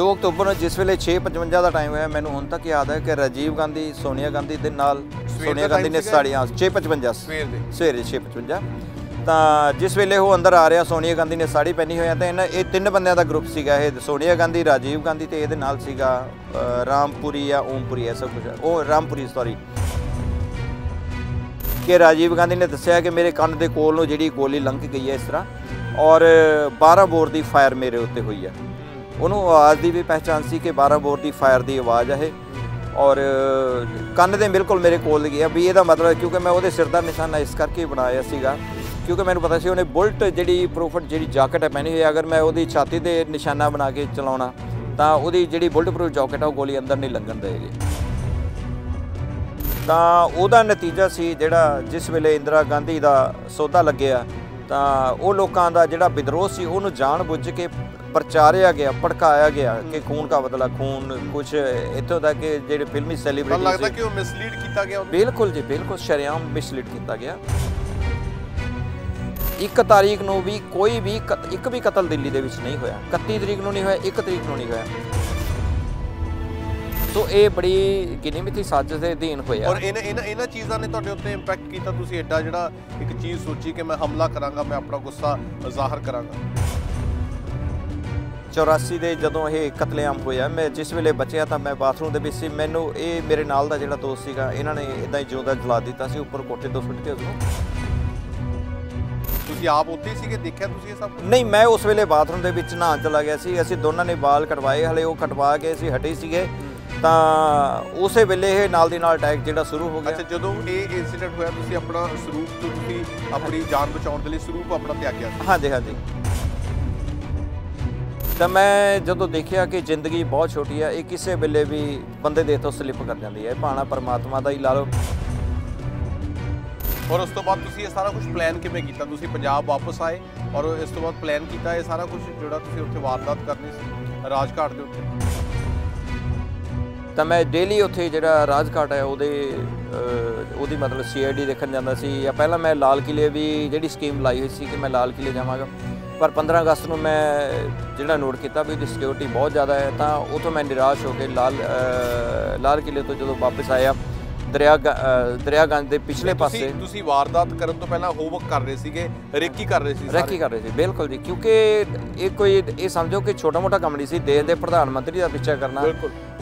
2 October ਨੂੰ ਜਿਸ ਵੇਲੇ 6:55 ਦਾ ਟਾਈਮ ਹੋਇਆ ਮੈਨੂੰ ਹੁਣ ਤੱਕ ਯਾਦ ਹੈ ਕਿ ਰਾਜੀਵ ਗਾਂਧੀ ਸੋਨੀਆ ਗਾਂਧੀ ਦੇ ਨਾਲ ਸੋਨੀਆ ਗਾਂਧੀ ਨੇ ਸਾੜੀਆਂ 6:55 ਸਵੇਰ ਦੇ ਸਵੇਰੇ 6:55 ਤਾਂ ਜਿਸ ਵੇਲੇ ਉਹ ਅੰਦਰ ਆ ਰਿਹਾ ਸੋਨੀਆ ਗਾਂਧੀ ਨੇ ਸਾੜੀ ਪਹਿਨੀ ਹੋਇਆ ਤੇ ਇਹਨਾਂ ਇਹ ਤਿੰਨ ਬੰਦਿਆਂ ਦਾ ਗਰੁੱਪ ਸੀਗਾ ਇਹ ਸੋਨੀਆ ਗਾਂਧੀ ਰਾਜੀਵ ਗਾਂਧੀ ਤੇ ਇਹਦੇ ਨਾਲ ਸੀਗਾ ਰਾਮਪੁਰੀ ਜਾਂ ਓਮਪੁਰੀ ਐਸਾ ਕੁਝ ਉਹ ਰਾਮਪੁਰੀ ਸੌਰੀ ਕਿ ਰਾਜੀਵ ਗਾਂਧੀ ਨੇ ਦੱਸਿਆ ਕਿ ਮੇਰੇ ਕੰਨ ਦੇ ਕੋਲ ਨੂੰ ਜਿਹੜੀ ਗੋਲੀ ਲੰਘ ਗਈ ਹੈ ਇਸ ਤਰ੍ਹਾਂ ਔਰ 12 ਬੋਰ ਦੀ ਫਾਇਰ ਮੇਰੇ ਉੱਤੇ ਹੋਈ ਹੈ ਉਹਨੂੰ ਆਵਾਜ਼ ਦੀ ਵੀ ਪਹਿਚਾਨ ਸੀ ਕਿ 12 ਬੋਰ ਦੀ ਫਾਇਰ ਦੀ ਆਵਾਜ਼ ਹੈ ਔਰ ਕੰਨ ਦੇ ਬਿਲਕੁਲ ਮੇਰੇ ਕੋਲ ਆ ਵੀ ਇਹਦਾ ਮਤਲਬ ਕਿਉਂਕਿ ਮੈਂ ਉਹਦੇ ਸਿਰ ਦਾ ਨਿਸ਼ਾਨਾ ਇਸ ਕਰਕੇ ਬਣਾਇਆ ਸੀਗਾ ਕਿਉਂਕਿ ਮੈਨੂੰ ਪਤਾ ਸੀ ਉਹਨੇ ਬੁਲਟ ਜਿਹੜੀ ਪ੍ਰੋਫਟ ਜਿਹੜੀ ਜੈਕਟ ਹੈ ਪਹਿਨੀ ਹੋਈ ਅਗਰ ਮੈਂ ਉਹਦੀ ਛਾਤੀ ਤੇ ਨਿਸ਼ਾਨਾ ਬਣਾ ਕੇ ਚਲਾਉਣਾ ਤਾਂ ਉਹਦੀ ਜਿਹੜੀ ਬੁਲਟ ਪ੍ਰੂਫ ਜੈਕਟ ਆ ਉਹ ਗੋਲੀ ਅੰਦਰ ਨਹੀਂ ਲੰਘਣ ਦੇਗੀ ਤਾਂ ਉਹਦਾ ਨਤੀਜਾ ਸੀ ਜਿਹੜਾ ਜਿਸ ਵੇਲੇ ਇੰਦਰਾ ਗਾਂਧੀ ਦਾ ਸੌਦਾ ਲੱਗਿਆ ਤਾਂ ਉਹ ਲੋਕਾਂ ਦਾ ਜਿਹੜਾ ਵਿਦਰੋਹ ਸੀ ਉਹਨੂੰ ਜਾਣ ਬੁੱਝ ਕੇ ਪ੍ਰਚਾਰਿਆ ਗਿਆ ਭੜਕਾਇਆ ਗਿਆ ਕਿ ਖੂਨ ਦਾ ਬਦਲਾ ਖੂਨ ਕੁਝ ਇਥੋਂ ਤੱਕ ਕਿ ਜਿਹੜੇ ਫਿਲਮੀ ਸੈਲੀਬ੍ਰਿਟੀ ਸੀ ਲੱਗਦਾ ਕਿ ਉਹ ਮਿਸਲੀਡ ਕੀਤਾ ਗਿਆ ਬਿਲਕੁਲ ਜੀ ਬਿਲਕੁਲ ਸ਼ਰਿਆਮ ਮਿਸਲੀਡ ਕੀਤਾ ਗਿਆ ਇੱਕ ਤਾਰੀਖ ਨੂੰ ਵੀ ਕੋਈ ਵੀ ਇੱਕ ਵੀ ਕਤਲ ਦਿੱਲੀ ਦੇ ਵਿੱਚ ਨਹੀਂ ਹੋਇਆ 31 ਤਰੀਕ ਨੂੰ ਨਹੀਂ ਹੋਇਆ 1 ਤਰੀਕ ਨੂੰ ਨਹੀਂ ਹੋਇਆ ਸੋ ਇਹ ਬੜੀ ਗਿਣੀ ਮਿੱਥੀ ਸਾਜ਼ਿਸ਼ ਦੇ ਅਧੀਨ ਹੋਇਆ ਔਰ ਇਹ ਇਹ ਇਹਨਾਂ ਚੀਜ਼ਾਂ ਨੇ ਤੁਹਾਡੇ ਉੱਤੇ ਇੰਪੈਕਟ ਕੀਤਾ ਤੁਸੀਂ ਐਡਾ ਜਿਹੜਾ ਇੱਕ ਚੀਜ਼ ਸੋਚੀ ਕਿ ਮੈਂ ਹਮਲਾ ਕਰਾਂਗਾ ਮੈਂ ਆਪਣਾ ਗੁੱਸਾ ਜ਼ਾਹਰ ਕਰਾਂਗਾ 84 ਦੇ ਜਦੋਂ ਇਹ ਕਤਲੇਆਮ ਹੋਇਆ ਮੈਂ ਜਿਸ ਵੇਲੇ ਬਚਿਆ ਤਾਂ ਮੈਂ ਬਾਥਰੂਮ ਦੇ ਵਿੱਚ ਸੀ ਮੈਨੂੰ ਇਹ ਮੇਰੇ ਨਾਲ ਦਾ ਜਿਹੜਾ ਦੋਸਤ ਸੀਗਾ ਇਹਨਾਂ ਨੇ ਇਦਾਂ ਹੀ ਜਿਉਂਦਾ ਜਲਾ ਦਿੱਤਾ ਸੀ ਉੱਪਰ ਕੋਠੇ ਤੋਂ ਸੁੱਟ ਕੇ ਉਸਨੂੰ ਤੁਸੀਂ ਆਪ ਉੱਥੇ ਸੀਗੇ ਦੇਖਿਆ ਤੁਸੀਂ ਇਹ ਸਭ ਨਹੀਂ ਮੈਂ ਉਸ ਵੇਲੇ ਬਾਥਰੂਮ ਦੇ ਵਿੱਚ ਨਹਾਉਣ ਚਲਾ ਗਿਆ ਸੀ ਅਸੀਂ ਦੋਨਾਂ ਨੇ ਵਾਲ ਕਟਵਾਏ ਹਲੇ ਉਹ ਕਟਵਾ ਕੇ ਅਸੀਂ ਹਟੇ ਸੀਗੇ ਤਾਂ ਉਸੇ ਵੇਲੇ ਇਹ ਨਾਲ ਦੀ ਨਾਲ ਅਟੈਕ ਜਿਹੜਾ ਸ਼ੁਰੂ ਹੋ ਗਿਆ ਅੱਛਾ ਜਦੋਂ ਇਹ ਇਨਸੀਡੈਂਟ ਹੋਇਆ ਤੁਸੀਂ ਆਪਣਾ ਸਰੂਪ ਤੁਸੀਂ ਆਪਣੀ ਜਾਨ ਬਚਾਉਣ ਦੇ ਲਈ ਸਰੂਪ ਆਪਣਾ ਤਿਆਗਿਆ ਹਾਂਜੀ ਹਾਂਜੀ ਤਾਂ ਮੈਂ ਜਦੋਂ ਦੇਖਿਆ ਕਿ ਜ਼ਿੰਦਗੀ ਬਹੁਤ ਛੋਟੀ ਹੈ ਇਹ ਕਿਸੇ ਵੇਲੇ ਵੀ ਬੰਦੇ ਦੇ ਤੋਂ ਸਲਿੱਪ ਕਰ ਜਾਂਦੀ ਹੈ ਭਾਣਾ ਪਰਮਾਤਮਾ ਦਾ ਹੀ ਲਾ ਲਓ ਔਰ ਉਸ ਤੋਂ ਬਾਅਦ ਤੁਸੀਂ ਇਹ ਸਾਰਾ ਕੁਝ ਪਲਾਨ ਕਿਵੇਂ ਕੀਤਾ ਤੁਸੀਂ ਪੰਜਾਬ ਵਾਪਸ ਆਏ ਔਰ ਇਸ ਤੋਂ ਬਾਅਦ ਪਲਾਨ ਕੀਤਾ ਇਹ ਸਾਰਾ ਕੁਝ ਜਿਹੜਾ ਤੁਸੀਂ ਉੱਥੇ ਵਾਰਦਾਤ ਕਰਨੀ ਸੀ ਰਾਜਘਾਟ ਦੇ ਉੱਤੇ ਤਾਂ ਮੈਂ ਡੇਲੀ ਉੱਥੇ ਜਿਹੜਾ ਰਾਜਘਾਟ ਹੈ ਉਹਦੇ ਉਹਦੀ ਮਤਲਬ ਸੀਆਈਡੀ ਦੇਖਣ ਜਾਂਦਾ ਸੀ ਜਾਂ ਪਹਿਲਾਂ ਮੈਂ ਲਾਲ ਕਿਲੇ ਵੀ ਜਿਹੜੀ ਸਕੀਮ ਲਾਈ ਹੋਈ ਸੀ ਕਿ ਮੈਂ ਲਾਲ ਕਿਲੇ ਜਾਵਾਂਗਾ ਪਰ 15 ਅਗਸਤ ਨੂੰ ਮੈਂ ਜਿਹੜਾ ਨੋਟ ਕੀਤਾ ਵੀ ਉਹਦੀ ਸਿਕਿਉਰਿਟੀ ਬਹੁਤ ਜ਼ਿਆਦਾ ਹੈ ਤਾਂ ਉਥੋਂ ਮੈਂ ਨਿਰਾਸ਼ ਹੋ ਕੇ ਲਾਲ ਲਾਲ ਕਿਲੇ ਤੋਂ ਜਦੋਂ ਵਾਪਸ ਆਇਆ ਦਰਿਆ ਦਰਿਆਗੰਜ ਦੇ ਪਿਛਲੇ ਪਾਸੇ ਤੁਸੀਂ ਤੁਸੀਂ ਵਾਰਦਾਤ ਕਰਨ ਤੋਂ ਪਹਿਲਾਂ ਹੋਮਵਰਕ ਕਰ ਰਹੇ ਸੀਗੇ ਰੇਕੀ ਕਰ ਰਹੇ ਸੀ ਰੇਕੀ ਕਰ ਰਹੇ ਸੀ ਬਿਲਕੁਲ ਜੀ ਕਿਉਂਕਿ ਇਹ ਕੋਈ ਇਹ ਸਮਝੋ ਕਿ ਛੋਟਾ ਮੋਟਾ ਕੰਮ ਨਹੀਂ ਸੀ ਦੇਸ਼ ਦੇ ਪ੍ਰਧਾਨ ਮੰਤਰੀ ਦਾ ਪਿੱਛਾ ਕਰਨਾ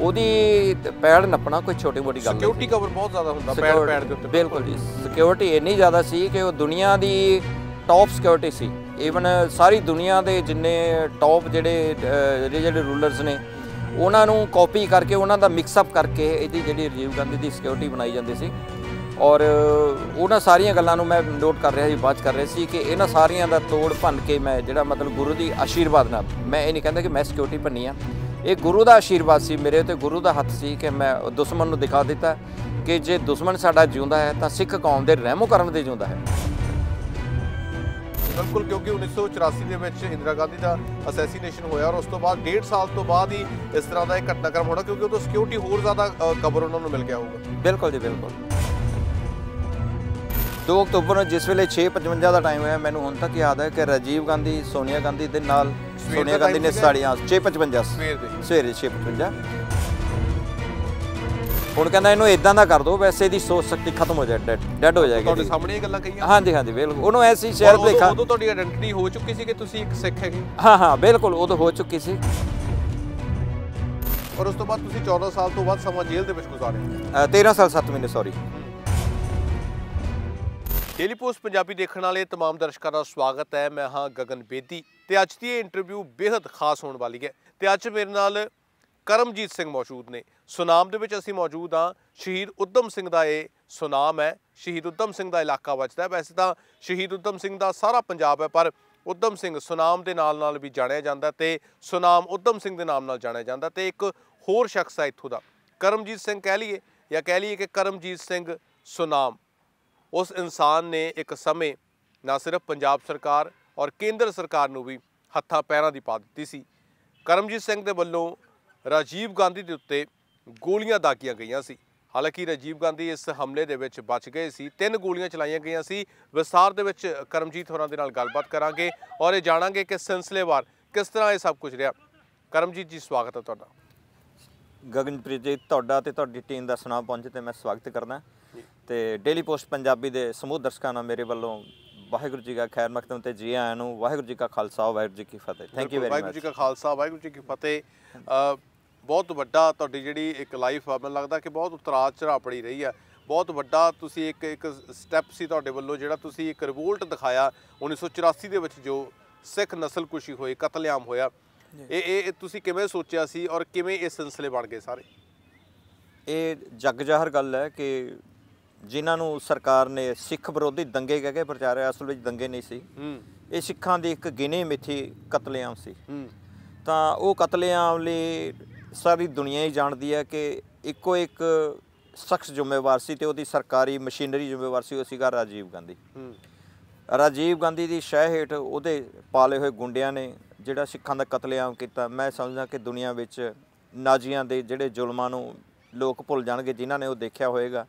ਉਹਦੀ ਪੈੜ ਨੱਪਣਾ ਕੋਈ ਛੋਟੀ ਮੋਟੀ ਗੱਲ ਨਹੀਂ ਸਿਕਿਉਰਿਟੀ ਕਵਰ ਬਹੁਤ ਜ਼ਿਆਦਾ ਹੁੰਦਾ ਪੈੜ ਪੈੜ ਦੇ ਉੱਤੇ ਬਿਲਕੁਲ ਜੀ ਸਿਕਿਉਰਿਟੀ ਇੰਨੀ ਜ਼ਿਆਦਾ ਸੀ ਕਿ ਉਹ ਦੁਨੀਆ ਦੀ ਟੌਪ ਸਿਕਿਉਰਿਟੀ ਸੀ ਈਵਨ ਸਾਰੀ ਦੁਨੀਆ ਦੇ ਜਿੰਨੇ ਟੌਪ ਜਿਹੜੇ ਜਿਹੜੇ ਰੂਲਰਸ ਨੇ ਉਹਨਾਂ ਨੂੰ ਕਾਪੀ ਕਰਕੇ ਉਹਨਾਂ ਦਾ ਮਿਕਸ ਅਪ ਕਰਕੇ ਇਹਦੀ ਜਿਹੜੀ ਰਾਜੀਵ ਗਾਂਧੀ ਦੀ ਸਿਕਿਉਰਿਟੀ ਬਣਾਈ ਜਾਂਦੀ ਸੀ ਔਰ ਉਹਨਾਂ ਸਾਰੀਆਂ ਗੱਲਾਂ ਨੂੰ ਮੈਂ ਨੋਟ ਕਰ ਰਿਹਾ ਸੀ ਬਾਤ ਕਰ ਰਿਹਾ ਸੀ ਕਿ ਇਹਨਾਂ ਸਾਰੀਆਂ ਦਾ ਤੋੜ ਭੰਨ ਕੇ ਮੈਂ ਜਿਹੜਾ ਮਤਲਬ ਗੁਰੂ ਦੀ ਆਸ਼ੀਰਵਾਦ ਨਾਲ ਮੈਂ ਇਹ ਨਹੀਂ ਕਹਿੰਦਾ ਕਿ ਮੈਂ ਸਿਕਿਉਰਿਟੀ ਭੰਨੀ ਆ ਇਹ ਗੁਰੂ ਦਾ ਆਸ਼ੀਰਵਾਦ ਸੀ ਮੇਰੇ ਤੇ ਗੁਰੂ ਦਾ ਹੱਥ ਸੀ ਕਿ ਮੈਂ ਦੁਸ਼ਮਣ ਨੂੰ ਦਿਖਾ ਦਿੱਤਾ ਕਿ ਜੇ ਦੁਸ਼ਮਣ ਸਾਡਾ ਜਿਉਂਦਾ ਹੈ ਤਾਂ ਸਿੱਖ ਕੌਮ ਦੇ ਰਹਿਮੋ ਕਰਮ ਦੇ ਜਿਉਂਦਾ ਹੈ ਬਿਲਕੁਲ ਕਿਉਂਕਿ 1984 ਦੇ ਵਿੱਚ ਇੰਦਰਾ ਗਾਂਧੀ ਦਾ ਅਸੈਸੀਨੇਸ਼ਨ ਹੋਇਆ ਔਰ ਉਸ ਤੋਂ ਬਾਅਦ ਡੇਢ ਸਾਲ ਤੋਂ ਬਾਅਦ ਹੀ ਇਸ ਤਰ੍ਹਾਂ ਦਾ ਇੱਕ ਘਟਨਾਕ੍ਰਮ ਹੋਣਾ ਕਿਉਂਕਿ ਉਦੋਂ ਸਿਕਿਉਰਿਟੀ ਹੋਰ ਜ਼ਿਆਦਾ ਕਵਰ ਉਹਨਾਂ ਨੂੰ ਮਿਲ ਗਿਆ ਹੋਊਗਾ ਬਿਲਕੁਲ ਜੀ ਬਿਲਕੁਲ 2 ਅਕਤੂਬਰ ਨੂੰ ਜਿਸ ਵੇਲੇ 6:55 ਦਾ ਟਾਈਮ ਹੋਇਆ ਮੈਨੂੰ ਹੁਣ ਤੱਕ ਯਾਦ ਹੈ ਕਿ ਰਾਜੀਵ ਗਾਂਧੀ ਸੋਨੀਆ ਗਾਂਧੀ ਦੇ ਨਾਲ ਸੋਨੀਆ ਗਾਂਧੀ ਨੇ ਸਾੜੀਆਂ 6:55 ਸਵੇਰ ਦੇ ਸਵੇਰੇ 6:55 ਹੁਣ ਕਹਿੰਦਾ ਇਹਨੂੰ ਇਦਾਂ ਦਾ ਕਰ ਦੋ ਵੈਸੇ ਦੀ ਸੋਚ ਸ਼ਕਤੀ ਖਤਮ ਹੋ ਜਾਏ ਡੈਡ ਡੈਡ ਹੋ ਜਾਏਗੀ ਤੁਹਾਡੇ ਸਾਹਮਣੇ ਇਹ ਗੱਲਾਂ ਕਹੀਆਂ ਹਾਂਜੀ ਹਾਂਜੀ ਬਿਲਕੁਲ ਉਹਨੂੰ ਐਸੀ ਸ਼ਹਿਰ ਦੇਖਾ ਉਦੋਂ ਤੁਹਾਡੀ ਆਇਡੈਂਟੀਟੀ ਹੋ ਚੁੱਕੀ ਸੀ ਕਿ ਤੁਸੀਂ ਇੱਕ ਸਿੱਖ ਹੈਗੇ ਹਾਂ ਹਾਂ ਬਿਲਕੁਲ ਉਦੋਂ ਹੋ ਚੁੱਕੀ ਸੀ ਔਰ ਉਸ ਤੋਂ ਬਾਅਦ ਤੁਸੀਂ 14 ਸਾਲ ਤੋਂ ਬਾਅਦ ਸਮਾਂ ਜੇਲ੍ਹ ਦੇ ਵਿੱਚ ਗੁਜ਼ਾਰਿਆ 13 ਸਾਲ 7 ਮਹੀਨੇ ਸੌਰੀ ਡੇਲੀ ਪੋਸਟ ਪੰਜਾਬੀ ਦੇਖਣ ਵਾਲੇ तमाम ਦਰਸ਼ਕਾਂ ਦਾ ਸਵਾਗਤ ਹੈ ਮੈਂ ਹਾਂ ਗਗਨ ਬੇਦੀ ਤੇ ਅੱਜ ਦੀ ਇਹ ਇੰਟਰਵਿਊ ਬੇहद ਖਾਸ ਹੋਣ ਵਾਲੀ ਹੈ ਤੇ ਅੱਜ ਮੇਰੇ ਨਾਲ ਕਰਮਜੀਤ ਸਿੰਘ ਮੌਜੂਦ ਨੇ ਸੁਨਾਮ ਦੇ ਵਿੱਚ ਅਸੀਂ ਮੌਜੂਦ ਆ ਸ਼ਹੀਦ ਉਦਮ ਸਿੰਘ ਦਾ ਇਹ ਸੁਨਾਮ ਹੈ ਸ਼ਹੀਦ ਉਦਮ ਸਿੰਘ ਦਾ ਇਲਾਕਾ ਵੱਜਦਾ ਹੈ ਵੈਸੇ ਤਾਂ ਸ਼ਹੀਦ ਉਦਮ ਸਿੰਘ ਦਾ ਸਾਰਾ ਪੰਜਾਬ ਹੈ ਪਰ ਉਦਮ ਸਿੰਘ ਸੁਨਾਮ ਦੇ ਨਾਲ ਨਾਲ ਵੀ ਜਾਣਿਆ ਜਾਂਦਾ ਤੇ ਸੁਨਾਮ ਉਦਮ ਸਿੰਘ ਦੇ ਨਾਮ ਨਾਲ ਜਾਣਿਆ ਜਾਂਦਾ ਤੇ ਇੱਕ ਹੋਰ ਸ਼ਖਸ ਹੈ ਇੱਥੋਂ ਦਾ ਕਰਮਜੀਤ ਸਿੰਘ ਕਹਿ ਲਈਏ ਜਾਂ ਕਹਿ ਲਈਏ ਕਿ ਕਰਮਜੀਤ ਸਿੰਘ ਸੁਨਾਮ ਉਸ ਇਨਸਾਨ ਨੇ ਇੱਕ ਸਮੇਂ ਨਾ ਸਿਰਫ ਪੰਜਾਬ ਸਰਕਾਰ ਔਰ ਕੇਂਦਰ ਸਰਕਾਰ ਨੂੰ ਵੀ ਹੱਥਾਂ ਪੈਰਾਂ ਦੀ ਪਾ ਦਿੱਤੀ ਸੀ ਕਰਮਜੀਤ ਸਿੰਘ ਦੇ ਵੱਲੋਂ ਰਾਜੀਵ ਗਾਂਧੀ ਦੇ ਉੱਤੇ ਗੋਲੀਆਂ ਦਾਗੀਆਂ ਗਈਆਂ ਸੀ ਹਾਲਾਂਕਿ ਰਜੀਵ ਗਾਂਧੀ ਇਸ ਹਮਲੇ ਦੇ ਵਿੱਚ ਬਚ ਗਏ ਸੀ ਤਿੰਨ ਗੋਲੀਆਂ ਚਲਾਈਆਂ ਗਈਆਂ ਸੀ ਵਿਸਾਰ ਦੇ ਵਿੱਚ ਕਰਮਜੀਤ ਹੋਰਾਂ ਦੇ ਨਾਲ ਗੱਲਬਾਤ ਕਰਾਂਗੇ ਔਰ ਇਹ ਜਾਣਾਂਗੇ ਕਿ ਸਿਲਸਿਲੇਵਾਰ ਕਿਸ ਤਰ੍ਹਾਂ ਇਹ ਸਭ ਕੁਝ ਰਿਹਾ ਕਰਮਜੀਤ ਜੀ ਸਵਾਗਤ ਹੈ ਤੁਹਾਡਾ ਗਗਨਪ੍ਰੀਤ ਜੀ ਤੁਹਾਡਾ ਤੇ ਤੁਹਾਡੀ ਟੀਮ ਦਾ ਸੁਨਾਮ ਪਹੁੰਚੇ ਤੇ ਮੈਂ ਸਵਾਗਤ ਕਰਦਾ ਤੇ ਡੇਲੀ ਪੋਸਟ ਪੰਜਾਬੀ ਦੇ ਸਮੂਹ ਦਰਸ਼ਕਾਂ ਨਾਲ ਮੇਰੇ ਵੱਲੋਂ ਵਾਹਿਗੁਰੂ ਜੀ ਦਾ ਖੈਰ ਮਕਦਮ ਤੇ ਜੀ ਆਇਆਂ ਨੂੰ ਵਾਹਿਗੁਰੂ ਜੀ ਦਾ ਖਾਲਸਾ ਵਾਹਿਗੁਰੂ ਜੀ ਕੀ ਫਤਿਹ thank you very much Waheguru ji ਦਾ ਖਾਲਸਾ ਵਾਹਿਗੁਰੂ ਜੀ ਕੀ ਫਤਿਹ ਬਹੁਤ ਵੱਡਾ ਤੁਹਾਡੀ ਜਿਹੜੀ ਇੱਕ ਲਾਈਫ ਆ ਮੈਨੂੰ ਲੱਗਦਾ ਕਿ ਬਹੁਤ ਉਤਰਾਅ ਚੜਾਪੜੀ ਰਹੀ ਆ ਬਹੁਤ ਵੱਡਾ ਤੁਸੀਂ ਇੱਕ ਇੱਕ ਸਟੈਪ ਸੀ ਤੁਹਾਡੇ ਵੱਲੋਂ ਜਿਹੜਾ ਤੁਸੀਂ ਇੱਕ ਰਿਵੋਲਟ ਦਿਖਾਇਆ 1984 ਦੇ ਵਿੱਚ ਜੋ ਸਿੱਖ ਨਸਲ ਕੁਸ਼ੀ ਹੋਈ ਕਤਲੇਆਮ ਹੋਇਆ ਇਹ ਇਹ ਤੁਸੀਂ ਕਿਵੇਂ ਸੋਚਿਆ ਸੀ ਔਰ ਕਿਵੇਂ ਇਹ ਸਿਲਸਿਲੇ ਬਣ ਗਏ ਸਾਰੇ ਇਹ ਜੱਗ ਜ਼ਾਹਰ ਗੱਲ ਹੈ ਕਿ ਜਿਨ੍ਹਾਂ ਨੂੰ ਸਰਕਾਰ ਨੇ ਸਿੱਖ ਵਿਰੋਧੀ ਦੰਗੇ ਕਹਿ ਕੇ ਪ੍ਰਚਾਰਿਆ ਅਸਲ ਵਿੱਚ ਦੰਗੇ ਨਹੀਂ ਸੀ ਇਹ ਸਿੱਖਾਂ ਦੀ ਇੱਕ ਗਿਨੇ ਮਿੱਥੀ ਕਤਲੇਆਮ ਸੀ ਤਾਂ ਉਹ ਕਤਲੇਆਮ ਲਈ ਸਾਰੀ ਦੁਨੀਆ ਹੀ ਜਾਣਦੀ ਹੈ ਕਿ ਇੱਕੋ ਇੱਕ ਸਖਸ ਜ਼ਿੰਮੇਵਾਰ ਸੀ ਤੇ ਉਹਦੀ ਸਰਕਾਰੀ ਮਸ਼ੀਨਰੀ ਜ਼ਿੰਮੇਵਾਰ ਸੀ ਉਹ ਸੀਗਾ ਰਾਜੀਵ ਗਾਂਧੀ ਰਾਜੀਵ ਗਾਂਧੀ ਦੀ ਸ਼ਹਿ ਹੇਠ ਉਹਦੇ ਪਾਲੇ ਹੋਏ ਗੁੰਡਿਆਂ ਨੇ ਜਿਹੜਾ ਸਿੱਖਾਂ ਦਾ ਕਤਲੇਆਮ ਕੀਤਾ ਮੈਂ ਸਮਝਦਾ ਕਿ ਦੁਨੀਆ ਵਿੱਚ ਨਾਜ਼ੀਆਂ ਦੇ ਜਿਹੜੇ ਜ਼ੁਲਮਾਂ ਨੂੰ ਲੋਕ ਭੁੱਲ ਜਾਣਗੇ ਜਿਨ੍ਹਾਂ ਨੇ ਉਹ ਦੇਖਿਆ ਹੋਵੇਗਾ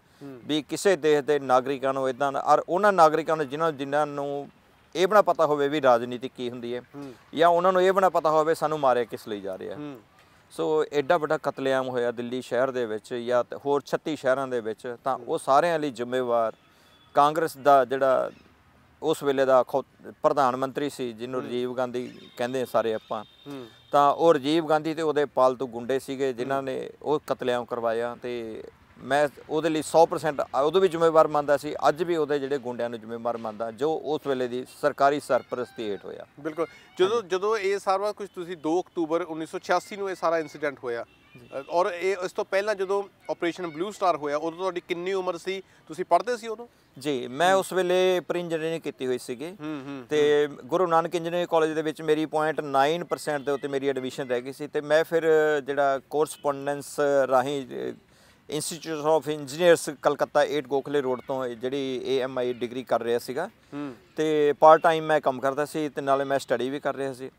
ਵੀ ਕਿਸੇ ਦੇਸ਼ ਦੇ ਨਾਗਰਿਕਾਂ ਨੂੰ ਇਦਾਂ ਔਰ ਉਹਨਾਂ ਨਾਗਰਿਕਾਂ ਨੂੰ ਜਿਨ੍ਹਾਂ ਜਿਨ੍ਹਾਂ ਨੂੰ ਇਹ ਬਣਾ ਪਤਾ ਹੋਵੇ ਵੀ ਰਾਜਨੀਤੀ ਕੀ ਹੁੰਦੀ ਹੈ ਜਾਂ ਉਹਨਾਂ ਨੂੰ ਇਹ ਬਣਾ ਪਤਾ ਹੋਵੇ ਸਾਨੂੰ ਮਾਰਿਆ ਕਿਸ ਲਈ ਜਾ ਰਿਹਾ ਹੈ ਸੋ ਐਡਾ ਵੱਡਾ ਕਤਲੇਆਮ ਹੋਇਆ ਦਿੱਲੀ ਸ਼ਹਿਰ ਦੇ ਵਿੱਚ ਜਾਂ ਹੋਰ 36 ਸ਼ਹਿਰਾਂ ਦੇ ਵਿੱਚ ਤਾਂ ਉਹ ਸਾਰਿਆਂ ਲਈ ਜ਼ਿੰਮੇਵਾਰ ਕਾਂਗਰਸ ਦਾ ਜਿਹੜਾ ਉਸ ਵੇਲੇ ਦਾ ਪ੍ਰਧਾਨ ਮੰਤਰੀ ਸੀ ਜਿਹਨੂੰ ਰਜੀਵ ਗਾਂਧੀ ਕਹਿੰਦੇ ਸਾਰੇ ਆਪਾਂ ਤਾਂ ਉਹ ਰਜੀਵ ਗਾਂਧੀ ਤੇ ਉਹਦੇ ਪਾਲਤੂ ਗੁੰਡੇ ਸੀਗੇ ਜਿਨ੍ਹਾਂ ਨੇ ਉਹ ਕਤਲੇਆਮ ਕਰਵਾਇਆ ਤੇ ਮੈਂ ਉਹਦੇ ਲਈ 100% ਉਹਦੇ ਵੀ ਜ਼ਿੰਮੇਵਾਰ ਮੰਨਦਾ ਸੀ ਅੱਜ ਵੀ ਉਹਦੇ ਜਿਹੜੇ ਗੁੰਡਿਆਂ ਨੂੰ ਜ਼ਿੰਮੇਵਾਰ ਮੰਨਦਾ ਜੋ ਉਸ ਵੇਲੇ ਦੀ ਸਰਕਾਰੀ ਸਰਪ੍ਰਸਤੀ ਹੇਠ ਹੋਇਆ ਬਿਲਕੁਲ ਜਦੋਂ ਜਦੋਂ ਇਹ ਸਾਰਾ ਕੁਝ ਤੁਸੀਂ 2 ਅਕਤੂਬਰ 1986 ਨੂੰ ਇਹ ਸਾਰਾ ਇਨਸੀਡੈਂਟ ਹੋਇਆ ਔਰ ਇਹ ਇਸ ਤੋਂ ਪਹਿਲਾਂ ਜਦੋਂ ਆਪਰੇਸ਼ਨ ਬਲੂ ਸਟਾਰ ਹੋਇਆ ਉਦੋਂ ਤੁਹਾਡੀ ਕਿੰਨੀ ਉਮਰ ਸੀ ਤੁਸੀਂ ਪੜ੍ਹਦੇ ਸੀ ਉਦੋਂ ਜੀ ਮੈਂ ਉਸ ਵੇਲੇ ਪ੍ਰੀ ਇੰਜੀਨੀਅਰਿੰਗ ਕੀਤੀ ਹੋਈ ਸੀਗੀ ਤੇ ਗੁਰੂ ਨਾਨਕ ਇੰਜੀਨੀਅਰਿੰਗ ਕਾਲਜ ਦੇ ਵਿੱਚ ਮੇਰੀ 0.9% ਦੇ ਉੱਤੇ ਮੇਰੀ ਐਡਮਿਸ਼ਨ ਰਹਿ ਗਈ ਸੀ ਤੇ ਮੈਂ ਫਿਰ ਜਿਹੜਾ ਕੋਰਸਪੋਂਡੈਂਸ ਰਾਹੀਂ Institute of Engineers Calcutta 8 Gokhale road ਤੋਂ ਜਿਹੜੀ ਏਐਮਆਈ ਡਿਗਰੀ ਕਰ ਰਿਹਾ ਸੀਗਾ ਹੂੰ ਤੇ ਪਾਰਟ ਟਾਈਮ ਮੈਂ ਕੰਮ ਕਰਦਾ ਸੀ ਤੇ ਨਾਲੇ ਮੈਂ ਸਟੱਡੀ ਵੀ ਕਰ ਰਿਹਾ ਸੀ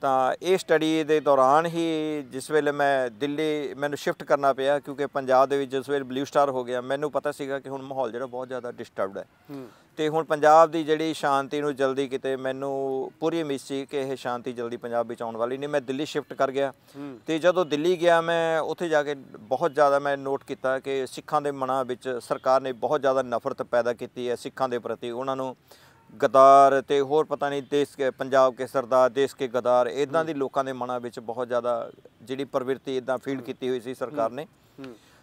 ਤਾਂ ਇਹ ਸਟੱਡੀ ਦੇ ਦੌਰਾਨ ਹੀ ਜਿਸ ਵੇਲੇ ਮੈਂ ਦਿੱਲੀ ਮੈਨੂੰ ਸ਼ਿਫਟ ਕਰਨਾ ਪਿਆ ਕਿਉਂਕਿ ਪੰਜਾਬ ਦੇ ਵਿੱਚ ਜਿਸ ਵੇਲੇ ਬਲੂ ਸਟਾਰ ਹੋ ਗਿਆ ਮੈਨੂੰ ਪਤਾ ਸੀਗਾ ਕਿ ਹੁਣ ਮਾਹੌਲ ਜਿਹੜਾ ਬਹੁਤ ਜ਼ਿਆਦਾ ਡਿਸਟਰਬਡ ਹੈ ਹੂੰ ਤੇ ਹੁਣ ਪੰਜਾਬ ਦੀ ਜਿਹੜੀ ਸ਼ਾਂਤੀ ਨੂੰ ਜਲਦੀ ਕਿਤੇ ਮੈਨੂੰ ਪੂਰੀ ਉਮੀਦ ਸੀ ਕਿ ਇਹ ਸ਼ਾਂਤੀ ਜਲਦੀ ਪੰਜਾਬ ਵਿੱਚ ਆਉਣ ਵਾਲੀ ਨਹੀਂ ਮੈਂ ਦਿੱਲੀ ਸ਼ਿਫਟ ਕਰ ਗਿਆ ਤੇ ਜਦੋਂ ਦਿੱਲੀ ਗਿਆ ਮੈਂ ਉੱਥੇ ਜਾ ਕੇ ਬਹੁਤ ਜ਼ਿਆਦਾ ਮੈਂ ਨੋਟ ਕੀਤਾ ਕਿ ਸਿੱਖਾਂ ਦੇ ਮਨਾਂ ਵਿੱਚ ਸਰਕਾਰ ਨੇ ਬਹੁਤ ਜ਼ਿਆਦਾ ਨਫ਼ਰਤ ਪੈਦਾ ਕੀਤੀ ਹੈ ਸਿੱਖਾਂ ਦੇ ਪ੍ਰਤੀ ਉਹਨਾਂ ਨੂੰ ਗਦਾਰ ਤੇ ਹੋਰ ਪਤਾ ਨਹੀਂ ਦੇਸ਼ ਕੇ ਪੰਜਾਬ ਕੇ ਸਰਦਾਰ ਦੇਸ਼ ਕੇ ਗਦਾਰ ਇਦਾਂ ਦੀ ਲੋਕਾਂ ਦੇ ਮਨਾਂ ਵਿੱਚ ਬਹੁਤ ਜ਼ਿਆਦਾ ਜਿਹੜੀ ਪ੍ਰਵਿਰਤੀ ਇਦਾਂ ਫੀਲ ਕੀਤੀ ਹੋਈ ਸੀ ਸਰਕਾਰ ਨੇ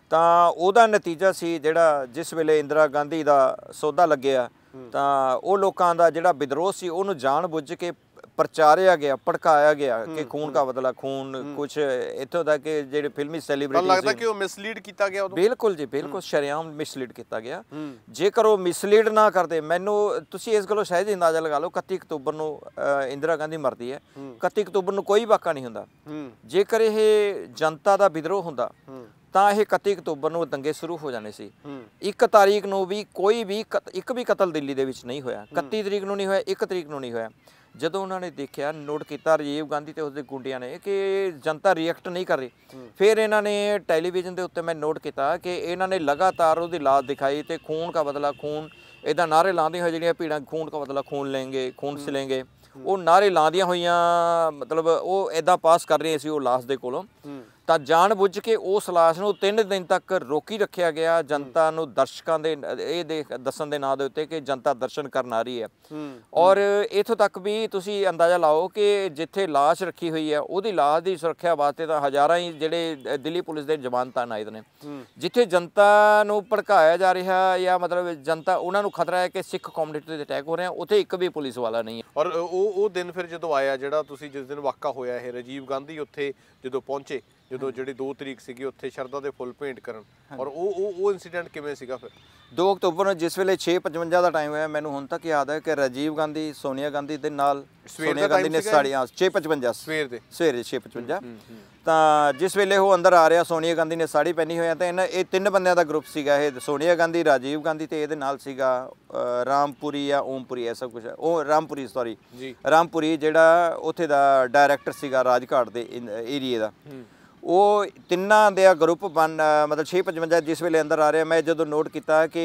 ਤਾਂ ਉਹਦਾ ਨਤੀਜਾ ਸੀ ਜਿਹੜਾ ਜਿਸ ਵੇਲੇ ਇੰਦਰਾ ਗਾਂਧੀ ਦਾ ਸੌਦਾ ਲੱਗਿਆ ਤਾਂ ਉਹ ਲੋਕਾਂ ਦਾ ਜਿਹੜਾ ਵਿਦਰੋਹ ਸੀ ਉਹਨੂੰ ਜਾਣਬੁੱਝ ਕੇ ਪ੍ਰਚਾਰਿਆ ਗਿਆ ਭੜਕਾਇਆ ਗਿਆ ਕਿ ਖੂਨ ਦਾ ਬਦਲਾ ਖੂਨ ਕੁਝ ਇਥੋਂ ਦਾ ਕਿ ਜਿਹੜੇ ਫਿਲਮੀ ਸੈਲੀਬ੍ਰਿਟੀ ਲੱਗਦਾ ਕਿ ਉਹ ਮਿਸਲੀਡ ਕੀਤਾ ਗਿਆ ਉਦੋਂ ਬਿਲਕੁਲ ਜੀ ਬਿਲਕੁਲ ਸ਼ਰਿਆਮ ਮਿਸਲੀਡ ਕੀਤਾ ਗਿਆ ਜੇਕਰ ਉਹ ਮਿਸਲੀਡ ਨਾ ਕਰਦੇ ਮੈਨੂੰ ਤੁਸੀਂ ਇਸ ਗੱਲੋਂ ਸਹਿਜ ਅੰਦਾਜ਼ਾ ਲਗਾ ਲਓ 31 ਅਕਤੂਬਰ ਨੂੰ ਇੰਦਰਾ ਗਾਂਧੀ ਮਰਦੀ ਹੈ 31 ਅਕਤੂਬਰ ਨੂੰ ਕੋਈ ਵਾਕਾ ਨਹੀਂ ਹੁੰਦਾ ਜੇਕਰ ਇਹ ਜਨਤਾ ਦਾ ਵਿਦਰੋਹ ਹੁੰਦਾ ਤਾਂ ਇਹ 31 ਅਕਤੂਬਰ ਨੂੰ ਦੰਗੇ ਸ਼ੁਰੂ ਹੋ ਜਾਣੇ ਸੀ 1 ਤਾਰੀਖ ਨੂੰ ਵੀ ਕੋਈ ਵੀ ਇੱਕ ਵੀ ਕਤਲ ਦਿੱਲੀ ਦੇ ਵਿੱਚ ਨਹੀਂ ਹੋਇਆ 31 ਤਰੀਕ ਨੂੰ ਨਹੀਂ ਹੋਇਆ 1 ਤਰੀਕ ਨੂੰ ਨਹੀਂ ਹੋਇਆ ਜਦੋਂ ਉਹਨਾਂ ਨੇ ਦੇਖਿਆ ਨੋਟ ਕੀਤਾ ਰਜੀਵ ਗਾਂਧੀ ਤੇ ਉਸਦੇ ਗੁੰਡਿਆਂ ਨੇ ਕਿ ਜਨਤਾ ਰਿਐਕਟ ਨਹੀਂ ਕਰ ਰਹੀ ਫਿਰ ਇਹਨਾਂ ਨੇ ਟੈਲੀਵਿਜ਼ਨ ਦੇ ਉੱਤੇ ਮੈਂ ਨੋਟ ਕੀਤਾ ਕਿ ਇਹਨਾਂ ਨੇ ਲਗਾਤਾਰ ਉਹਦੀ ਲਾਸ਼ ਦਿਖਾਈ ਤੇ ਖੂਨ ਦਾ ਬਦਲਾ ਖੂਨ ਇਹਦਾ ਨਾਰੇ ਲਾਉਂਦੇ ਹੋਏ ਜਿਹੜੀਆਂ ਭੀੜਾਂ ਖੂਨ ਦਾ ਬਦਲਾ ਖੂਨ ਲੈਣਗੇ ਖੂਨ ਸਿਲेंगे ਉਹ ਨਾਰੇ ਲਾਉਂਦੀਆਂ ਹੋਈਆਂ ਮਤਲਬ ਉਹ ਐਦਾਂ ਪਾਸ ਕਰ ਰਹੇ ਸੀ ਉਹ ਲਾਸ ਦੇ ਕੋਲੋਂ ਤਾਂ ਜਾਣ ਬੁੱਝ ਕੇ ਉਸ ਲਾਸ਼ ਨੂੰ 3 ਦਿਨ ਤੱਕ ਰੋਕੀ ਰੱਖਿਆ ਗਿਆ ਜਨਤਾ ਨੂੰ ਦਰਸ਼ਕਾਂ ਦੇ ਇਹ ਦੇਖ ਦੱਸਣ ਦੇ ਨਾਂ ਦੇ ਉੱਤੇ ਕਿ ਜਨਤਾ ਦਰਸ਼ਨ ਕਰਨ ਆ ਰਹੀ ਹੈ ਔਰ ਇਥੋਂ ਤੱਕ ਵੀ ਤੁਸੀਂ ਅੰਦਾਜ਼ਾ ਲਾਓ ਕਿ ਜਿੱਥੇ ਲਾਸ਼ ਰੱਖੀ ਹੋਈ ਹੈ ਉਹਦੀ ਲਾਸ਼ ਦੀ ਸੁਰੱਖਿਆ ਵਾਸਤੇ ਤਾਂ ਹਜ਼ਾਰਾਂ ਹੀ ਜਿਹੜੇ ਦਿੱਲੀ ਪੁਲਿਸ ਦੇ ਜਵਾਨ ਤਾਇਨਾਤ ਨੇ ਜਿੱਥੇ ਜਨਤਾ ਨੂੰ ਭੜਕਾਇਆ ਜਾ ਰਿਹਾ ਜਾਂ ਮਤਲਬ ਜਨਤਾ ਉਹਨਾਂ ਨੂੰ ਖਤਰਾ ਹੈ ਕਿ ਸਿੱਖ ਕਮਿਊਨਿਟੀ ਤੇ ਅਟੈਕ ਹੋ ਰਿਹਾ ਉੱਥੇ ਇੱਕ ਵੀ ਪੁਲਿਸ ਵਾਲਾ ਨਹੀਂ ਹੈ ਔਰ ਉਹ ਉਹ ਦਿਨ ਫਿਰ ਜਦੋਂ ਆਇਆ ਜਿਹੜਾ ਤੁਸੀਂ ਜਿਸ ਦਿਨ ਵਾਕਾ ਹੋਇਆ ਇਹ ਰਜੀਵ ਗਾਂਧੀ ਉੱਥੇ ਜਦੋਂ ਪਹੁੰਚੇ ਜਦੋਂ ਜਿਹੜੀ 2 ਤਰੀਕ ਸੀਗੀ ਉੱਥੇ ਸ਼ਰਦਾ ਦੇ ਫੁੱਲ ਪੇਂਟ ਕਰਨ ਔਰ ਉਹ ਉਹ ਉਹ ਇਨਸੀਡੈਂਟ ਕਿਵੇਂ ਸੀਗਾ ਫਿਰ 2 ਅਕਤੂਬਰ ਨੂੰ ਜਿਸ ਵੇਲੇ 6:55 ਦਾ ਟਾਈਮ ਹੋਇਆ ਮੈਨੂੰ ਹੁਣ ਤੱਕ ਯਾਦ ਹੈ ਕਿ ਰਾਜੀਵ ਗਾਂਧੀ ਸੋਨੀਆ ਗਾਂਧੀ ਦੇ ਨਾਲ ਸੋਨੀਆ ਗਾਂਧੀ ਨੇ ਸਾੜੀਆਂ 6:55 ਸਵੇਰ ਦੇ ਸਵੇਰੇ 6:55 ਤਾਂ ਜਿਸ ਵੇਲੇ ਉਹ ਅੰਦਰ ਆ ਰਿਹਾ ਸੋਨੀਆ ਗਾਂਧੀ ਨੇ ਸਾੜੀ ਪਹਿਨੀ ਹੋਇਆ ਤਾਂ ਇਹ ਤਿੰਨ ਬੰਦਿਆਂ ਦਾ ਗਰੁੱਪ ਸੀਗਾ ਇਹ ਸੋਨੀਆ ਗਾਂਧੀ ਰਾਜੀਵ ਗਾਂਧੀ ਤੇ ਇਹਦੇ ਨਾਲ ਸੀਗਾ ਰਾਮਪੁਰੀ ਆ ਓਮਪੁਰੀ ਐਸਾ ਕੁਝ ਉਹ ਰਾਮਪੁਰੀ ਸੌਰੀ ਰਾਮਪੁਰੀ ਜਿਹੜਾ ਉੱਥੇ ਦਾ ਡਾਇਰੈਕਟਰ ਸੀਗਾ ਰਾਜਘਾਟ ਦੇ ਏਰੀਆ ਦਾ ਉਹ ਤਿੰਨਾਂ ਦੇ ਗਰੁੱਪ ਬਣ ਮਤਲਬ 655 ਜਿਸ ਵੇਲੇ ਅੰਦਰ ਆ ਰਿਹਾ ਮੈਂ ਜਦੋਂ ਨੋਟ ਕੀਤਾ ਕਿ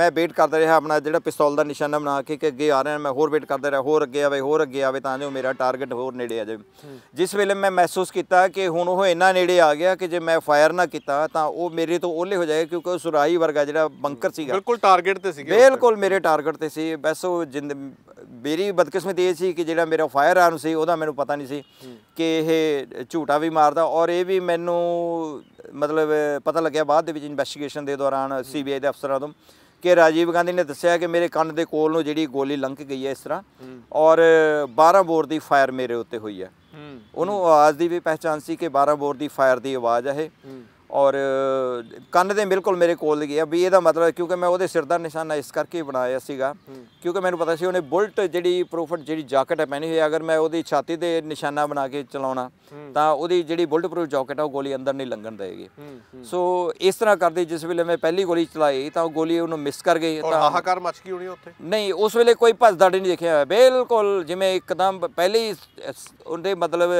ਮੈਂ ਵੇਟ ਕਰਦਾ ਰਿਹਾ ਆਪਣਾ ਜਿਹੜਾ ਪਿਸਤੌਲ ਦਾ ਨਿਸ਼ਾਨਾ ਬਣਾ ਕੇ ਕਿ ਅੱਗੇ ਆ ਰਿਹਾ ਮੈਂ ਹੋਰ ਵੇਟ ਕਰਦਾ ਰਿਹਾ ਹੋਰ ਅੱਗੇ ਆਵੇ ਹੋਰ ਅੱਗੇ ਆਵੇ ਤਾਂ ਜੋ ਮੇਰਾ ਟਾਰਗੇਟ ਹੋਰ ਨੇੜੇ ਆ ਜਾਵੇ ਜਿਸ ਵੇਲੇ ਮੈਂ ਮਹਿਸੂਸ ਕੀਤਾ ਕਿ ਹੁਣ ਉਹ ਇੰਨਾ ਨੇੜੇ ਆ ਗਿਆ ਕਿ ਜੇ ਮੈਂ ਫਾਇਰ ਨਾ ਕੀਤਾ ਤਾਂ ਉਹ ਮੇਰੇ ਤੋਂ ਓਲੇ ਹੋ ਜਾਏਗਾ ਕਿਉਂਕਿ ਉਹ ਸੁਰਾਈ ਵਰਗਾ ਜਿਹੜਾ ਬੰਕਰ ਸੀਗਾ ਬਿਲਕੁਲ ਟਾਰਗੇਟ ਤੇ ਸੀਗਾ ਬਿਲਕੁਲ ਮੇਰੇ ਟਾਰਗੇਟ ਤੇ ਸੀ ਬਸ ਉਹ ਮੇਰੀ ਬਦਕਿਸਮਤੀ ਇਹ ਸੀ ਕਿ ਜਿਹੜਾ ਮੇਰਾ ਫਾਇਰ ਆਰਮ ਸੀ ਉਹਦਾ ਮੈਨੂੰ ਪਤਾ ਨਹੀਂ ਸੀ ਕਿ ਇਹ ਝੂਟਾ ਵੀ ਮਾਰਦਾ ਔਰ ਇਹ ਵੀ ਮੈਨੂੰ ਮਤਲਬ ਪਤਾ ਲੱਗਿਆ ਬਾਅਦ ਦੇ ਵਿੱਚ ਇਨਵੈਸਟੀਗੇਸ਼ਨ ਦੇ ਦੌਰਾਨ ਸੀਬੀਆਈ ਦੇ ਅਫਸਰਾਂ ਤੋਂ ਕਿ ਰਾਜੀਵ ਗਾਂਧੀ ਨੇ ਦੱਸਿਆ ਕਿ ਮੇਰੇ ਕੰਨ ਦੇ ਕੋਲ ਨੂੰ ਜਿਹੜੀ ਗੋਲੀ ਲੰਘ ਗਈ ਹੈ ਇਸ ਤਰ੍ਹਾਂ ਔਰ 12 ਬੋਰ ਦੀ ਫਾਇਰ ਮੇਰੇ ਉੱਤੇ ਹੋਈ ਹੈ ਉਹਨੂੰ ਆਵਾਜ਼ ਦੀ ਵੀ ਪਹਿਚਾਨ ਸੀ ਕਿ 12 ਬੋਰ ਦੀ ਫਾਇਰ ਦੀ ਆਵਾਜ਼ ਹੈ ਔਰ ਕੰਨ ਦੇ ਬਿਲਕੁਲ ਮੇਰੇ ਕੋਲ ਆ ਵੀ ਇਹਦਾ ਮਤਲਬ ਕਿਉਂਕਿ ਮੈਂ ਉਹਦੇ ਸਿਰ ਦਾ ਨਿਸ਼ਾਨਾ ਇਸ ਕਰਕੇ ਬਣਾਇਆ ਸੀਗਾ ਕਿਉਂਕਿ ਮੈਨੂੰ ਪਤਾ ਸੀ ਉਹਨੇ ਬੁਲਟ ਜਿਹੜੀ ਪ੍ਰੋਫਟ ਜਿਹੜੀ ਜੈਕਟ ਹੈ ਪਹਿਨੀ ਹੋਈ ਅਗਰ ਮੈਂ ਉਹਦੀ ਛਾਤੀ ਤੇ ਨਿਸ਼ਾਨਾ ਬਣਾ ਕੇ ਚਲਾਉਣਾ ਤਾਂ ਉਹਦੀ ਜਿਹੜੀ ਬੁਲਟ ਪ੍ਰੂਫ ਜੈਕਟ ਆ ਉਹ ਗੋਲੀ ਅੰਦਰ ਨਹੀਂ ਲੰਘਣ ਦੇਗੀ ਸੋ ਇਸ ਤਰ੍ਹਾਂ ਕਰਦੇ ਜਿਸ ਵੇਲੇ ਮੈਂ ਪਹਿਲੀ ਗੋਲੀ ਚਲਾਈ ਤਾਂ ਉਹ ਗੋਲੀ ਉਹਨੂੰ ਮਿਸ ਕਰ ਗਈ ਤਾਂ ਹਾਹਾਕਾਰ ਮਚ ਗਈ ਹੋਣੀ ਉੱਥੇ ਨਹੀਂ ਉਸ ਵੇਲੇ ਕੋਈ ਭੱਜਦਾ ਨਹੀਂ ਦੇਖਿਆ ਬਿਲਕੁਲ ਜਿਵੇਂ ਇੱਕਦਮ ਪਹਿਲੀ ਉਹਦੇ ਮਤਲਬ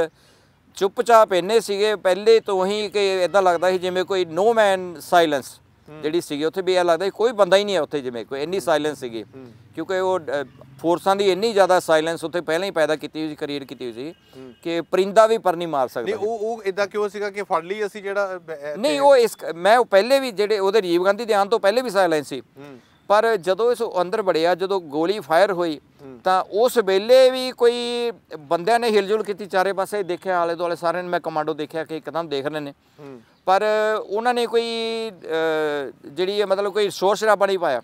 ਚੁੱਪਚਾਪ ਇੰਨੇ ਸੀਗੇ ਪਹਿਲੇ ਤੋਂ ਹੀ ਕਿ ਇਦਾਂ ਲੱਗਦਾ ਸੀ ਜਿਵੇਂ ਕੋਈ ਨੋ ਮੈਨ ਸਾਇਲੈਂਸ ਜਿਹੜੀ ਸੀਗੀ ਉੱਥੇ ਵੀ ਇਹ ਲੱਗਦਾ ਕੋਈ ਬੰਦਾ ਹੀ ਨਹੀਂ ਹੈ ਉੱਥੇ ਜਿਵੇਂ ਕੋਈ ਇੰਨੀ ਸਾਇਲੈਂਸ ਸੀਗੀ ਕਿਉਂਕਿ ਉਹ ਫੋਰਸਾਂ ਦੀ ਇੰਨੀ ਜ਼ਿਆਦਾ ਸਾਇਲੈਂਸ ਉੱਥੇ ਪਹਿਲਾਂ ਹੀ ਪੈਦਾ ਕੀਤੀ ਹੋਈ ਸੀ ਕ੍ਰੀਏਟ ਕੀਤੀ ਹੋਈ ਸੀ ਕਿ ਪਰਿੰਦਾ ਵੀ ਪਰ ਨਹੀਂ ਮਾਰ ਸਕਦਾ ਨਹੀਂ ਉਹ ਉਹ ਇਦਾਂ ਕਿਉਂ ਸੀਗਾ ਕਿ ਫੜ ਲਈ ਅਸੀਂ ਜਿਹੜਾ ਨਹੀਂ ਉਹ ਇਸ ਮੈਂ ਉਹ ਪਹਿਲੇ ਵੀ ਜਿਹੜੇ ਉਹਦੇ ਰੀਵ ਗਾਂਧੀ ਦੇ ਆਉਣ ਤੋਂ ਪਹਿਲੇ ਵੀ ਸਾਇਲੈਂਸ ਸੀ ਪਰ ਜਦੋਂ ਇਸ ਅੰਦਰ ਵੜਿਆ ਜਦੋਂ ਗੋਲੀ ਫਾਇਰ ਹੋਈ ਤਾਂ ਉਸ ਵੇਲੇ ਵੀ ਕੋਈ ਬੰਦਿਆਂ ਨੇ ਹਿਲਜੁਲ ਕੀਤੀ ਚਾਰੇ ਪਾਸੇ ਦੇਖਿਆ ਆਲੇ ਦੁਆਲੇ ਸਾਰਿਆਂ ਨੇ ਮੈਂ ਕਮਾਂਡੋ ਦੇਖਿਆ ਕਿ ਇੱਕਦਮ ਦੇਖ ਰਹੇ ਨੇ ਪਰ ਉਹਨਾਂ ਨੇ ਕੋਈ ਜਿਹੜੀ ਮਤਲਬ ਕੋਈ ਸੋਰਸ ਨਾ ਬਣੀ ਪਾਇਆ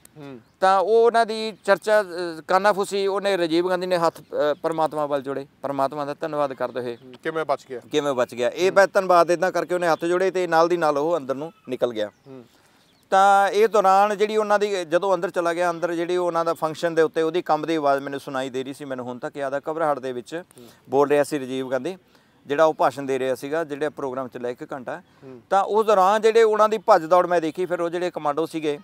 ਤਾਂ ਉਹ ਉਹਨਾਂ ਦੀ ਚਰਚਾ ਕਾਨਾਫੁਸੀ ਉਹਨੇ ਰਜੀਵ ਗਾਂਧੀ ਨੇ ਹੱਥ ਪਰਮਾਤਮਾ ਵੱਲ ਜੋੜੇ ਪਰਮਾਤਮਾ ਦਾ ਧੰਨਵਾਦ ਕਰਦੇ ਹੋਏ ਕਿਵੇਂ ਬਚ ਗਿਆ ਕਿਵੇਂ ਬਚ ਗਿਆ ਇਹ ਬੈ ਧੰਨਵਾਦ ਇਦਾਂ ਕਰਕੇ ਉਹਨੇ ਹੱਥ ਜੋੜੇ ਤੇ ਨਾਲ ਦੀ ਨਾਲ ਉਹ ਅੰਦਰ ਨੂੰ ਨਿਕਲ ਗਿਆ ਤਾਂ ਇਹ ਦੌਰਾਨ ਜਿਹੜੀ ਉਹਨਾਂ ਦੀ ਜਦੋਂ ਅੰਦਰ ਚਲਾ ਗਿਆ ਅੰਦਰ ਜਿਹੜੀ ਉਹਨਾਂ ਦਾ ਫੰਕਸ਼ਨ ਦੇ ਉੱਤੇ ਉਹਦੀ ਕੰਮ ਦੀ ਆਵਾਜ਼ ਮੈਨੂੰ ਸੁਣਾਈ ਦੇ ਰਹੀ ਸੀ ਮੈਨੂੰ ਹੁਣ ਤੱਕ ਯਾਦ ਆ ਕਬਰਹਾਟ ਦੇ ਵਿੱਚ ਬੋਲ ਰਿਹਾ ਸੀ ਰਜੀਵ ਗਾਂਧੀ ਜਿਹੜਾ ਉਹ ਭਾਸ਼ਣ ਦੇ ਰਿਹਾ ਸੀਗਾ ਜਿਹੜੇ ਪ੍ਰੋਗਰਾਮ ਚ ਲੈ ਕੇ ਘੰਟਾ ਤਾਂ ਉਸ ਦੌਰਾਨ ਜਿਹੜੇ ਉਹਨਾਂ ਦੀ ਭੱਜ ਦੌੜ ਮੈਂ ਦੇਖੀ ਫਿਰ ਉਹ ਜਿਹੜੇ ਕਮਾਂਡੋ ਸੀਗੇ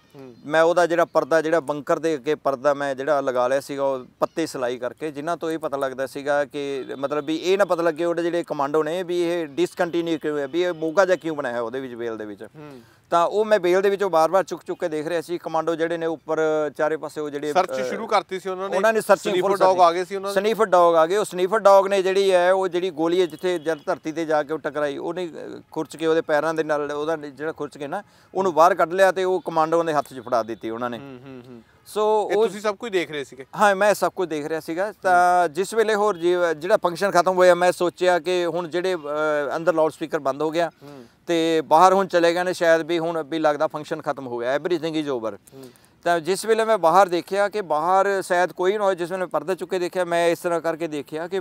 ਮੈਂ ਉਹਦਾ ਜਿਹੜਾ ਪਰਦਾ ਜਿਹੜਾ ਬੰਕਰ ਦੇ ਅੱਗੇ ਪਰਦਾ ਮੈਂ ਜਿਹੜਾ ਲਗਾ ਲਿਆ ਸੀਗਾ ਉਹ ਪੱਤੇ ਸਲਾਈ ਕਰਕੇ ਜਿਨ੍ਹਾਂ ਤੋਂ ਇਹ ਪਤਾ ਲੱਗਦਾ ਸੀਗਾ ਕਿ ਮਤਲਬ ਵੀ ਇਹ ਨਾ ਪਤਾ ਲੱਗੇ ਉਹਦੇ ਜਿਹੜੇ ਕਮਾਂਡੋ ਨੇ ਵੀ ਇਹ ਡਿਸਕੰਟੀਨਿਊ ਕਿਉਂ ਹੈ ਵੀ ਇਹ ਮੋਗਾ ਜਾਂ ਕਿਉਂ ਬਣਾਇਆ ਉਹਦੇ ਵਿੱਚ ਵੇਲ ਦੇ ਵਿੱਚ ਤਾਂ ਉਹ ਮੈਂ ਬੇਲ ਦੇ ਵਿੱਚੋਂ ਬਾਰ-ਬਾਰ ਚੁੱਕ ਚੁੱਕ ਕੇ ਦੇਖ ਰਿਹਾ ਸੀ ਕਮਾਂਡੋ ਜਿਹੜੇ ਨੇ ਉੱਪਰ ਚਾਰੇ ਪਾਸੇ ਉਹ ਜਿਹੜੇ ਸਰਚ ਸ਼ੁਰੂ ਕਰਤੀ ਸੀ ਉਹਨਾਂ ਨੇ ਉਹਨਾਂ ਨੇ ਸਰਚਿੰਗ ਫੋਰ ਡੌਗ ਆ ਗਏ ਸੀ ਉਹਨਾਂ ਦੇ ਸਨੀਫਰ ਡੌਗ ਆ ਗਏ ਉਹ ਸਨੀਫਰ ਡੌਗ ਨੇ ਜਿਹੜੀ ਹੈ ਉਹ ਜਿਹੜੀ ਗੋਲੀ ਹੈ ਜਿੱਥੇ ਜਦ ਧਰਤੀ ਤੇ ਜਾ ਕੇ ਉਹ ਟਕਰਾਈ ਉਹਨੇ ਖੁਰਚ ਕੇ ਉਹਦੇ ਪੈਰਾਂ ਦੇ ਨਾਲ ਉਹਦਾ ਜਿਹੜਾ ਖੁਰਚ ਕੇ ਨਾ ਉਹਨੂੰ ਬਾਹਰ ਕੱਢ ਲਿਆ ਤੇ ਉਹ ਕਮਾਂਡੋ ਦੇ ਹੱਥ 'ਚ ਫੜਾ ਦਿੱਤੀ ਉਹਨਾਂ ਨੇ ਸੋ ਉਹ ਤੁਸੀਂ ਸਭ ਕੁਝ ਦੇਖ ਰਹੇ ਸੀਗੇ ਹਾਂ ਮੈਂ ਸਭ ਕੁਝ ਦੇਖ ਰਿਹਾ ਸੀਗਾ ਤਾਂ ਜਿਸ ਵੇਲੇ ਹੋਰ ਜਿਹੜਾ ਫੰਕਸ਼ਨ ਖਤਮ ਹੋਇਆ ਮੈਂ ਸੋਚਿਆ ਕਿ ਹੁਣ ਜਿਹੜੇ ਅੰਦਰ ਲਾਊਡ ਸਪੀਕਰ ਬੰਦ ਹੋ ਗਿਆ ਤੇ ਬਾਹਰ ਹੁਣ ਚਲੇ ਗਏ ਨੇ ਸ਼ਾਇਦ ਵੀ ਹੁਣ ਵੀ ਲੱਗਦਾ ਫੰਕਸ਼ਨ ਖਤਮ ਹੋ ਗਿਆ ਐਵਰੀਥਿੰਗ ਇਜ਼ ਓਵਰ ਤਾਂ ਜਿਸ ਵੇਲੇ ਮੈਂ ਬਾਹਰ ਦੇਖਿਆ ਕਿ ਬਾਹਰ ਸ਼ਾਇਦ ਕੋਈ ਨਾ ਹੋਵੇ ਜਿਸ ਵੇਲੇ ਮੈਂ ਪਰਦੇ ਚੁੱਕੇ ਦੇਖਿਆ ਮੈਂ ਇਸ ਤਰ੍ਹਾਂ ਕਰਕੇ ਦੇਖਿਆ ਕਿ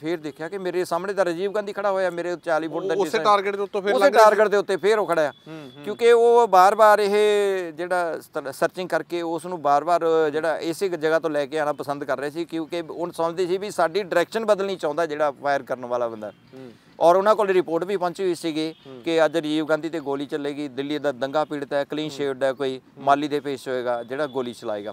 ਫੇਰ ਦੇਖਿਆ ਕਿ ਮੇਰੇ ਸਾਹਮਣੇ ਤਾਂ ਰਜੀਵ ਗਾਂਧੀ ਖੜਾ ਹੋਇਆ ਮੇਰੇ 40 ਫੁੱਟ ਦਾ ਉਸੇ ਟਾਰਗੇਟ ਦੇ ਉੱਤੇ ਫੇਰ ਉਸੇ ਟਾਰਗੇਟ ਦੇ ਉੱਤੇ ਫੇਰ ਉਹ ਖੜਾ ਆ ਕਿਉਂਕਿ ਉਹ ਬਾਰ-ਬਾਰ ਇਹ ਜਿਹੜਾ ਸਰਚਿੰਗ ਕਰਕੇ ਉਸ ਨੂੰ ਬਾਰ-ਬਾਰ ਜਿਹੜਾ ਇਸੇ ਜਗ੍ਹਾ ਤੋਂ ਲੈ ਕੇ ਆਣਾ ਪਸੰਦ ਕਰ ਰਹੇ ਸੀ ਕਿਉਂਕਿ ਉਹ ਸਮਝਦੇ ਸੀ ਵੀ ਸਾਡੀ ਡਾਇਰੈਕਸ਼ਨ ਬਦਲਣੀ ਚਾਹੁੰਦਾ ਜਿਹੜਾ ਫਾਇਰ ਕਰਨ ਵਾਲਾ ਬੰਦਾ ਔਰ ਉਹਨਾਂ ਕੋਲ ਰਿਪੋਰਟ ਵੀ ਪਹੁੰਚੀ ਹੋਈ ਸੀਗੀ ਕਿ ਅੱਜ ਰਾਜੀਵ ਗਾਂਧੀ ਤੇ ਗੋਲੀ ਚੱਲੇਗੀ ਦਿੱਲੀ ਦਾ ਦੰਗਾ ਪੀੜਤ ਹੈ ਕਲੀਨ ਸ਼ੇਵਡ ਹੈ ਕੋਈ ਮਾਲੀ ਦੇ ਪੇਸ਼ ਹੋਏਗਾ ਜਿਹੜਾ ਗੋਲੀ ਚਲਾਏਗਾ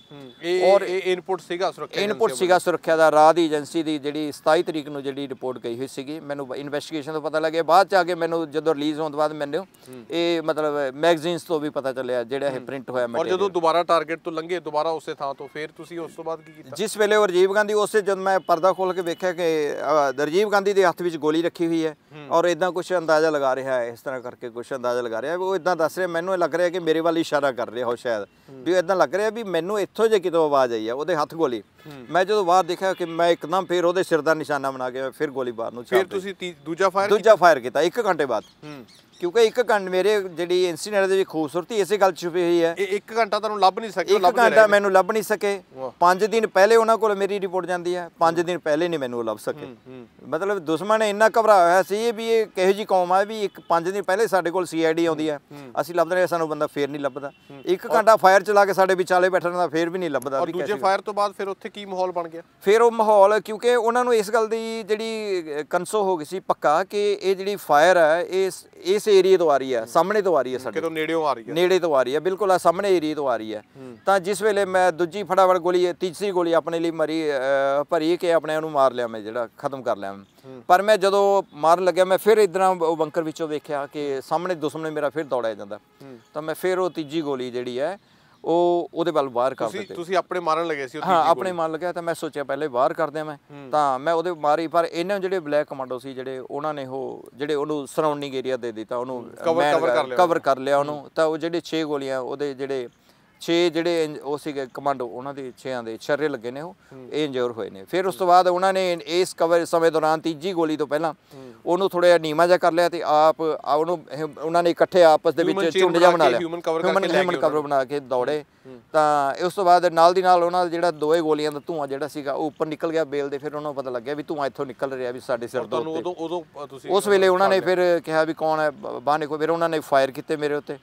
ਔਰ ਇਹ ਇਨਪੁਟ ਸੀਗਾ ਸੁਰੱਖਿਆ ਇਨਪੁਟ ਸੀਗਾ ਸੁਰੱਖਿਆ ਦਾ ਰਾਹ ਦੀ ਏਜੰਸੀ ਦੀ ਜਿਹੜੀ 27 ਤਰੀਕ ਨੂੰ ਜਿਹੜੀ ਰਿਪੋਰਟ ਗਈ ਹੋਈ ਸੀਗੀ ਮੈਨੂੰ ਇਨਵੈਸਟੀਗੇਸ਼ਨ ਤੋਂ ਪਤਾ ਲੱਗਿਆ ਬਾਅਦ ਚ ਆ ਕੇ ਮੈਨੂੰ ਜਦੋਂ ਰਿਲੀਜ਼ ਹੋਣ ਤੋਂ ਬਾਅਦ ਮੈਨੂੰ ਇਹ ਮਤਲਬ ਮੈਗਜ਼ੀਨਸ ਤੋਂ ਵੀ ਪਤਾ ਚੱਲਿਆ ਜਿਹੜਾ ਇਹ ਪ੍ਰਿੰਟ ਹੋਇਆ ਮੈਂ ਔਰ ਜਦੋਂ ਦੁਬਾਰਾ ਟਾਰਗੇਟ ਤੋਂ ਲੰਘੇ ਦੁਬਾਰਾ ਉਸੇ ਥਾਂ ਤੋਂ ਫਿਰ ਤੁਸੀਂ ਉਸ ਤੋਂ ਬਾਅਦ ਕੀ ਕੀਤਾ ਜਿਸ ਵੇਲੇ ਰਜੀਵ ਗਾਂਧੀ ਉਸੇ ਜਦ ਮੈਂ ਪਰਦਾ ਖੋਲ ਕੇ ਵੇਖਿਆ ਕਿ ਰਜੀਵ ਗਾਂਧੀ ਦੇ ਹੱਥ ਵਿੱਚ ਗੋਲੀ ਰੱਖੀ ਹੋਈ ਹੈ ਔਰ ਇਦਾਂ ਕੁਝ ਅੰਦਾਜ਼ਾ ਲਗਾ ਰਿਹਾ ਹੈ ਇਸ ਤਰ੍ਹਾਂ ਕਰਕੇ ਕੁਝ ਅੰਦਾਜ਼ਾ ਲਗਾ ਰਿਹਾ ਉਹ ਇਦਾਂ ਦੱਸ ਰਿਹਾ ਮੈਨੂੰ ਇਹ ਲੱਗ ਰਿਹਾ ਕਿ ਮੇਰੇ ਵੱਲ ਇਸ਼ਾਰਾ ਕਰ ਰਿਹਾ ਹੋ ਸ਼ਾਇਦ ਵੀ ਇਦਾਂ ਲੱਗ ਰਿਹਾ ਵੀ ਮੈਨੂੰ ਇੱਥੋਂ ਜੇ ਕਿਤੋਂ ਆਵਾਜ਼ ਆਈ ਆ ਉਹਦੇ ਹੱਥ ਗੋਲੀ ਮੈਂ ਜਦੋਂ ਬਾਹਰ ਦੇਖਿਆ ਕਿ ਮੈਂ ਇੱਕਦਮ ਫੇਰ ਉਹਦੇ ਸਿਰ ਦਾ ਨਿਸ਼ਾਨਾ ਬਣਾ ਕੇ ਫਿਰ ਗੋਲੀ ਬਾਹਰ ਨੂੰ ਚਾਹ ਫਿਰ ਤੁਸੀਂ ਦੂਜਾ ਫਾਇਰ ਦੂਜਾ ਫਾਇਰ ਕੀਤਾ 1 ਘੰਟੇ ਬਾਅਦ ਕਿਉਂਕਿ ਇੱਕ ਘੰਟਾ ਮੇਰੇ ਜਿਹੜੀ ਇਨਸੀਡੈਂਟ ਦੇ ਵਿੱਚ ਖੂਬਸੂਰਤੀ ਇਸੇ ਗੱਲ ਛੁਪੀ ਹੋਈ ਹੈ ਇਹ ਇੱਕ ਘੰਟਾ ਤੁਹਾਨੂੰ ਲੱਭ ਨਹੀਂ ਸਕੇ ਇੱਕ ਘੰਟਾ ਮੈਨੂੰ ਲੱਭ ਨਹੀਂ ਸਕੇ 5 ਦਿਨ ਪਹਿਲੇ ਉਹਨਾਂ ਕੋਲ ਮੇਰੀ ਰਿਪੋਰਟ ਜਾਂਦੀ ਹੈ 5 ਦਿਨ ਪਹਿਲੇ ਨਹੀਂ ਮੈਨੂੰ ਲੱਭ ਸਕੇ ਮਤਲਬ ਦੁਸ਼ਮਣ ਨੇ ਇੰਨਾ ਘਬਰਾਇਆ ਹੋਇਆ ਸੀ ਵੀ ਇਹ ਕਿਹੋ ਜੀ ਕੌਮ ਆ ਵੀ ਇੱਕ 5 ਦਿਨ ਪਹਿਲੇ ਸਾਡੇ ਕੋਲ ਸੀਆਈਡੀ ਆਉਂਦੀ ਹੈ ਅਸੀਂ ਲੱਭਦੇ ਰਹੇ ਸਾਨੂੰ ਬੰਦਾ ਫੇਰ ਨਹੀਂ ਲੱਭਦਾ ਇੱਕ ਘੰਟਾ ਫਾਇਰ ਚਲਾ ਕੇ ਸਾਡੇ ਵਿਚਾਲੇ ਬੈਠਣ ਦਾ ਫੇਰ ਵੀ ਨਹੀਂ ਲੱਭਦਾ ਵੀ ਦੂਜੇ ਫਾਇਰ ਤੋਂ ਬਾਅਦ ਫਿਰ ਉੱਥੇ ਕੀ ਮਾਹੌਲ ਬਣ ਗਿਆ ਫਿਰ ਉਹ ਮਾਹੌਲ ਕਿਉਂਕਿ ਉਹਨਾਂ ਨੂੰ ਇਸ ਗੱਲ ਦੀ ਜਿਹੜੀ ਕਨਸੋ ਹੋ ਗਈ ਸੀ ਪੱਕਾ ਕਿ ਇਹ ਜਿਹੜੀ ਫਾਇਰ ਹੈ ਇਸ ਇਸੇ ਏਰੀਆ ਤੋਂ ਆ ਰਹੀ ਹੈ ਸਾਹਮਣੇ ਤੋਂ ਆ ਰਹੀ ਹੈ ਸਾਡੇ ਕਿਤੋਂ ਨੇੜਿਓਂ ਆ ਰਹੀ ਹੈ ਨੇੜੇ ਤੋਂ ਆ ਰਹੀ ਹੈ ਬਿਲਕੁਲ ਆ ਸਾਹਮਣੇ ਏਰੀਆ ਤੋਂ ਆ ਰਹੀ ਹੈ ਤਾਂ ਜਿਸ ਵੇਲੇ ਮੈਂ ਦੂਜੀ ਫੜਾਵੜ ਗੋਲੀ ਤੀਸਰੀ ਗੋਲੀ ਆਪਣੇ ਲਈ ਮਰੀ ਭਰੀ ਕੇ ਆਪਣੇ ਉਹਨੂੰ ਮਾਰ ਲਿਆ ਮੈਂ ਜਿਹੜਾ ਖਤਮ ਕਰ ਲਿਆ ਪਰ ਮੈਂ ਜਦੋਂ ਮਾਰਨ ਲੱਗਿਆ ਮੈਂ ਫਿਰ ਇਦਾਂ ਉਹ ਬੰਕਰ ਵਿੱਚੋਂ ਵੇਖਿਆ ਕਿ ਸਾਹਮਣੇ ਦੁਸ਼ਮਣ ਮੇਰਾ ਫਿਰ ਦੌੜਿਆ ਜਾਂਦਾ ਤਾਂ ਮੈਂ ਫਿਰ ਉਹ ਤੀਜੀ ਗੋਲੀ ਜਿਹੜੀ ਹੈ ਉਹ ਉਹਦੇ ਵੱਲ ਬਾਹਰ ਕਰ ਦਿੱਤੇ ਤੁਸੀਂ ਆਪਣੇ ਮਾਰਨ ਲੱਗੇ ਸੀ ਹਾਂ ਆਪਣੇ ਮਾਰਨ ਲੱਗਿਆ ਤਾਂ ਮੈਂ ਸੋਚਿਆ ਪਹਿਲੇ ਬਾਹਰ ਕਰ ਦਿਆਂ ਮੈਂ ਤਾਂ ਮੈਂ ਉਹਦੇ ਮਾਰੀ ਪਰ ਇਹਨਾਂ ਜਿਹੜੇ ਬਲੈਕ ਕਮਾਂਡੋ ਸੀ ਜਿਹੜੇ ਉਹਨਾਂ ਨੇ ਉਹ ਜਿਹੜੇ ਉਹਨੂੰ ਸਰਾਊਂਡਿੰਗ ਏਰੀਆ ਦੇ ਦਿੱਤਾ ਉਹਨੂੰ ਕਵਰ ਕਰ ਲਿਆ ਉਹਨੂੰ ਤਾਂ ਉਹ ਜਿਹੜੇ 6 ਗੋਲੀਆਂ ਉਹਦੇ ਜਿਹੜੇ 6 ਜਿਹੜੇ ਉਹ ਸੀਗੇ ਕਮਾਂਡੋ ਉਹਨਾਂ ਦੇ 6ਾਂ ਦੇ ਛਰੇ ਲੱਗੇ ਨੇ ਉਹ ਇਹ ਇੰਜਰ ਹੋਏ ਨੇ ਫਿਰ ਉਸ ਤੋਂ ਬਾਅਦ ਉਹਨਾਂ ਨੇ ਇਸ ਕਵਰ ਸਮੇਂ ਦੌਰਾਨ ਤੀਜੀ ਗੋਲੀ ਤੋਂ ਪਹਿਲਾਂ ਉਹਨੂੰ ਥੋੜਾ ਜਿਹਾ ਨੀਮਾ ਜਿਹਾ ਕਰ ਲਿਆ ਤੇ ਆਪ ਆ ਉਹਨੂੰ ਉਹਨਾਂ ਨੇ ਇਕੱਠੇ ਆਪਸ ਦੇ ਵਿੱਚ ਝੁੰਡ ਜਿਹਾ ਬਣਾ ਲਿਆ ਹਿਊਮਨ ਕਵਰ ਕਰਕੇ ਹਿਊਮਨ ਕਵਰ ਬਣਾ ਕੇ ਦੌੜੇ ਤਾਂ ਉਸ ਤੋਂ ਬਾਅਦ ਨਾਲ ਦੀ ਨਾਲ ਉਹਨਾਂ ਦਾ ਜਿਹੜਾ ਦੋਏ ਗੋਲੀਆਂ ਦਾ ਧੂਆਂ ਜਿਹੜਾ ਸੀਗਾ ਉਹ ਉੱਪਰ ਨਿਕਲ ਗਿਆ ਬੇਲ ਦੇ ਫਿਰ ਉਹਨਾਂ ਨੂੰ ਪਤਾ ਲੱਗਿਆ ਵੀ ਧੂਆਂ ਇੱਥੋਂ ਨਿਕਲ ਰਿਹਾ ਵੀ ਸਾਡੇ ਸਿਰ ਤੋਂ ਉਦੋਂ ਉਦੋਂ ਤੁਸੀਂ ਉਸ ਵੇਲੇ ਉਹਨਾਂ ਨੇ ਫਿਰ ਕਿਹਾ ਵੀ ਕੌਣ ਹੈ ਬਾਹਰ ਨਿਕੋ ਫਿਰ ਉਹਨਾਂ ਨੇ ਫਾਇਰ ਕੀਤੇ ਮੇਰੇ ਉੱਤੇ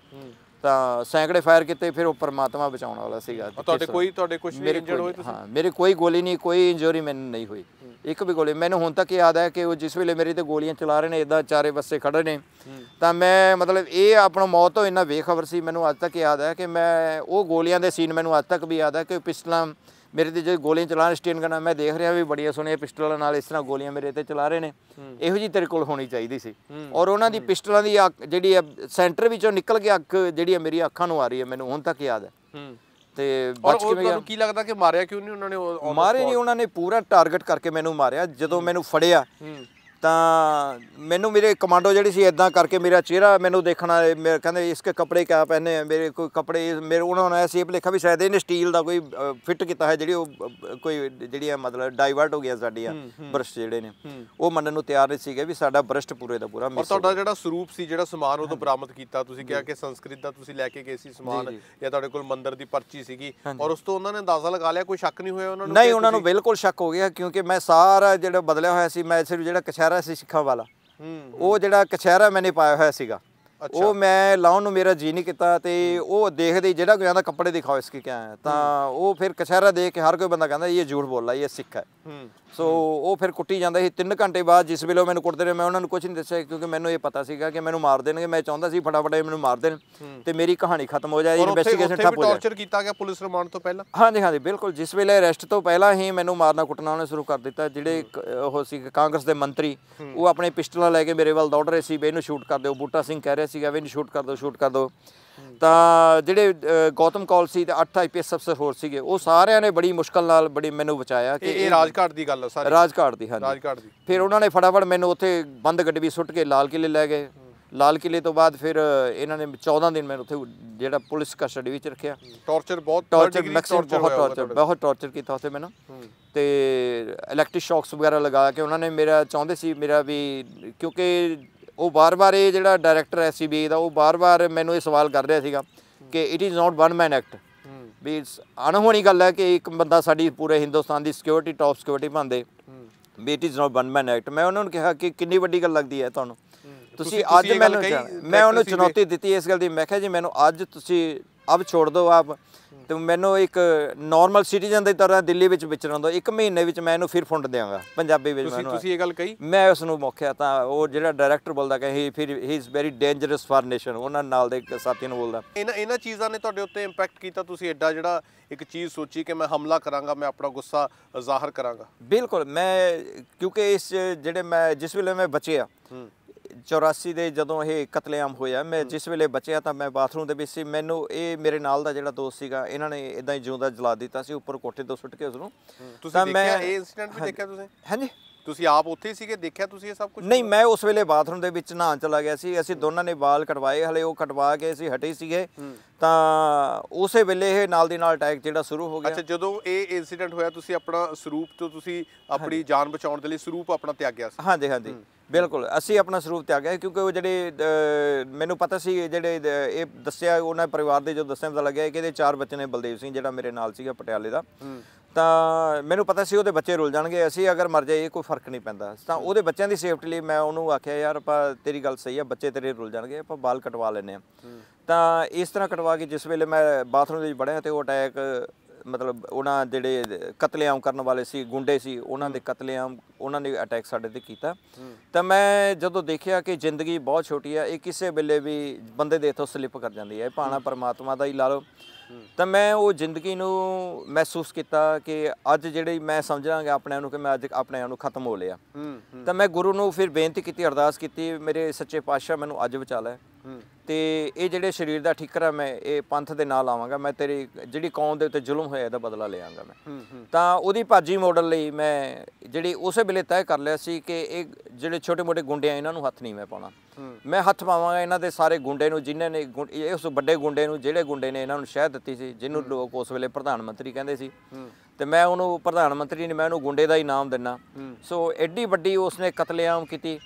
ਤਾਂ ਸੈਂਕੜੇ ਫਾਇਰ ਕੀਤੇ ਫਿਰ ਉਹ ਪਰਮਾਤਮਾ ਬਚਾਉਣ ਵਾਲਾ ਸੀਗਾ ਤੁਹਾਡੇ ਕੋਈ ਤੁਹਾਡੇ ਕੁਝ ਵੀ ਇੰਜਰਡ ਹੋਏ ਤੁਸੀਂ ਹਾਂ ਮੇਰੇ ਕੋਈ ਗੋਲੀ ਨਹੀਂ ਕੋਈ ਇੰਜਰੀ ਮੈਨੂੰ ਨਹੀਂ ਹੋਈ ਇੱਕ ਵੀ ਗੋਲੀ ਮੈਨੂੰ ਹੁਣ ਤੱਕ ਯਾਦ ਹੈ ਕਿ ਉਹ ਜਿਸ ਵੇਲੇ ਮੇਰੇ ਤੇ ਗੋਲੀਆਂ ਚਲਾ ਰਹੇ ਨੇ ਇਦਾਂ ਚਾਰੇ ਪਾਸੇ ਖੜੇ ਨੇ ਤਾਂ ਮੈਂ ਮਤਲਬ ਇਹ ਆਪਣਾ ਮੌਤ ਤੋਂ ਇੰਨਾ ਬੇਖਬਰ ਸੀ ਮੈਨੂੰ ਅੱਜ ਤੱਕ ਯਾਦ ਹੈ ਕਿ ਮੈਂ ਉਹ ਗੋਲੀਆਂ ਦੇ ਸੀਨ ਮੈਨੂੰ ਅੱਜ ਤੱਕ ਵੀ ਯਾਦ ਹੈ ਕਿ ਪਿਛਲਾ ਮੇਰੇ ਤੇ ਜੇ ਗੋਲੀਆਂ ਚਲਾਣ ਸਟੇਨ ਕਰਨਾ ਮੈਂ ਦੇਖ ਰਿਹਾ ਵੀ ਬੜੀਆਂ ਸੋਹਣੀਆਂ ਪਿਸਟਲਾਂ ਨਾਲ ਇਸ ਤਰ੍ਹਾਂ ਗੋਲੀਆਂ ਮੇਰੇ ਤੇ ਚਲਾ ਰਹੇ ਨੇ ਇਹੋ ਜੀ ਤੇਰੇ ਕੋਲ ਹੋਣੀ ਚਾਹੀਦੀ ਸੀ ਔਰ ਉਹਨਾਂ ਦੀ ਪਿਸਟਲਾਂ ਦੀ ਜਿਹੜੀ ਸੈਂਟਰ ਵਿੱਚੋਂ ਨਿਕਲ ਕੇ ਅੱਖ ਜਿਹੜੀ ਮੇਰੀ ਅੱਖਾਂ ਨੂੰ ਆ ਰਹੀ ਹੈ ਮੈਨੂੰ ਹੁਣ ਤੱਕ ਯਾਦ ਹੈ ਤੇ ਬਚ ਕੇ ਮੈਨੂੰ ਕੀ ਲੱਗਦਾ ਕਿ ਮਾਰਿਆ ਕਿਉਂ ਨਹੀਂ ਉਹਨਾਂ ਨੇ ਮਾਰੇ ਨਹੀਂ ਉਹਨਾਂ ਨੇ ਪੂਰਾ ਟਾਰਗੇਟ ਕਰਕੇ ਮੈਨੂੰ ਮਾਰਿਆ ਜਦੋਂ ਮੈਨੂੰ ਫੜਿਆ ਤਾਂ ਮੈਨੂੰ ਮੇਰੇ ਕਮਾਂਡੋ ਜਿਹੜੀ ਸੀ ਇਦਾਂ ਕਰਕੇ ਮੇਰਾ ਚਿਹਰਾ ਮੈਨੂੰ ਦੇਖਣਾ ਮੇਰੇ ਕਹਿੰਦੇ ਇਸਕੇ ਕਪੜੇ ਕਿਆ ਪਹਿਨੇ ਮੇਰੇ ਕੋਈ ਕਪੜੇ ਮੇਰੇ ਉਹਨਾਂ ਨੇ ਐਸੀ ਲਿਖਿਆ ਵੀ ਸ਼ਾਇਦ ਇਹਨੇ ਸਟੀਲ ਦਾ ਕੋਈ ਫਿੱਟ ਕੀਤਾ ਹੈ ਜਿਹੜੀ ਉਹ ਕੋਈ ਜਿਹੜੀ ਹੈ ਮਤਲਬ ਡਾਈਵਰਟ ਹੋ ਗਿਆ ਸਾਡੀ ਆ ਬਰਸ਼ ਜਿਹੜੇ ਨੇ ਉਹ ਮੰਨਣ ਨੂੰ ਤਿਆਰ ਨਹੀਂ ਸੀਗੇ ਵੀ ਸਾਡਾ ਬਰਸ਼ਟ ਪੂਰੇ ਦਾ ਪੂਰਾ ਮਿਸ ਔਰ ਤੁਹਾਡਾ ਜਿਹੜਾ ਸਰੂਪ ਸੀ ਜਿਹੜਾ ਸਮਾਨ ਉਹ ਤੋਂ ਬਰਾਮਦ ਕੀਤਾ ਤੁਸੀਂ ਕਿਹਾ ਕਿ ਸੰਸਕ੍ਰਿਤ ਦਾ ਤੁਸੀਂ ਲੈ ਕੇ ਗਏ ਸੀ ਸਮਾਨ ਜਾਂ ਤੁਹਾਡੇ ਕੋਲ ਮੰਦਿਰ ਦੀ ਪਰਚੀ ਸੀਗੀ ਔਰ ਉਸ ਤੋਂ ਉਹਨਾਂ ਨੇ ਅੰਦਾਜ਼ਾ ਲਗਾ ਲਿਆ ਕੋਈ ਸ਼ੱਕ ਨਹੀਂ ਹੋਇਆ ਉਹਨਾਂ ਨੂੰ ਨਹੀਂ ਉਹਨਾਂ ਨੂੰ ਬਿਲਕੁਲ ਸ਼ੱਕ ਹੋ ਗਿਆ ਕਿਉਂਕਿ ਮੈਂ ਸਾਰਾ ਜਿਹੜਾ ਬਦਲਿਆ ਹੋਇਆ ਸੀ ਮੈਂ ਸਿਰਫ ਜਿਹੜਾ ਕਛਹਿਰਾ ਕਛਹਿਰਾ ਸੀ ਸਿੱਖਾਂ ਵਾਲਾ ਉਹ ਜਿਹੜਾ ਕਛਹਿਰਾ ਮੈਨੇ ਪਾਇਆ ਹੋਇਆ ਸੀਗਾ ਉਹ ਮੈਂ ਲਾਉਣ ਨੂੰ ਮੇਰਾ ਜੀ ਨਹੀਂ ਕੀਤਾ ਤੇ ਉਹ ਦੇਖਦੇ ਜਿਹੜਾ ਕੋਈ ਆਂਦਾ ਕੱਪੜੇ ਦਿਖਾਓ ਕੀ ਕਿਆ ਹੈ ਤਾਂ ਉਹ ਫਿਰ ਕਛਹਿਰਾ ਦੇ ਕੇ ਹਰ ਕੋਈ ਬੰਦਾ ਕਹਿੰਦਾ ਇਹ ਝੂਠ ਬੋਲ ਰਿਹਾ ਇਹ ਸਿੱਖ ਹੈ ਸੋ ਉਹ ਫਿਰ ਕੁੱਟੀ ਜਾਂਦਾ ਸੀ 3 ਘੰਟੇ ਬਾਅਦ ਜਿਸ ਵੇਲੇ ਮੈਨੂੰ ਕੁੱਟਦੇ ਰਹੇ ਮੈਂ ਉਹਨਾਂ ਨੂੰ ਕੁਝ ਨਹੀਂ ਦੱਸਿਆ ਕਿਉਂਕਿ ਮੈਨੂੰ ਇਹ ਪਤਾ ਸੀਗਾ ਕਿ ਮੈਨੂੰ ਮਾਰ ਦੇਣਗੇ ਮੈਂ ਚਾਹੁੰਦਾ ਸੀ ਫਟਾਫਟ ਮੈਨੂੰ ਮਾਰ ਦੇਣ ਤੇ ਮੇਰੀ ਕਹਾਣੀ ਖਤਮ ਹੋ ਜਾਏ ਇਨਵੈਸਟੀਗੇਸ਼ਨ ਠੱਪ ਹੋ ਜਾਏ ਟੌਰਚਰ ਕੀਤਾ ਗਿਆ ਪੁਲਿਸ ਰਿਮਾਂਡ ਤੋਂ ਪਹਿਲਾਂ ਹਾਂਜੀ ਹਾਂਜੀ ਬਿਲਕੁਲ ਜਿਸ ਵੇਲੇ ਅਰੈਸਟ ਤੋਂ ਪਹਿਲਾਂ ਹੀ ਮੈਨੂੰ ਮਾਰਨਾ ਕੁੱਟਣਾ ਉਹਨੇ ਸ਼ੁਰੂ ਕਰ ਦਿੱਤਾ ਜਿਹੜੇ ਉਹ ਸੀ ਕਾਂਗਰਸ ਦੇ ਮੰਤਰੀ ਉਹ ਆਪਣੇ ਪਿਸਟਲਾਂ ਲੈ ਕੇ ਮੇਰੇ ਵੱਲ ਦੌੜ ਰਹੇ ਸੀ ਬੇ ਇਹਨੂੰ ਸ਼ੂਟ ਕਰ ਦਿਓ ਬੂਟਾ ਸਿੰਘ ਕਹਿ ਰਿਹਾ ਸੀਗਾ ਵੀ ਸ਼ੂਟ ਕਰ ਦੋ ਸ਼ੂਟ ਕਰ ਦੋ ਤਾਂ ਜਿਹੜੇ ਗੌਤਮ ਕੌਲ ਸੀ ਤੇ 8 ਆਈਪੀਐਸ ਅਫਸਰ ਹੋਰ ਸੀਗੇ ਉਹ ਸਾਰਿਆਂ ਨੇ ਬੜੀ ਮੁਸ਼ਕਲ ਨਾਲ ਬੜੀ ਮੈਨੂੰ ਬਚਾਇਆ ਕਿ ਇਹ ਰਾਜਘਾਟ ਦੀ ਗੱਲ ਆ ਸਾਰੀ ਰਾਜਘਾਟ ਦੀ ਹਾਂਜੀ ਰਾਜਘਾਟ ਦੀ ਫਿਰ ਉਹਨਾਂ ਨੇ ਫਟਾਫਟ ਮੈਨੂੰ ਉੱਥੇ ਬੰਦ ਗੱਡੀ ਸੁੱਟ ਕੇ ਲਾਲ ਕਿਲੇ ਲੈ ਗਏ ਲਾਲ ਕਿਲੇ ਤੋਂ ਬਾਅਦ ਫਿਰ ਇਹਨਾਂ ਨੇ 14 ਦਿਨ ਮੈਨੂੰ ਉੱਥੇ ਜਿਹੜਾ ਪੁਲਿਸ ਕਸਟਡੀ ਵਿੱਚ ਰੱਖਿਆ ਟੌਰਚਰ ਬਹੁਤ ਟੌਰਚਰ ਮੈਕਸਿਮ ਬਹੁਤ ਟੌਰਚਰ ਬਹੁਤ ਟੌਰਚਰ ਕੀਤਾ ਉੱਥੇ ਮੈਨੂੰ ਤੇ ਇਲੈਕਟ੍ਰਿਕ ਸ਼ੌਕਸ ਵਗੈਰਾ ਲਗਾ ਕੇ ਉਹਨਾਂ ਨੇ ਮੇਰਾ ਚਾਹੁੰਦੇ ਸੀ ਮੇਰਾ ਵੀ ਕਿਉਂਕਿ ਉਹ ਬਾਰ-ਬਾਰ ਇਹ ਜਿਹੜਾ ਡਾਇਰੈਕਟਰ ਐਸਸੀਬੀ ਦਾ ਉਹ ਬਾਰ-ਬਾਰ ਮੈਨੂੰ ਇਹ ਸਵਾਲ ਕਰ ਰਿਹਾ ਸੀਗਾ ਕਿ it is not one man act ਵੀ ਅਣਹੋਣੀ ਗੱਲ ਹੈ ਕਿ ਇੱਕ ਬੰਦਾ ਸਾਡੀ ਪੂਰੇ ਹਿੰਦੁਸਤਾਨ ਦੀ ਸਿਕਿਉਰਿਟੀ ਟੌਪ ਸਿਕਿਉਰਿਟੀ ਬੰਦੇ ਵੀ it is not one man act ਮੈਂ ਉਹਨਾਂ ਨੂੰ ਕਿਹਾ ਕਿ ਕਿੰਨੀ ਵੱਡੀ ਗੱਲ ਲੱਗਦੀ ਹੈ ਤੁਹਾਨੂੰ ਤੁਸੀਂ ਅੱਜ ਮੈਨੂੰ ਮੈਂ ਉਹਨੂੰ ਚੁਣੌਤੀ ਦਿੱਤੀ ਇਸ ਗੱਲ ਦੀ ਮੈਂ ਕਿਹਾ ਜੀ ਮੈਨੂੰ ਅੱਜ ਤੁਸੀਂ ਅਬ ਛੋੜ ਦਿਓ ਆਪ ਤੇ ਮੈਨੂੰ ਇੱਕ ਨਾਰਮਲ ਸਿਟੀਜ਼ਨ ਦੀ ਤਰ੍ਹਾਂ ਦਿੱਲੀ ਵਿੱਚ ਵਿਚਰਨ ਦੋ ਇੱਕ ਮਹੀਨੇ ਵਿੱਚ ਮੈਂ ਇਹਨੂੰ ਫਿਰ ਫੰਡ ਦੇਵਾਂਗਾ ਪੰਜਾਬੀ ਵਿੱਚ ਮੈਨੂੰ ਤੁਸੀਂ ਇਹ ਗੱਲ ਕਹੀ ਮੈਂ ਉਸ ਨੂੰ ਮੌਕਿਆ ਤਾਂ ਉਹ ਜਿਹੜਾ ਡਾਇਰੈਕਟਰ ਬੋਲਦਾ ਕਿ ਹੀ ਫਿਰ he is very dangerous for nation ਉਹਨਾਂ ਨਾਲ ਦੇ ਸਾਥੀ ਨੂੰ ਬੋਲਦਾ ਇਹਨਾਂ ਇਹਨਾਂ ਚੀਜ਼ਾਂ ਨੇ ਤੁਹਾਡੇ ਉੱਤੇ ਇੰਪੈਕਟ ਕੀਤਾ ਤੁਸੀਂ ਐਡਾ ਜਿਹੜਾ ਇੱਕ ਚੀਜ਼ ਸੋਚੀ ਕਿ ਮੈਂ ਹਮਲਾ ਕਰਾਂਗਾ ਮੈਂ ਆਪਣਾ ਗੁੱਸਾ ਜ਼ਾਹਰ ਕਰਾਂਗਾ ਬਿਲਕੁਲ ਮੈਂ ਕਿਉਂਕਿ ਇਸ ਜਿਹੜੇ ਮੈਂ ਜਿਸ ਵੇਲੇ ਮੈਂ ਬਚਿਆ 84 ਦੇ ਜਦੋਂ ਇਹ ਕਤਲੇਆਮ ਹੋਇਆ ਮੈਂ ਜਿਸ ਵੇਲੇ ਬਚਿਆ ਤਾਂ ਮੈਂ ਬਾਥਰੂਮ ਦੇ ਵਿੱਚ ਸੀ ਮੈਨੂੰ ਇਹ ਮੇਰੇ ਨਾਲ ਦਾ ਜਿਹੜਾ ਦੋਸਤ ਸੀਗਾ ਇਹਨਾਂ ਨੇ ਇਦਾਂ ਹੀ ਜਿਉਂਦਾ ਜਲਾ ਦਿੱਤਾ ਸੀ ਉੱਪਰ ਕੋਠੇ ਤੋਂ ਸੁੱਟ ਕੇ ਉਸ ਨੂੰ ਤੁਸੀਂ ਦੇਖਿਆ ਇਹ ਇਨਸੀਡੈਂਟ ਵੀ ਦੇਖਿਆ ਤੁਸੀਂ ਹਾਂਜੀ ਤੁਸੀਂ ਆਪ ਉੱਥੇ ਸੀਗੇ ਦੇਖਿਆ ਤੁਸੀਂ ਇਹ ਸਭ ਕੁਝ ਨਹੀਂ ਮੈਂ ਉਸ ਵੇਲੇ ਬਾਥਰੂਮ ਦੇ ਵਿੱਚ ਨਹਾਉਣ ਚਲਾ ਗਿਆ ਸੀ ਅਸੀਂ ਦੋਨਾਂ ਨੇ ਵਾਲ ਕਟਵਾਏ ਹਲੇ ਉਹ ਕਟਵਾ ਕੇ ਅਸੀਂ ਹਟੇ ਸੀਗੇ ਤਾਂ ਉਸੇ ਵੇਲੇ ਇਹ ਨਾਲ ਦੀ ਨਾਲ ਅਟੈਕ ਜਿਹੜਾ ਸ਼ੁਰੂ ਹੋ ਗਿਆ ਅੱਛਾ ਜਦੋਂ ਇਹ ਇਨਸੀਡੈਂਟ ਹੋਇਆ ਤੁਸੀਂ ਆਪਣਾ ਸਰੂਪ ਤੋਂ ਤੁਸੀਂ ਆਪਣੀ ਜਾਨ ਬਚਾਉਣ ਦੇ ਲਈ ਸਰੂਪ ਆਪਣਾ ਤਿਆਗਿਆ ਸੀ ਹਾਂਜੀ ਹਾਂਜੀ ਬਿਲਕੁਲ ਅਸੀਂ ਆਪਣਾ ਸਰੂਪ ਤਿਆਗਿਆ ਕਿਉਂਕਿ ਉਹ ਜਿਹੜੇ ਮੈਨੂੰ ਪਤਾ ਸੀ ਜਿਹੜੇ ਇਹ ਦੱਸਿਆ ਉਹਨਾਂ ਪਰਿਵਾਰ ਦੇ ਜੋ ਦੱਸਿਆ ਪਤਾ ਲੱਗਿਆ ਕਿ ਇਹਦੇ ਚਾਰ ਬੱਚੇ ਨੇ ਬਲਦੇਵ ਸਿੰਘ ਜਿਹੜਾ ਮੇਰੇ ਨਾਲ ਸੀਗਾ ਪਟਿਆਲੇ ਦਾ ਤਾਂ ਮੈਨੂੰ ਪਤਾ ਸੀ ਉਹਦੇ ਬੱਚੇ ਰੁਲ ਜਾਣਗੇ ਅਸੀਂ ਅਗਰ ਮਰ ਜਾਈਏ ਕੋਈ ਫਰਕ ਨਹੀਂ ਪੈਂਦਾ ਤਾਂ ਉਹਦੇ ਬੱਚਿਆਂ ਦੀ ਸੇਫਟੀ ਲਈ ਮੈਂ ਉਹਨੂੰ ਆਖਿਆ ਯਾਰ ਆਪਾਂ ਤੇਰੀ ਗੱਲ ਸਹੀ ਆ ਬੱਚੇ ਤੇਰੇ ਰੁਲ ਜਾਣਗੇ ਆਪਾਂ ਬਾਲ ਕਟਵਾ ਲੈਨੇ ਆ ਤਾਂ ਇਸ ਤਰ੍ਹਾਂ ਕਟਵਾ ਕੇ ਜਿਸ ਵੇਲੇ ਮੈਂ ਬਾਥਰੂਮ ਦੇ ਵਿੱਚ ਵੜਿਆ ਤੇ ਉਹ ਅਟੈਕ ਮਤਲਬ ਉਹਨਾਂ ਜਿਹੜੇ ਕਤਲੇਆਮ ਕਰਨ ਵਾਲੇ ਸੀ ਗੁੰਡੇ ਸੀ ਉਹਨਾਂ ਦੇ ਕਤਲੇਆਮ ਉਹਨਾਂ ਨੇ ਅਟੈਕ ਸਾਡੇ ਤੇ ਕੀਤਾ ਤਾਂ ਮੈਂ ਜਦੋਂ ਦੇਖਿਆ ਕਿ ਜ਼ਿੰਦਗੀ ਬਹੁਤ ਛੋਟੀ ਆ ਇਹ ਕਿਸੇ ਵੇਲੇ ਵੀ ਬੰਦੇ ਦੇ ਇਥੋਂ ਸਲਿੱਪ ਕਰ ਜਾਂਦੀ ਹੈ ਭਾਣਾ ਪਰਮਾਤਮਾ ਦਾ ਹੀ ਲਾ ਲਓ ਤਾਂ ਮੈਂ ਉਹ ਜ਼ਿੰਦਗੀ ਨੂੰ ਮਹਿਸੂਸ ਕੀਤਾ ਕਿ ਅੱਜ ਜਿਹੜੀ ਮੈਂ ਸਮਝਾਂਗਾ ਆਪਣੇ ਨੂੰ ਕਿ ਮੈਂ ਅੱਜ ਆਪਣੇ ਨੂੰ ਖਤਮ ਹੋ ਲਿਆ ਤਾਂ ਮੈਂ ਗੁਰੂ ਨੂੰ ਫਿਰ ਬੇਨਤੀ ਕੀਤੀ ਅਰਦਾਸ ਕੀਤੀ ਮੇਰੇ ਸੱਚੇ ਪਾਤਸ਼ਾਹ ਮੈਨੂੰ ਅੱਜ ਬਚਾ ਲੈ ਤੇ ਇਹ ਜਿਹੜੇ ਸਰੀਰ ਦਾ ਠਿਕਰਾ ਮੈਂ ਇਹ ਪੰਥ ਦੇ ਨਾਲ ਆਵਾਂਗਾ ਮੈਂ ਤੇਰੀ ਜਿਹੜੀ ਕੌਮ ਦੇ ਉੱਤੇ ਜ਼ੁਲਮ ਹੋਇਆ ਇਹਦਾ ਬਦਲਾ ਲਿਆਂਗਾ ਮੈਂ ਤਾਂ ਉਹਦੀ ਭਾਜੀ ਮਾਡਲ ਲਈ ਮੈਂ ਜਿਹੜੀ ਉਸੇ ਵੇਲੇ ਤੈਅ ਕਰ ਲਿਆ ਸੀ ਕਿ ਇਹ ਜਿਹੜੇ ਛੋਟੇ-ਮੋਟੇ ਗੁੰਡੇ ਆ ਇਹਨਾਂ ਨੂੰ ਹੱਥ ਨਹੀਂ ਮੈਂ ਪਾਉਣਾ ਮੈਂ ਹੱਥ ਪਾਵਾਂਗਾ ਇਹਨਾਂ ਦੇ ਸਾਰੇ ਗੁੰਡੇ ਨੂੰ ਜਿਨ੍ਹਾਂ ਨੇ ਇਸ ਵੱਡੇ ਗੁੰਡੇ ਨੂੰ ਜਿਹੜੇ ਗੁੰਡੇ ਨੇ ਇਹਨਾਂ ਨੂੰ ਸ਼ਹਿਦ ਦਿੱਤੀ ਸੀ ਜਿਹਨੂੰ ਲੋਕ ਉਸ ਵੇਲੇ ਪ੍ਰਧਾਨ ਮੰਤਰੀ ਕਹਿੰਦੇ ਸੀ ਤੇ ਮੈਂ ਉਹਨੂੰ ਪ੍ਰਧਾਨ ਮੰਤਰੀ ਨੇ ਮੈਂ ਉਹਨੂੰ ਗੁੰਡੇ ਦਾ ਹੀ ਨਾਮ ਦਿੰਨਾ ਸੋ ਐਡੀ ਵੱਡੀ ਉਸਨੇ ਕਤਲੇਆਮ ਕੀਤੀ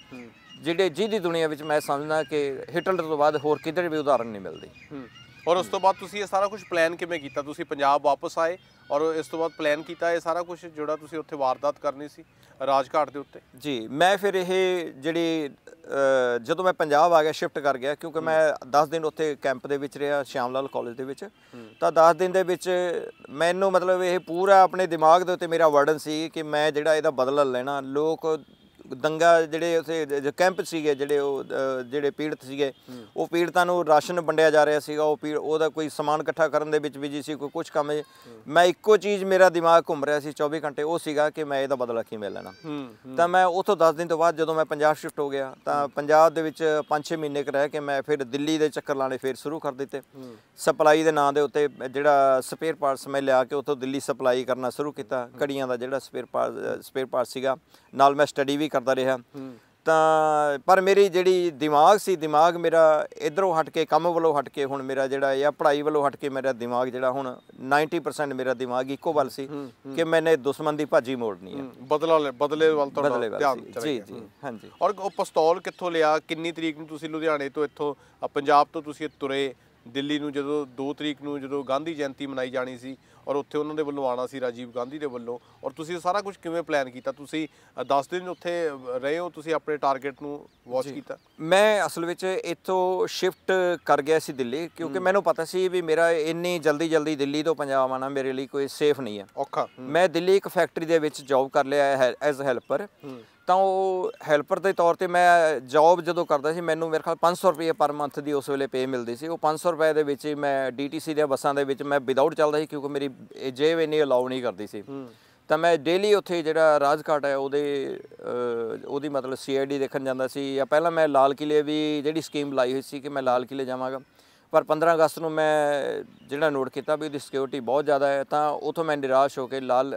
ਜਿਹੜੇ ਜਿਹਦੀ ਦੁਨੀਆ ਵਿੱਚ ਮੈਂ ਸਮਝਦਾ ਕਿ ਹਿਟਲਰ ਤੋਂ ਬਾਅਦ ਹੋਰ ਕਿਧਰ ਵੀ ਉਦਾਹਰਣ ਨਹੀਂ ਮਿਲਦੀ ਔਰ ਉਸ ਤੋਂ ਬਾਅਦ ਤੁਸੀਂ ਇਹ ਸਾਰਾ ਕੁਝ ਪਲਾਨ ਕਿਵੇਂ ਕੀਤਾ ਤੁਸੀਂ ਪੰਜਾਬ ਵਾਪਸ ਆਏ ਔਰ ਇਸ ਤੋਂ ਬਾਅਦ ਪਲਾਨ ਕੀਤਾ ਇਹ ਸਾਰਾ ਕੁਝ ਜਿਹੜਾ ਤੁਸੀਂ ਉੱਥੇ ਵਾਰਦਾਤ ਕਰਨੀ ਸੀ ਰਾਜਘਾਟ ਦੇ ਉੱਤੇ ਜੀ ਮੈਂ ਫਿਰ ਇਹ ਜਿਹੜੀ ਜਦੋਂ ਮੈਂ ਪੰਜਾਬ ਆ ਗਿਆ ਸ਼ਿਫਟ ਕਰ ਗਿਆ ਕਿਉਂਕਿ ਮੈਂ 10 ਦਿਨ ਉੱਥੇ ਕੈਂਪ ਦੇ ਵਿੱਚ ਰਿਹਾ ਸ਼ਾਮਲਾਲ ਕਾਲਜ ਦੇ ਵਿੱਚ ਤਾਂ 10 ਦਿਨ ਦੇ ਵਿੱਚ ਮੈਨੂੰ ਮਤਲਬ ਇਹ ਪੂਰਾ ਆਪਣੇ ਦਿਮਾਗ ਦੇ ਉੱਤੇ ਮੇਰਾ ਵਰਡਨ ਸੀ ਕਿ ਮੈਂ ਜਿਹੜਾ ਇਹਦਾ ਬਦਲਾ ਲੈਣਾ ਲੋਕ ਦੰਗਾ ਜਿਹੜੇ ਉਸੇ ਕੈਂਪ ਸੀਗੇ ਜਿਹੜੇ ਉਹ ਜਿਹੜੇ ਪੀੜਤ ਸੀਗੇ ਉਹ ਪੀੜਤਾਂ ਨੂੰ ਰਾਸ਼ਨ ਵੰਡਿਆ ਜਾ ਰਿਹਾ ਸੀਗਾ ਉਹ ਉਹਦਾ ਕੋਈ ਸਮਾਨ ਇਕੱਠਾ ਕਰਨ ਦੇ ਵਿੱਚ ਵੀ ਜੀ ਸੀ ਕੋਈ ਕੁਝ ਕੰਮ ਮੈਂ ਇੱਕੋ ਚੀਜ਼ ਮੇਰਾ ਦਿਮਾਗ ਘੁੰਮ ਰਿਹਾ ਸੀ 24 ਘੰਟੇ ਉਹ ਸੀਗਾ ਕਿ ਮੈਂ ਇਹਦਾ ਬਦਲਾ ਕਿਵੇਂ ਲੈਣਾ ਤਾਂ ਮੈਂ ਉਥੋਂ 10 ਦਿਨ ਤੋਂ ਬਾਅਦ ਜਦੋਂ ਮੈਂ ਪੰਜਾਬ ਸ਼ਿਫਟ ਹੋ ਗਿਆ ਤਾਂ ਪੰਜਾਬ ਦੇ ਵਿੱਚ 5-6 ਮਹੀਨੇ ਕ ਰਹਿ ਕੇ ਮੈਂ ਫਿਰ ਦਿੱਲੀ ਦੇ ਚੱਕਰ ਲਾਣੇ ਫੇਰ ਸ਼ੁਰੂ ਕਰ ਦਿੱਤੇ ਸਪਲਾਈ ਦੇ ਨਾਂ ਦੇ ਉੱਤੇ ਜਿਹੜਾ ਸਪੇਅਰ ਪਾਰਟਸ ਮੈਂ ਲਿਆ ਕੇ ਉਥੋਂ ਦਿੱਲੀ ਸਪਲਾਈ ਕਰਨਾ ਸ਼ੁਰੂ ਕੀਤਾ ਕੜੀਆਂ ਦਾ ਜਿਹੜਾ ਸਪੇਅਰ ਪਾਰਟ ਸਪੇਅਰ ਪਾਰਟ ਸੀਗਾ ਨਾਲ ਮੈਂ ਸਟੱਡੀ ਵੀ ਕਰਦਾ ਰਿਹਾ ਤਾਂ ਪਰ ਮੇਰੀ ਜਿਹੜੀ ਦਿਮਾਗ ਸੀ ਦਿਮਾਗ ਮੇਰਾ ਇਧਰੋਂ ਹਟ ਕੇ ਕੰਮ ਵੱਲੋਂ ਹਟ ਕੇ ਹੁਣ ਮੇਰਾ ਜਿਹੜਾ ਇਹ ਪੜ੍ਹਾਈ ਵੱਲੋਂ ਹਟ ਕੇ ਮੇਰਾ ਦਿਮਾਗ ਜਿਹੜਾ ਹੁਣ 90% ਮੇਰਾ ਦਿਮਾਗ ਇੱਕੋ ਵੱਲ ਸੀ ਕਿ ਮੈਨੇ ਦੁਸ਼ਮਣ ਦੀ ਭਾਜੀ ਮੋੜਨੀ ਹੈ ਬਦਲਾ ਲੈ ਬਦਲੇ ਵੱਲ ਤੁਹਾਡਾ ਧਿਆਨ ਜੀ ਜੀ ਹਾਂਜੀ ਔਰ ਉਹ ਪਿਸਤੌਲ ਕਿੱਥੋਂ ਲਿਆ ਕਿੰਨੀ ਤਰੀਕ ਨੂੰ ਤੁਸੀਂ ਲੁਧਿਆਣੇ ਤੋਂ ਇੱਥੋਂ ਪੰਜਾਬ ਤੋਂ ਤੁਸੀਂ ਤੁਰੇ ਦਿੱਲੀ ਨੂੰ ਜਦੋਂ 2 ਤਰੀਕ ਨੂੰ ਜਦੋਂ ਗਾਂਧੀ ਜਯੰਤੀ ਮਨਾਈ ਜਾਣੀ ਸੀ ਔਰ ਉੱਥੇ ਉਹਨਾਂ ਦੇ ਵੱਲੋਂ ਆਣਾ ਸੀ ਰਾਜੀਵ ਗਾਂਧੀ ਦੇ ਵੱਲੋਂ ਔਰ ਤੁਸੀਂ ਸਾਰਾ ਕੁਝ ਕਿਵੇਂ ਪਲਾਨ ਕੀਤਾ ਤੁਸੀਂ 10 ਦਿਨ ਉੱਥੇ ਰਹੇ ਹੋ ਤੁਸੀਂ ਆਪਣੇ ਟਾਰਗੇਟ ਨੂੰ ਵਾਚ ਕੀਤਾ ਮੈਂ ਅਸਲ ਵਿੱਚ ਇੱਥੋਂ ਸ਼ਿਫਟ ਕਰ ਗਿਆ ਸੀ ਦਿੱਲੀ ਕਿਉਂਕਿ ਮੈਨੂੰ ਪਤਾ ਸੀ ਵੀ ਮੇਰਾ ਇੰਨੀ ਜਲਦੀ ਜਲਦੀ ਦਿੱਲੀ ਤੋਂ ਪੰਜਾਬ ਆਣਾ ਮੇਰੇ ਲਈ ਕੋਈ ਸੇਫ ਨਹੀਂ ਹੈ ਔਖਾ ਮੈਂ ਦਿੱਲੀ ਇੱਕ ਫੈਕਟਰੀ ਦੇ ਵਿੱਚ ਜੌਬ ਕਰ ਲਿਆ ਐਜ਼ ਹੈਲਪਰ ਤਾਂ ਉਹ ਹੈਲਪਰ ਦੇ ਤੌਰ ਤੇ ਮੈਂ ਜੌਬ ਜਦੋਂ ਕਰਦਾ ਸੀ ਮੈਨੂੰ ਮੇਰੇ ਖਿਆਲ 500 ਰੁਪਏ ਪਰ ਮੰਥ ਦੀ ਉਸ ਵੇਲੇ ਪੇ ਮਿਲਦੀ ਸੀ ਉਹ 500 ਰੁਪਏ ਦੇ ਵਿੱਚ ਹੀ ਮੈਂ ਡੀਟੀਸੀ ਦੇ ਬੱਸਾਂ ਦੇ ਵਿੱਚ ਮੈਂ ਵਿਦਆਊਟ ਚੱਲਦਾ ਸੀ ਕਿਉਂਕਿ ਮੇਰੀ ਜੇਬ ਇੰਨੀ ਅਲਾਉ ਨਹੀਂ ਕਰਦੀ ਸੀ ਤਾਂ ਮੈਂ ਡੇਲੀ ਉੱਥੇ ਜਿਹੜਾ ਰਾਜਘਾਟ ਹੈ ਉਹਦੇ ਉਹਦੀ ਮਤਲਬ ਸੀਆਈਡੀ ਦੇਖਣ ਜਾਂਦਾ ਸੀ ਜਾਂ ਪਹਿਲਾਂ ਮੈਂ ਲਾਲ ਕਿਲੇ ਵੀ ਜਿਹੜੀ ਸਕੀਮ ਲਾਈ ਹੋਈ ਸੀ ਕਿ ਮੈਂ ਲਾਲ ਕਿਲੇ ਜਾਵਾਂਗਾ ਪਰ 15 ਅਗਸਤ ਨੂੰ ਮੈਂ ਜਿਹੜਾ ਨੋਟ ਕੀਤਾ ਵੀ ਉਹਦੀ ਸਿਕਿਉਰਿਟੀ ਬਹੁਤ ਜ਼ਿਆਦਾ ਹੈ ਤਾਂ ਉਥੋਂ ਮੈਂ ਨਿਰਾਸ਼ ਹੋ ਕੇ ਲਾਲ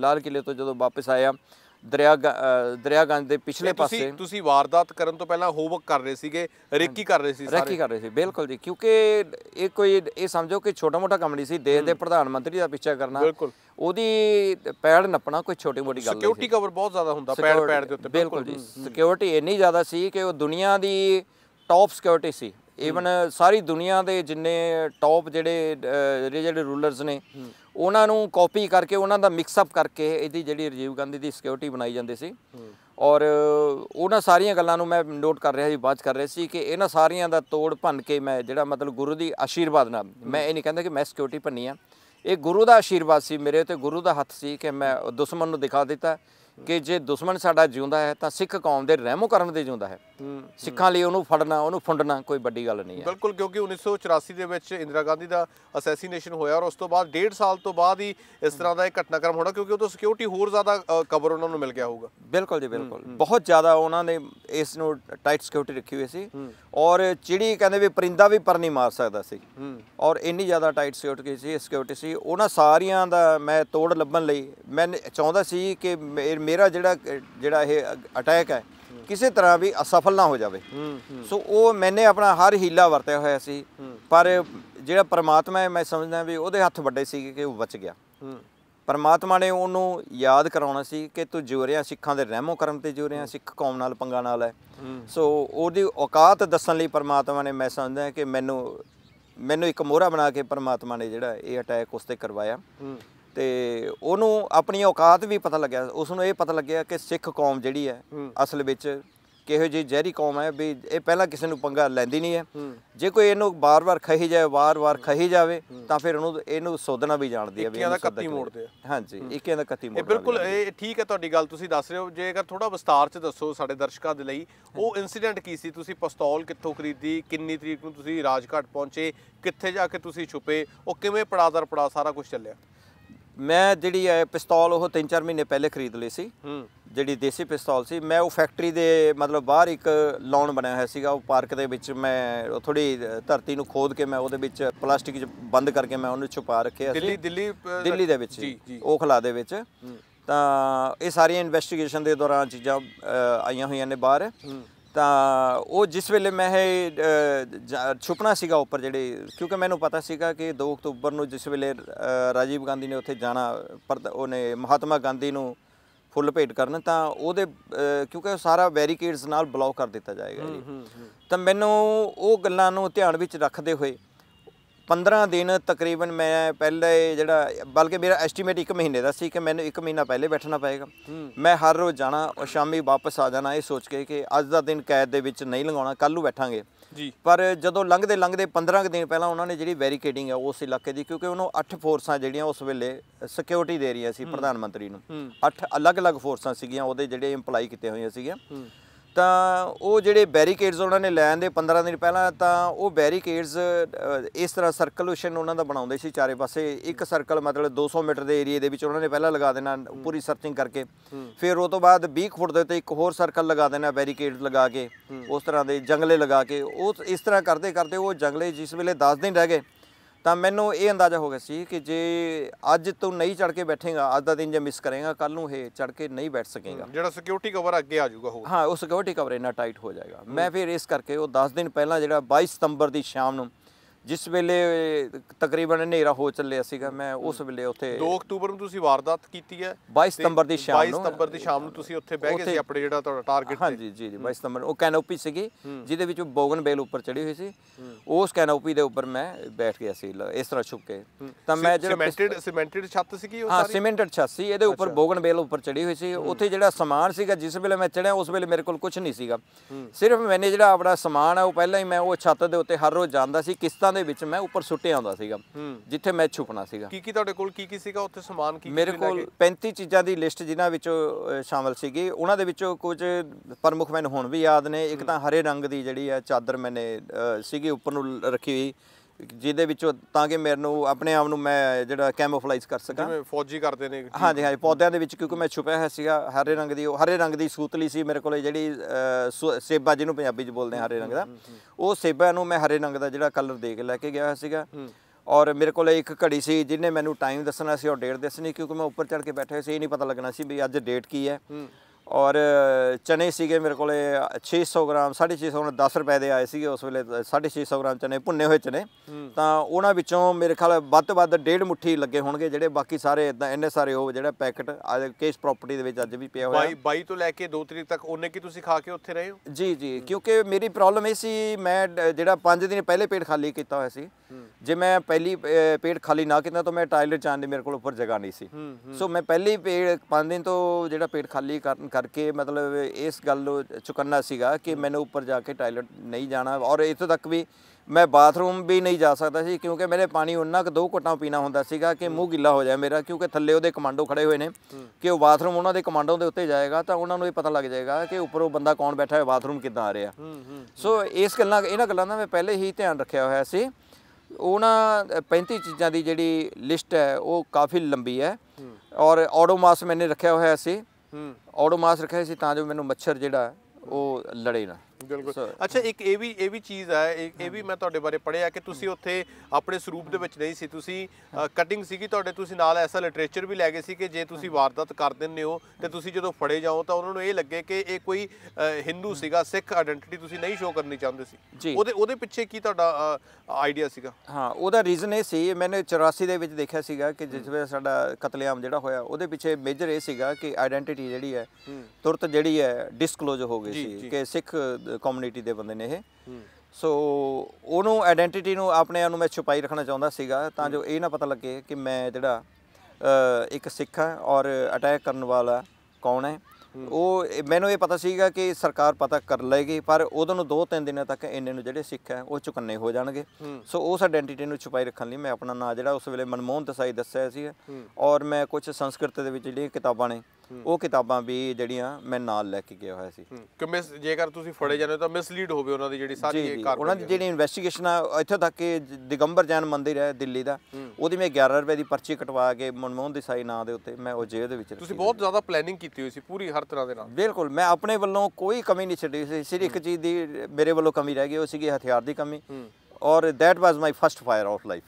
ਲਾਲ ਕਿਲੇ ਤੋਂ ਜਦੋਂ ਵਾਪਸ ਆਇਆ ਦਰਿਆ ਦਰਿਆਗੰਜ ਦੇ ਪਿਛਲੇ ਪਾਸੇ ਤੁਸੀਂ ਤੁਸੀਂ ਵਾਰਦਾਤ ਕਰਨ ਤੋਂ ਪਹਿਲਾਂ ਹੋਮਵਰਕ ਕਰ ਰਹੇ ਸੀਗੇ ਰੇਕੀ ਕਰ ਰਹੇ ਸੀ ਸਾਰੇ ਰੇਕੀ ਕਰ ਰਹੇ ਸੀ ਬਿਲਕੁਲ ਜੀ ਕਿਉਂਕਿ ਇਹ ਕੋਈ ਇਹ ਸਮਝੋ ਕਿ ਛੋਟਾ ਮੋਟਾ ਕੰਮ ਨਹੀਂ ਸੀ ਦੇਸ਼ ਦੇ ਪ੍ਰਧਾਨ ਮੰਤਰੀ ਦਾ ਪਿੱਛਾ ਕਰਨਾ ਬਿਲਕੁਲ ਉਹਦੀ ਪੈੜ ਨੱਪਣਾ ਕੋਈ ਛੋਟੀ ਮੋਟੀ ਗੱਲ ਨਹੀਂ ਸਿਕਿਉਰਿਟੀ ਕਵਰ ਬਹੁਤ ਜ਼ਿਆਦਾ ਹੁੰਦਾ ਪੈੜ ਪੈੜ ਦੇ ਉੱਤੇ ਬਿਲਕੁਲ ਜੀ ਸਿਕਿਉਰਿਟੀ ਇੰਨੀ ਜ਼ਿਆਦਾ ਸੀ ਕਿ ਉਹ ਦੁਨੀਆ ਦੀ ਟੌਪ ਸਿਕਿਉਰਿਟੀ ਸੀ ਈਵਨ ਸਾਰੀ ਦੁਨੀਆ ਦੇ ਜਿੰਨੇ ਟੌਪ ਜਿਹੜੇ ਜਿਹੜੇ ਰੂਲਰਸ ਨੇ ਉਹਨਾਂ ਨੂੰ ਕਾਪੀ ਕਰਕੇ ਉਹਨਾਂ ਦਾ ਮਿਕਸ ਅਪ ਕਰਕੇ ਇਹਦੀ ਜਿਹੜੀ ਰਜੀਵ ਗਾਂਧੀ ਦੀ ਸਿਕਿਉਰਿਟੀ ਬਣਾਈ ਜਾਂਦੀ ਸੀ ਔਰ ਉਹਨਾਂ ਸਾਰੀਆਂ ਗੱਲਾਂ ਨੂੰ ਮੈਂ ਨੋਟ ਕਰ ਰਿਹਾ ਸੀ ਬਾਤ ਕਰ ਰਿਹਾ ਸੀ ਕਿ ਇਹਨਾਂ ਸਾਰੀਆਂ ਦਾ ਤੋੜ ਭੰਨ ਕੇ ਮੈਂ ਜਿਹੜਾ ਮਤਲਬ ਗੁਰੂ ਦੀ ਆਸ਼ੀਰਵਾਦ ਨਾਲ ਮੈਂ ਇਹ ਨਹੀਂ ਕਹਿੰਦਾ ਕਿ ਮੈਂ ਸਿਕਿਉਰਿਟੀ ਭੰਨੀ ਆ ਇਹ ਗੁਰੂ ਦਾ ਆਸ਼ੀਰਵਾਦ ਸੀ ਮੇਰੇ ਤੇ ਗੁਰੂ ਦਾ ਹੱਥ ਸੀ ਕਿ ਮੈਂ ਦੁਸ਼ਮਣ ਨੂੰ ਦਿਖਾ ਦਿੱਤਾ ਕਿ ਜੇ ਦੁਸ਼ਮਣ ਸਾਡਾ ਜਿਉਂਦਾ ਹੈ ਤਾਂ ਸਿੱਖ ਕੌਮ ਦੇ ਰਹਿਮੋ ਕਰਨ ਦੇ ਜਿਉਂਦਾ ਹੈ ਸਿੱਖਾਂ ਲਈ ਉਹਨੂੰ ਫੜਨਾ ਉਹਨੂੰ ਫੁੰਡਣਾ ਕੋਈ ਵੱਡੀ ਗੱਲ ਨਹੀਂ ਹੈ ਬਿਲਕੁਲ ਕਿਉਂਕਿ 1984 ਦੇ ਵਿੱਚ ਇੰਦਰਾ ਗਾਂਧੀ ਦਾ ਅਸੈਸੀਨੇਸ਼ਨ ਹੋਇਆ ਔਰ ਉਸ ਤੋਂ ਬਾਅਦ 1.5 ਸਾਲ ਤੋਂ ਬਾਅਦ ਹੀ ਇਸ ਤਰ੍ਹਾਂ ਦਾ ਇਹ ਘਟਨਾਕ੍ਰਮ ਹੋਣਾ ਕਿਉਂਕਿ ਉਦੋਂ ਸਿਕਿਉਰਿਟੀ ਹੋਰ ਜ਼ਿਆਦਾ ਕਵਰ ਉਹਨਾਂ ਨੂੰ ਮਿਲ ਗਿਆ ਹੋਊਗਾ ਬਿਲਕੁਲ ਜੀ ਬਿਲਕੁਲ ਬਹੁਤ ਜ਼ਿਆਦਾ ਉਹਨਾਂ ਨੇ ਇਸ ਨੂੰ ਟਾਈਟ ਸਿਕਿਉਰਿਟੀ ਰੱਖੀ ਹੋਈ ਸੀ ਔਰ ਚਿੜੀ ਕਹਿੰਦੇ ਵੀ ਪਰਿੰਦਾ ਵੀ ਪਰ ਨਹੀਂ ਮਾਰ ਸਕਦਾ ਸੀ ਔਰ ਇੰਨੀ ਜ਼ਿਆਦਾ ਟਾਈਟ ਸਿਕਿਉਰਿਟੀ ਸੀ ਸਿਕਿਉਰਿਟੀ ਸੀ ਉਹਨਾਂ ਸਾਰਿਆਂ ਦਾ ਮੈਂ ਤੋੜ ਲੱਭਣ ਲਈ ਮੈਂ ਚਾਹੁੰਦਾ ਸੀ ਕਿ ਮੇਰਾ ਜਿਹੜਾ ਜਿਹੜਾ ਇਹ ਅਟੈਕ ਹੈ ਕਿਸੇ ਤਰ੍ਹਾਂ ਵੀ ਅਸਫਲ ਨਾ ਹੋ ਜਾਵੇ ਸੋ ਉਹ ਮੈਨੇ ਆਪਣਾ ਹਰ ਹੀਲਾ ਵਰਤਿਆ ਹੋਇਆ ਸੀ ਪਰ ਜਿਹੜਾ ਪਰਮਾਤਮਾ ਹੈ ਮੈਂ ਸਮਝਦਾ ਵੀ ਉਹਦੇ ਹੱਥ ਵੱਡੇ ਸੀ ਕਿ ਉਹ ਬਚ ਗਿਆ ਪਰਮਾਤਮਾ ਨੇ ਉਹਨੂੰ ਯਾਦ ਕਰਾਉਣਾ ਸੀ ਕਿ ਤੂੰ ਜੁਰਿਆ ਸਿੱਖਾਂ ਦੇ ਰਹਿਮੋ ਕਰਮ ਤੇ ਜੁਰਿਆ ਸਿੱਖ ਕੌਮ ਨਾਲ ਪੰਗਾ ਨਾਲ ਹੈ ਸੋ ਉਹਦੀ ਔਕਾਤ ਦੱਸਣ ਲਈ ਪਰਮਾਤਮਾ ਨੇ ਮੈਂ ਸਮਝਦਾ ਕਿ ਮੈਨੂੰ ਮੈਨੂੰ ਇੱਕ ਮੋਹਰਾ ਬਣਾ ਕੇ ਪਰਮਾਤਮਾ ਨੇ ਜਿਹੜਾ ਇਹ ਅਟੈਕ ਉਸ ਤੇ ਕਰਵਾਇਆ ਤੇ ਉਹਨੂੰ ਆਪਣੀ ਔਕਾਤ ਵੀ ਪਤਾ ਲੱਗਿਆ ਉਸ ਨੂੰ ਇਹ ਪਤਾ ਲੱਗਿਆ ਕਿ ਸਿੱਖ ਕੌਮ ਜਿਹੜੀ ਹੈ ਅਸਲ ਵਿੱਚ ਕਿਹੋ ਜਿਹੀ ਜ਼ਹਿਰੀ ਕੌਮ ਹੈ ਵੀ ਇਹ ਪਹਿਲਾਂ ਕਿਸੇ ਨੂੰ ਪੰਗਾ ਲੈਂਦੀ ਨਹੀਂ ਹੈ ਜੇ ਕੋਈ ਇਹਨੂੰ ਬਾਰ-ਬਾਰ ਖਹੀ ਜਾਏ ਬਾਰ-ਬਾਰ ਖਹੀ ਜਾਵੇ ਤਾਂ ਫਿਰ ਉਹਨੂੰ ਇਹਨੂੰ ਸੋਧਣਾ ਵੀ ਜਾਣਦੀ ਹੈ ਵੀ ਇਹਦਾ ਕੱਤੀ ਮੋੜਦੇ ਆ ਹਾਂਜੀ ਇੱਕਿਆਂ ਦਾ ਕੱਤੀ ਮੋੜ ਇਹ ਬਿਲਕੁਲ ਇਹ ਠੀਕ ਹੈ ਤੁਹਾਡੀ ਗੱਲ ਤੁਸੀਂ ਦੱਸ ਰਹੇ ਹੋ ਜੇਕਰ ਥੋੜਾ ਵਿਸਤਾਰ ਚ ਦੱਸੋ ਸਾਡੇ ਦਰਸ਼ਕਾਂ ਦੇ ਲਈ ਉਹ ਇਨਸੀਡੈਂਟ ਕੀ ਸੀ ਤੁਸੀਂ ਪਿਸਤੌਲ ਕਿੱਥੋਂ ਖਰੀਦੀ ਕਿੰਨੀ ਤਰੀਕ ਨੂੰ ਤੁਸੀਂ ਰਾਜਘਾਟ ਪਹੁੰਚੇ ਕਿੱਥੇ ਜਾ ਕੇ ਤੁਸੀਂ ਛੁਪੇ ਉਹ ਕਿਵੇਂ ਪੜਾਦਰ ਪੜਾ ਸਾਰਾ ਕੁਝ ਚੱਲਿਆ ਮੈਂ ਜਿਹੜੀ ਹੈ ਪਿਸਤੌਲ ਉਹ 3-4 ਮਹੀਨੇ ਪਹਿਲੇ ਖਰੀਦ ਲਈ ਸੀ ਹੂੰ ਜਿਹੜੀ ਦੇਸੀ ਪਿਸਤੌਲ ਸੀ ਮੈਂ ਉਹ ਫੈਕਟਰੀ ਦੇ ਮਤਲਬ ਬਾਹਰ ਇੱਕ ਲੌਨ ਬਣਾਇਆ ਹੋਇਆ ਸੀਗਾ ਉਹ ਪਾਰਕ ਦੇ ਵਿੱਚ ਮੈਂ ਥੋੜੀ ਧਰਤੀ ਨੂੰ ਖੋਦ ਕੇ ਮੈਂ ਉਹਦੇ ਵਿੱਚ ਪਲਾਸਟਿਕ ਚ ਬੰਦ ਕਰਕੇ ਮੈਂ ਉਹਨੂੰ ਛੁਪਾ ਰੱਖਿਆ ਸੀ ਦਿੱਲੀ ਦਿੱਲੀ ਦਿੱਲੀ ਦੇ ਵਿੱਚ ਉਹ ਖਲਾ ਦੇ ਵਿੱਚ ਤਾਂ ਇਹ ਸਾਰੀਆਂ ਇਨਵੈਸਟੀਗੇਸ਼ਨ ਦੇ ਦੌਰਾਨ ਚੀਜ਼ਾਂ ਆਈਆਂ ਹੋਈਆਂ ਨੇ ਬਾਹਰ ਤਾਂ ਉਹ ਜਿਸ ਵੇਲੇ ਮੈਂ ਇਹ ਛੁਪਣਾ ਸੀਗਾ ਉੱਪਰ ਜਿਹੜੇ ਕਿਉਂਕਿ ਮੈਨੂੰ ਪਤਾ ਸੀਗਾ ਕਿ 2 ਅਕਤੂਬਰ ਨੂੰ ਜਿਸ ਵੇਲੇ ਰਾਜੀਵ ਗਾਂਧੀ ਨੇ ਉੱਥੇ ਜਾਣਾ ਪਰ ਉਹਨੇ ਮਹਾਤਮਾ ਗਾਂਧੀ ਨੂੰ ਫੁੱਲ ਭੇਟ ਕਰਨ ਤਾਂ ਉਹਦੇ ਕਿਉਂਕਿ ਸਾਰਾ ਬੈਰੀਕੇਡਸ ਨਾਲ ਬਲੌਕ ਕਰ ਦਿੱਤਾ ਜਾਏਗਾ ਜੀ ਤਾਂ ਮੈਨੂੰ ਉਹ ਗੱਲਾਂ ਨੂੰ ਧਿਆਨ ਵਿੱਚ ਰੱਖਦੇ ਹੋਏ 15 ਦਿਨ ਤਕਰੀਬਨ ਮੈਂ ਪਹਿਲੇ ਜਿਹੜਾ ਬਲਕਿ ਮੇਰਾ ਐਸਟੀਮੇਟ 1 ਮਹੀਨੇ ਦਾ ਸੀ ਕਿ ਮੈਨੂੰ 1 ਮਹੀਨਾ ਪਹਿਲੇ ਬੈਠਣਾ ਪਏਗਾ ਮੈਂ ਹਰ ਰੋਜ਼ ਜਾਣਾ ਔਰ ਸ਼ਾਮੀ ਵਾਪਸ ਆ ਜਾਣਾ ਇਹ ਸੋਚ ਕੇ ਕਿ ਅੱਜ ਦਾ ਦਿਨ ਕੈਦ ਦੇ ਵਿੱਚ ਨਹੀਂ ਲੰਘਾਉਣਾ ਕੱਲ ਨੂੰ ਬੈਠਾਂਗੇ ਜੀ ਪਰ ਜਦੋਂ ਲੰਘਦੇ ਲੰਘਦੇ 15 ਦਿਨ ਪਹਿਲਾਂ ਉਹਨਾਂ ਨੇ ਜਿਹੜੀ ਬੈਰੀਕੇਡਿੰਗ ਹੈ ਉਸ ਇਲਾਕੇ ਦੀ ਕਿਉਂਕਿ ਉਹਨੂੰ 8 ਫੋਰਸਾਂ ਜਿਹੜੀਆਂ ਉਸ ਵੇਲੇ ਸਿਕਿਉਰਿਟੀ ਦੇ ਰਹੀਆਂ ਸੀ ਪ੍ਰਧਾਨ ਮੰਤਰੀ ਨੂੰ 8 ਅਲੱਗ-ਅਲੱਗ ਫੋਰਸਾਂ ਸੀਗੀਆਂ ਉਹਦੇ ਜਿਹੜੇ ਏਮਪਲਾਈ ਕੀਤੇ ਹੋਏ ਸੀਗੇ ਤਾਂ ਉਹ ਜਿਹੜੇ ਬੈਰੀਕੇਡਸ ਉਹਨਾਂ ਨੇ ਲੈਣ ਦੇ 15 ਦਿਨ ਪਹਿਲਾਂ ਤਾਂ ਉਹ ਬੈਰੀਕੇਡਸ ਇਸ ਤਰ੍ਹਾਂ ਸਰਕੂਲੇਸ਼ਨ ਉਹਨਾਂ ਦਾ ਬਣਾਉਂਦੇ ਸੀ ਚਾਰੇ ਪਾਸੇ ਇੱਕ ਸਰਕਲ ਮਤਲਬ 200 ਮੀਟਰ ਦੇ ਏਰੀਆ ਦੇ ਵਿੱਚ ਉਹਨਾਂ ਨੇ ਪਹਿਲਾਂ ਲਗਾ ਦੇਣਾ ਪੂਰੀ ਸਰਚਿੰਗ ਕਰਕੇ ਫਿਰ ਉਹ ਤੋਂ ਬਾਅਦ 20 ਫੁੱਟ ਦੇ ਉੱਤੇ ਇੱਕ ਹੋਰ ਸਰਕਲ ਲਗਾ ਦੇਣਾ ਬੈਰੀਕੇਡ ਲਗਾ ਕੇ ਉਸ ਤਰ੍ਹਾਂ ਦੇ ਜੰਗਲੇ ਲਗਾ ਕੇ ਉਹ ਇਸ ਤਰ੍ਹਾਂ ਕਰਦੇ ਕਰਦੇ ਉਹ ਜੰਗਲੇ ਜਿਸ ਵੇਲੇ 10 ਦਿਨ ਰਹਿ ਗਏ ਤਾਂ ਮੈਨੂੰ ਇਹ ਅੰਦਾਜ਼ਾ ਹੋ ਗਿਆ ਸੀ ਕਿ ਜੇ ਅੱਜ ਤੂੰ ਨਹੀਂ ਚੜ ਕੇ ਬੈਠੇਗਾ ਅੱਜ ਦਾ ਦਿਨ ਜੇ ਮਿਸ ਕਰੇਗਾ ਕੱਲ ਨੂੰ ਇਹ ਚੜ ਕੇ ਨਹੀਂ ਬੈਠ ਸਕੇਗਾ ਜਿਹੜਾ ਸਿਕਿਉਰਿਟੀ ਕਵਰ ਅੱਗੇ ਆ ਜਾਊਗਾ ਹੋਰ ਹਾਂ ਉਹ ਸਿਕਿਉਰਿਟੀ ਕਵਰ ਇਨਾ ਟਾਈਟ ਹੋ ਜਾਏਗਾ ਮੈਂ ਫਿਰ ਇਸ ਕਰਕੇ ਉਹ 10 ਦਿਨ ਪਹਿਲਾਂ ਜਿਹੜਾ 22 ਸਤੰਬਰ ਦੀ ਸ਼ਾਮ ਨੂੰ ਜਿਸ ਵੇਲੇ ਤਕਰੀਬਨ ਹਨੇਰਾ ਹੋ ਚੱਲਿਆ ਸੀਗਾ ਮੈਂ ਉਸ ਵੇਲੇ ਉੱਥੇ 2 ਅਕਤੂਬਰ ਨੂੰ ਤੁਸੀਂ ਵਾਰਦਾਤ ਕੀਤੀ ਹੈ 22 ਸਤੰਬਰ ਦੀ ਸ਼ਾਮ ਨੂੰ 22 ਸਤੰਬਰ ਦੀ ਸ਼ਾਮ ਨੂੰ ਤੁਸੀਂ ਉੱਥੇ ਬਹਿ ਗਏ ਸੀ ਆਪਣੇ ਜਿਹੜਾ ਤੁਹਾਡਾ ਟਾਰਗੇਟ ਸੀ ਹਾਂਜੀ ਜੀ ਜੀ 22 ਸਤੰਬਰ ਉਹ ਕੈਨੋਪੀ ਸੀਗੀ ਜਿਹਦੇ ਵਿੱਚ ਬੋਗਨ ਬੇਲ ਉੱਪਰ ਚੜੀ ਹੋਈ ਸੀ ਉਸ ਕੈਨੋਪੀ ਦੇ ਉੱਪਰ ਮੈਂ ਬੈਠ ਗਿਆ ਸੀ ਇਸ ਤਰ੍ਹਾਂ ਛੁਪ ਕੇ ਤਾਂ ਮੈਂ ਜਿਹੜਾ ਸਿਮੈਂਟਡ ਸਿਮੈਂਟਡ ਛੱਤ ਸੀਗੀ ਉਹ ਸਾਰੀ ਹਾਂ ਸਿਮੈਂਟਡ ਛੱਤ ਸੀ ਇਹਦੇ ਉੱਪਰ ਬੋਗਨ ਬੇਲ ਉੱਪਰ ਚੜੀ ਹੋਈ ਸੀ ਉੱਥੇ ਜਿਹੜਾ ਸਮਾਨ ਸੀਗਾ ਜਿਸ ਵੇਲੇ ਮੈਂ ਚੜਿਆ ਉਸ ਵੇਲੇ ਮੇਰੇ ਕੋਲ ਕੁਝ ਨਹੀਂ ਸੀਗਾ ਸਿਰਫ ਮੈਨੇ ਜਿਹੜਾ ਆਪਣਾ ਸਮਾਨ ਆ ਉਹ ਪਹਿਲਾਂ ਹੀ ਮੈਂ ਉਹ ਛੱਤ ਦੇ ਉੱਤੇ ਹਰ ਰੋਜ਼ ਜਾਂਦਾ ਸੀ ਕਿਸ਼ਤਾਂ ਦੇ ਵਿੱਚ ਮੈਂ ਉੱਪਰ ਸੁੱਟੇ ਆਉਂਦਾ ਸੀਗਾ ਜਿੱਥੇ ਮੈਂ ਛੁਪਣਾ ਸੀਗਾ ਕੀ ਕੀ ਤੁਹਾਡੇ ਕੋਲ ਕੀ ਕੀ ਸੀਗਾ ਉੱਥੇ ਸਮਾਨ ਕੀ ਮੇਰੇ ਕੋਲ 35 ਚੀਜ਼ਾਂ ਦੀ ਲਿਸਟ ਜਿਨ੍ਹਾਂ ਵਿੱਚ ਸ਼ਾਮਲ ਸੀਗੀ ਉਹਨਾਂ ਦੇ ਵਿੱਚੋਂ ਕੁਝ ਪ੍ਰਮੁੱਖ ਮੈਨੂੰ ਹੁਣ ਵੀ ਯਾਦ ਨੇ ਇੱਕ ਤਾਂ ਹਰੇ ਰੰਗ ਦੀ ਜਿਹੜੀ ਹੈ ਚਾਦਰ ਮੈਨੇ ਸੀਗੀ ਉੱਪਰ ਨੂੰ ਰੱਖੀ ਹੋਈ ਜਿਹਦੇ ਵਿੱਚੋਂ ਤਾਂ ਕਿ ਮੈਨੂੰ ਆਪਣੇ ਆਪ ਨੂੰ ਮੈਂ ਜਿਹੜਾ ਕੈਮੋਫਲਾਈਜ਼ ਕਰ ਸਕਾਂ ਜਿਵੇਂ ਫੌਜੀ ਕਰਦੇ ਨੇ ਹਾਂਜੀ ਹਾਂਜੀ ਪੌਦਿਆਂ ਦੇ ਵਿੱਚ ਕਿਉਂਕਿ ਮੈਂ ਛੁਪਿਆ ਹੋਇਆ ਸੀਗਾ ਹਰੇ ਰੰਗ ਦੀ ਉਹ ਹਰੇ ਰੰਗ ਦੀ ਸੂਤਲੀ ਸੀ ਮੇਰੇ ਕੋਲੇ ਜਿਹੜੀ ਸੇਬਾ ਜਿਹਨੂੰ ਪੰਜਾਬੀ 'ਚ ਬੋਲਦੇ ਹਰੇ ਰੰਗ ਦਾ ਉਹ ਸੇਬਾ ਨੂੰ ਮੈਂ ਹਰੇ ਰੰਗ ਦਾ ਜਿਹੜਾ ਕਲਰ ਦੇ ਕੇ ਲੈ ਕੇ ਗਿਆ ਸੀਗਾ ਔਰ ਮੇਰੇ ਕੋਲੇ ਇੱਕ ਘੜੀ ਸੀ ਜਿਹਨੇ ਮੈਨੂੰ ਟਾਈਮ ਦੱਸਣਾ ਸੀ ਔਰ ਡੇਟ ਦੱਸਣੀ ਕਿਉਂਕਿ ਮੈਂ ਉੱਪਰ ਚੜ ਕੇ ਬੈਠਾ ਸੀ ਇਹ ਨਹੀਂ ਪਤਾ ਲੱਗਣਾ ਸੀ ਵੀ ਅੱਜ ਡੇਟ ਕੀ ਹੈ ਔਰ ਚਨੇ ਸੀਗੇ ਮੇਰੇ ਕੋਲੇ 600 ਗ੍ਰਾਮ 650 ਹੁਣ 10 ਰੁਪਏ ਦੇ ਆਏ ਸੀਗੇ ਉਸ ਵੇਲੇ 650 ਗ੍ਰਾਮ ਚਨੇ ਭੁੰਨੇ ਹੋਏ ਚਨੇ ਤਾਂ ਉਹਨਾਂ ਵਿੱਚੋਂ ਮੇਰੇ ਖਿਆਲ ਵੱਧ ਤੋਂ ਵੱਧ ਡੇਢ ਮੁੱਠੀ ਲੱਗੇ ਹੋਣਗੇ ਜਿਹੜੇ ਬਾਕੀ ਸਾਰੇ ਇਦਾਂ ਇੰਨੇ ਸਾਰੇ ਉਹ ਜਿਹੜਾ ਪੈਕਟ ਕੇਸ ਪ੍ਰਾਪਰਟੀ ਦੇ ਵਿੱਚ ਅੱਜ ਵੀ ਪਿਆ ਹੋਇਆ 22 22 ਤੋਂ ਲੈ ਕੇ 2 ਤਰੀਕ ਤੱਕ ਉਹਨੇ ਕੀ ਤੁਸੀਂ ਖਾ ਕੇ ਉੱਥੇ ਰਹੇ ਹੋ ਜੀ ਜੀ ਕਿਉਂਕਿ ਮੇਰੀ ਪ੍ਰੋਬਲਮ ਇਹ ਸੀ ਮੈਂ ਜਿਹੜਾ 5 ਦਿਨ ਪਹਿਲੇ ਪੇਟ ਖਾਲੀ ਕੀਤਾ ਹੋਇਆ ਸੀ ਜੇ ਮੈਂ ਪਹਿਲੀ ਪੇਟ ਖਾਲੀ ਨਾ ਕੀਤਾ ਤਾਂ ਮੈਂ ਟਾਇਲਟ ਜਾਣ ਦੀ ਮੇਰੇ ਕੋਲ ਉੱਪਰ ਜਗ੍ਹਾ ਨਹੀਂ ਸੀ ਸੋ ਮੈਂ ਪਹਿਲੀ ਪੇਟ 5 ਦਿਨ ਤੋਂ ਜਿਹੜਾ ਪੇਟ ਖਾਲੀ ਕਰਨ ਕਰਕੇ ਮਤਲਬ ਇਸ ਗੱਲ ਚੁਕੰਨਾ ਸੀਗਾ ਕਿ ਮੈਨੂੰ ਉੱਪਰ ਜਾ ਕੇ ਟਾਇਲਟ ਨਹੀਂ ਜਾਣਾ ਔਰ ਇਥੋਂ ਤੱਕ ਵੀ ਮੈਂ ਬਾਥਰੂਮ ਵੀ ਨਹੀਂ ਜਾ ਸਕਦਾ ਸੀ ਕਿਉਂਕਿ ਮੇਰੇ ਪਾਣੀ ਉਹਨਾਂ ਕ ਦੋ ਘਟਾਂ ਪੀਣਾ ਹੁੰਦਾ ਸੀਗਾ ਕਿ ਮੂੰਹ ਗਿੱਲਾ ਹੋ ਜਾਏ ਮੇਰਾ ਕਿਉਂਕਿ ਥੱਲੇ ਉਹਦੇ ਕਮਾਂਡੋ ਖੜੇ ਹੋਏ ਨੇ ਕਿ ਉਹ ਬਾਥਰੂਮ ਉਹਨਾਂ ਦੇ ਕਮਾਂਡੋ ਦੇ ਉੱਤੇ ਜਾਏਗਾ ਤਾਂ ਉਹਨਾਂ ਨੂੰ ਇਹ ਪਤਾ ਲੱਗ ਜਾਏਗਾ ਕਿ ਉੱਪਰੋਂ ਬੰਦਾ ਕੌਣ ਬੈਠਾ ਹੈ ਬਾਥਰੂਮ ਕਿੱਦਾਂ ਆ ਰਿਹਾ ਸੋ ਇਸ ਗੱਲਾਂ ਇਹਨਾਂ ਗੱਲਾਂ ਦਾ ਮੈਂ ਪਹਿਲੇ ਹੀ ਧਿਆਨ ਰੱਖਿਆ ਹੋਇਆ ਸੀ ਉਹਨਾਂ 35 ਚੀਜ਼ਾਂ ਦੀ ਜਿਹੜੀ ਲਿਸਟ ਹੈ ਉਹ ਕਾਫੀ ਲੰਬੀ ਹੈ ਔਰ ਆਡੋਮਾਸ ਮੈਨੇ ਰੱਖਿਆ ਹੋਇਆ ਸੀ ਆਟੋਮਾਸ ਰੱਖਿਆ ਸੀ ਤਾਂ ਜੋ ਮੈਨੂੰ ਮੱਛਰ ਜਿਹੜਾ ਉਹ ਲੜੇ ਨਾ ਬਿਲਕੁਲ ਅੱਛਾ ਇੱਕ ਇਹ ਵੀ ਇਹ ਵੀ ਚੀਜ਼ ਆ ਇਹ ਵੀ ਮੈਂ ਤੁਹਾਡੇ ਬਾਰੇ ਪੜ੍ਹਿਆ ਕਿ ਤੁਸੀਂ ਉੱਥੇ ਆਪਣੇ ਸਰੂਪ ਦੇ ਵਿੱਚ ਨਹੀਂ ਸੀ ਤੁਸੀਂ ਕਟਿੰਗ ਸੀਗੀ ਤੁਹਾਡੇ ਤੁਸੀਂ ਨਾਲ ਐਸਾ ਲਿਟਰੇਚਰ ਵੀ ਲੈ ਗਏ ਸੀ ਕਿ ਜੇ ਤੁਸੀਂ ਵਾਰਦਾਤ ਕਰ ਦਿੰਨੇ ਹੋ ਤੇ ਤੁਸੀਂ ਜਦੋਂ ਫੜੇ ਜਾਓ ਤਾਂ ਉਹਨਾਂ ਨੂੰ ਇਹ ਲੱਗੇ ਕਿ ਇਹ ਕੋਈ ਹਿੰਦੂ ਸੀਗਾ ਸਿੱਖ ਆਇਡੈਂਟੀਟੀ ਤੁਸੀਂ ਨਹੀਂ ਸ਼ੋਅ ਕਰਨੀ ਚਾਹੁੰਦੇ ਸੀ ਉਹਦੇ ਉਹਦੇ ਪਿੱਛੇ ਕੀ ਤੁਹਾਡਾ ਆਈਡੀਆ ਸੀਗਾ ਹਾਂ ਉਹਦਾ ਰੀਜ਼ਨ ਇਹ ਸੀ ਮੈਨੇ 84 ਦੇ ਵਿੱਚ ਦੇਖਿਆ ਸੀਗਾ ਕਿ ਜਿਸ ਵੇਲੇ ਸਾਡਾ ਕਤਲੇਆਮ ਜਿਹੜਾ ਹੋਇਆ ਉਹਦੇ ਪਿੱਛੇ ਮੇਜਰ ਇਹ ਸੀਗਾ ਕਿ ਆਇਡੈਂਟੀਟੀ ਜਿਹੜੀ ਹੈ ਤੁਰਤ ਜਿਹੜੀ ਹੈ ਡਿਸਕਲੋਜ਼ ਹੋ ਗਈ ਸੀ ਕਿ ਸਿੱਖ ਕਮਿਊਨਿਟੀ ਦੇ ਬੰਦੇ ਨੇ ਇਹ ਸੋ ਉਹਨੂੰ ਆਇਡੈਂਟੀਟੀ ਨੂੰ ਆਪਣੇ ਆਪ ਨੂੰ ਮੈਂ ਛੁਪਾਈ ਰੱਖਣਾ ਚਾਹੁੰਦਾ ਸੀਗਾ ਤਾਂ ਜੋ ਇਹ ਨਾ ਪਤਾ ਲੱਗੇ ਕਿ ਮੈਂ ਜਿਹੜਾ ਇੱਕ ਸਿੱਖ ਹਾਂ ਔਰ ਅਟੈਕ ਕਰਨ ਵਾਲਾ ਕੌਣ ਹੈ ਉਹ ਮੈਨੂੰ ਇਹ ਪਤਾ ਸੀਗਾ ਕਿ ਸਰਕਾਰ ਪਤਾ ਕਰ ਲਏਗੀ ਪਰ ਉਹਦੋਂ ਨੂੰ 2-3 ਦਿਨਾਂ ਤੱਕ ਇੰਨੇ ਨੂੰ ਜਿਹੜੇ ਸਿੱਖ ਹੈ ਉਹ ਚੁਕੰਨੇ ਹੋ ਜਾਣਗੇ ਸੋ ਉਸ ਆਇਡੈਂਟੀਟੀ ਨੂੰ ਛੁਪਾਈ ਰੱਖਣ ਲਈ ਮੈਂ ਆਪਣਾ ਨਾਂ ਜਿਹੜਾ ਉਸ ਵੇਲੇ ਮਨਮੋਹਨ ਦਸਾਈ ਦੱਸਿਆ ਸੀ ਔਰ ਮੈਂ ਕੁਝ ਸੰਸਕ੍ਰਿਤ ਦੇ ਵਿੱਚ ਜਿਹੜੀਆਂ ਕਿਤਾਬਾਂ ਨੇ ਉਹ ਕਿਤਾਬਾਂ ਵੀ ਜਿਹੜੀਆਂ ਮੈਂ ਨਾਲ ਲੈ ਕੇ ਗਿਆ ਹੋਇਆ ਸੀ ਕਿ ਮਿਸ ਜੇਕਰ ਤੁਸੀਂ ਫੜੇ ਜਾਂਦੇ ਤਾਂ ਮਿਸਲੀਡ ਹੋਵੇ ਉਹਨਾਂ ਦੀ ਜਿਹੜੀ ਸਾਰੀ ਇਹ ਕਾਰ ਉਹਨਾਂ ਦੀ ਜਿਹੜੀ ਇਨਵੈਸਟੀਗੇਸ਼ਨ ਆ ਇੱਥੇ ਤੱਕ ਕਿ ਦਿਗੰਬਰ ਜੈਨ ਮੰਦਿਰ ਹੈ ਦਿੱਲੀ ਦਾ ਉਹਦੀ ਮੈਂ 11 ਰੁਪਏ ਦੀ ਪਰਚੀ ਕਟਵਾ ਕੇ ਮਨਮੋਹਨ ਦੇਸਾਈ ਨਾਂ ਦੇ ਉੱਤੇ ਮੈਂ ਉਹ ਜੇਲ੍ਹ ਦੇ ਵਿੱਚ ਤੁਸੀਂ ਬਹੁਤ ਜ਼ਿਆਦਾ ਪਲੈਨਿੰਗ ਕੀਤੀ ਹੋਈ ਸੀ ਪੂਰੀ ਹਰ ਤਰ੍ਹਾਂ ਦੇ ਨਾਲ ਬਿਲਕੁਲ ਮੈਂ ਆਪਣੇ ਵੱਲੋਂ ਕੋਈ ਕਮੀ ਨਹੀਂ ਛੱਡੀ ਸੀ ਸਿਰ ਇੱਕ ਚੀਜ਼ ਦੀ ਮੇਰੇ ਵੱਲੋਂ ਕਮੀ ਰਹਿ ਗਈ ਉਹ ਸੀਗੀ ਹਥਿਆਰ ਦੀ ਕਮੀ ਔਰ that was my first fire of life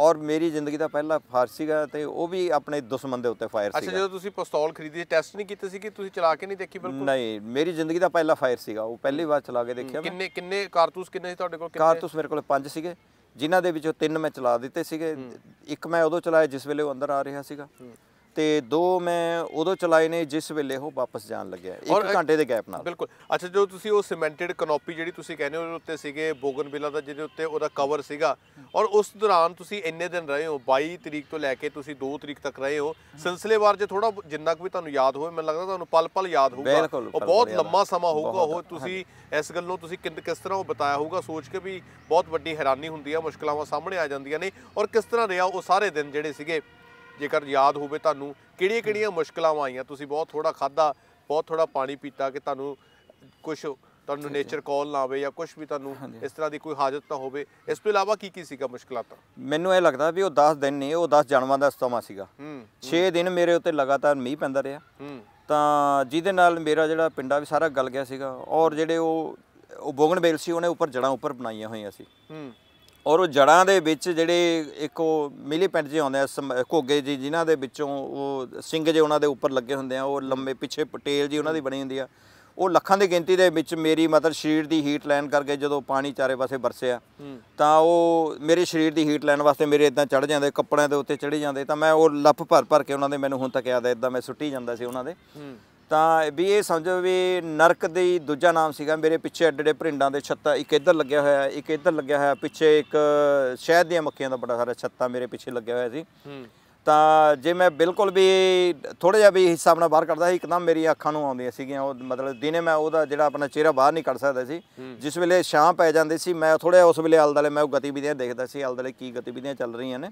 ਔਰ ਮੇਰੀ ਜ਼ਿੰਦਗੀ ਦਾ ਪਹਿਲਾ ਸੀਗਾ ਤੇ ਉਹ ਵੀ ਆਪਣੇ ਦੁਸ਼ਮਣ ਦੇ ਉੱਤੇ ਫਾਇਰ ਸੀਗਾ ਅੱਛਾ ਜਦੋਂ ਤੁਸੀਂ ਪਿਸਤੌਲ ਖਰੀਦੀ ਟੈਸਟ ਨਹੀਂ ਕੀਤਾ ਸੀ ਕਿ ਤੁਸੀਂ ਚਲਾ ਕੇ ਨਹੀਂ ਦੇਖੀ ਬਿਲਕੁਲ ਨਹੀਂ ਮੇਰੀ ਜ਼ਿੰਦਗੀ ਦਾ ਪਹਿਲਾ ਫਾਇਰ ਸੀਗਾ ਉਹ ਪਹਿਲੀ ਵਾਰ ਚਲਾ ਕੇ ਦੇਖਿਆ ਕਿੰਨੇ ਕਿੰਨੇ ਕਾਰਤੂਸ ਕਿੰਨੇ ਸੀ ਤੁਹਾਡੇ ਕੋਲ ਕਿੰਨੇ ਕਾਰਤੂਸ ਮੇਰੇ ਕੋਲ 5 ਸੀਗੇ ਜਿਨ੍ਹਾਂ ਦੇ ਵਿੱਚੋਂ 3 ਮੈਂ ਚਲਾ ਦਿੱਤੇ ਸੀਗੇ ਇੱਕ ਮੈਂ ਉਦੋਂ ਚਲਾਇਆ ਜਿਸ ਵੇਲੇ ਉਹ ਅੰਦਰ ਆ ਰਿਹਾ ਸੀਗਾ ਤੇ ਦੋ ਮੈਂ ਉਦੋਂ ਚਲਾਏ ਨੇ ਜਿਸ ਵੇਲੇ ਉਹ ਵਾਪਸ ਜਾਣ ਲੱਗਿਆ ਇੱਕ ਘੰਟੇ ਦੇ ਗੈਪ ਨਾਲ ਬਿਲਕੁਲ ਅੱਛਾ ਜੋ ਤੁਸੀਂ ਉਹ ਸਿਮੈਂਟਡ ਕਨੋਪੀ ਜਿਹੜੀ ਤੁਸੀਂ ਕਹਿੰਦੇ ਹੋ ਉੱਤੇ ਸੀਗੇ ਬੋਗਨਵਿਲਾ ਦਾ ਜਿਹਦੇ ਉੱਤੇ ਉਹਦਾ ਕਵਰ ਸੀਗਾ ਔਰ ਉਸ ਦੌਰਾਨ ਤੁਸੀਂ ਇੰਨੇ ਦਿਨ ਰਹੇ ਹੋ 22 ਤਰੀਕ ਤੋਂ ਲੈ ਕੇ ਤੁਸੀਂ 2 ਤਰੀਕ ਤੱਕ ਰਹੇ ਹੋ ਸਿਲਸਿਲੇਵਾਰ ਜੇ ਥੋੜਾ ਜਿੰਨਾ ਕੁ ਵੀ ਤੁਹਾਨੂੰ ਯਾਦ ਹੋਵੇ ਮੈਨੂੰ ਲੱਗਦਾ ਤੁਹਾਨੂੰ ਪਲ-ਪਲ ਯਾਦ ਹੋਊਗਾ ਉਹ ਬਹੁਤ ਲੰਮਾ ਸਮਾਂ ਹੋਊਗਾ ਉਹ ਤੁਸੀਂ ਇਸ ਗੱਲ ਨੂੰ ਤੁਸੀਂ ਕਿਸ ਤਰ੍ਹਾਂ ਉਹ ਬਤਾਇਆ ਹੋਊਗਾ ਸੋਚ ਕੇ ਵੀ ਬਹੁਤ ਵੱਡੀ ਹੈਰਾਨੀ ਹੁੰਦੀ ਆ ਮੁਸ਼ਕਲਾਂ ਸਾਹਮਣੇ ਆ ਜਾਂਦੀਆਂ ਨੇ ਔਰ ਕਿਸ ਤਰ੍ਹਾਂ ਰਿਹਾ ਉਹ ਸਾਰੇ ਦਿਨ ਜਿਹੜੇ ਸੀਗੇ ਜੇਕਰ ਯਾਦ ਹੋਵੇ ਤੁਹਾਨੂੰ ਕਿਹੜੀਆਂ-ਕਿਹੜੀਆਂ ਮੁਸ਼ਕਲਾਂ ਆਈਆਂ ਤੁਸੀਂ ਬਹੁਤ ਥੋੜਾ ਖਾਦਾ ਬਹੁਤ ਥੋੜਾ ਪਾਣੀ ਪੀਤਾ ਕਿ ਤੁਹਾਨੂੰ ਕੁਝ ਤੁਹਾਨੂੰ ਨੇਚਰ ਕਾਲ ਨਾ ਆਵੇ ਜਾਂ ਕੁਝ ਵੀ ਤੁਹਾਨੂੰ ਇਸ ਤਰ੍ਹਾਂ ਦੀ ਕੋਈ ਹਾਜਤ ਤਾਂ ਹੋਵੇ ਇਸ ਤੋਂ ਇਲਾਵਾ ਕੀ ਕੀ ਸੀਗਾ ਮੁਸ਼ਕਲਾਂ ਤਾਂ ਮੈਨੂੰ ਇਹ ਲੱਗਦਾ ਵੀ ਉਹ 10 ਦਿਨ ਨੇ ਉਹ 10 ਜਨਮਾਂ ਦਾ ਸਮਾਂ ਸੀਗਾ 6 ਦਿਨ ਮੇਰੇ ਉੱਤੇ ਲਗਾਤਾਰ ਮੀਂਹ ਪੈਂਦਾ ਰਿਹਾ ਤਾਂ ਜਿਹਦੇ ਨਾਲ ਮੇਰਾ ਜਿਹੜਾ ਪਿੰਡਾ ਵੀ ਸਾਰਾ ਗਲ ਗਿਆ ਸੀਗਾ ਔਰ ਜਿਹੜੇ ਉਹ ਉਹ ਬੇਲ ਸੀ ਉਹਨੇ ਉੱਪਰ ਜੜਾਂ ਉੱਪਰ ਬਣਾਈਆਂ ਹੋਈਆਂ ਸੀ ਔਰ ਉਹ ਜੜਾਂ ਦੇ ਵਿੱਚ ਜਿਹੜੇ ਇੱਕ ਉਹ ਮਿਲੀਪੈਂਟ ਜੇ ਆਉਂਦੇ ਆ ਘੋਗੇ ਜੀ ਜਿਨ੍ਹਾਂ ਦੇ ਵਿੱਚੋਂ ਉਹ ਸਿੰਘ ਜੇ ਉਹਨਾਂ ਦੇ ਉੱਪਰ ਲੱਗੇ ਹੁੰਦੇ ਆ ਉਹ ਲੰਮੇ ਪਿੱਛੇ ਪਟੇਲ ਜੀ ਉਹਨਾਂ ਦੀ ਬਣੀ ਹੁੰਦੀ ਆ ਉਹ ਲੱਖਾਂ ਦੀ ਗਿਣਤੀ ਦੇ ਵਿੱਚ ਮੇਰੀ ਮਤਲਬ ਸਰੀਰ ਦੀ ਹੀਟ ਲੈਣ ਕਰਕੇ ਜਦੋਂ ਪਾਣੀ ਚਾਰੇ ਪਾਸੇ ਵਰਸਿਆ ਤਾਂ ਉਹ ਮੇਰੇ ਸਰੀਰ ਦੀ ਹੀਟ ਲੈਣ ਵਾਸਤੇ ਮੇਰੇ ਇਦਾਂ ਚੜ ਜਾਂਦੇ ਕੱਪੜਿਆਂ ਦੇ ਉੱਤੇ ਚੜੀ ਜਾਂਦੇ ਤਾਂ ਮੈਂ ਉਹ ਲੱਫ ਭਰ ਭਰ ਕੇ ਉਹਨਾਂ ਦੇ ਮੈਨੂੰ ਹੁਣ ਤੱਕ ਯਾਦ ਹੈ ਇਦਾਂ ਮੈਂ ਸੁੱਟੀ ਜਾਂਦਾ ਸੀ ਉਹਨਾਂ ਦੇ ਤਾਂ ਵੀ ਇਹ ਸਮਝੋ ਵੀ ਨਰਕ ਦੇ ਦੂਜਾ ਨਾਮ ਸੀਗਾ ਮੇਰੇ ਪਿੱਛੇ ਅੱਡੇ ਪ੍ਰਿੰਡਾਂ ਦੇ ਛੱਤਾਂ ਇੱਕ ਇੱਧਰ ਲੱਗਿਆ ਹੋਇਆ ਇੱਕ ਇੱਧਰ ਲੱਗਿਆ ਹੋਇਆ ਪਿੱਛੇ ਇੱਕ ਸ਼ਹਿਦ ਦੀਆਂ ਮੱਖੀਆਂ ਦਾ ਬੜਾ ਸਾਰਾ ਛੱਤਾ ਮੇਰੇ ਪਿੱਛੇ ਲੱਗਿਆ ਹੋਇਆ ਸੀ ਤਾਂ ਜੇ ਮੈਂ ਬਿਲਕੁਲ ਵੀ ਥੋੜਾ ਜਿਹਾ ਵੀ ਹਿਸਾਬ ਨਾਲ ਬਾਹਰ ਕੱਢਦਾ ਸੀ ਇੱਕਦਮ ਮੇਰੀ ਅੱਖਾਂ ਨੂੰ ਆਉਂਦੀਆਂ ਸੀਗੀਆਂ ਉਹ ਮਤਲਬ ਦਿਨੇ ਮੈਂ ਉਹਦਾ ਜਿਹੜਾ ਆਪਣਾ ਚਿਹਰਾ ਬਾਹਰ ਨਹੀਂ ਕੱਢ ਸਕਦਾ ਸੀ ਜਿਸ ਵੇਲੇ ਸ਼ਾਮ ਪੈ ਜਾਂਦੀ ਸੀ ਮੈਂ ਥੋੜਾ ਉਸ ਵੇਲੇ ਅਲਦਲੇ ਮੈਂ ਉਹ ਗਤੀਵਿਧੀਆਂ ਦੇਖਦਾ ਸੀ ਅਲਦਲੇ ਕੀ ਗਤੀਵਿਧੀਆਂ ਚੱਲ ਰਹੀਆਂ ਨੇ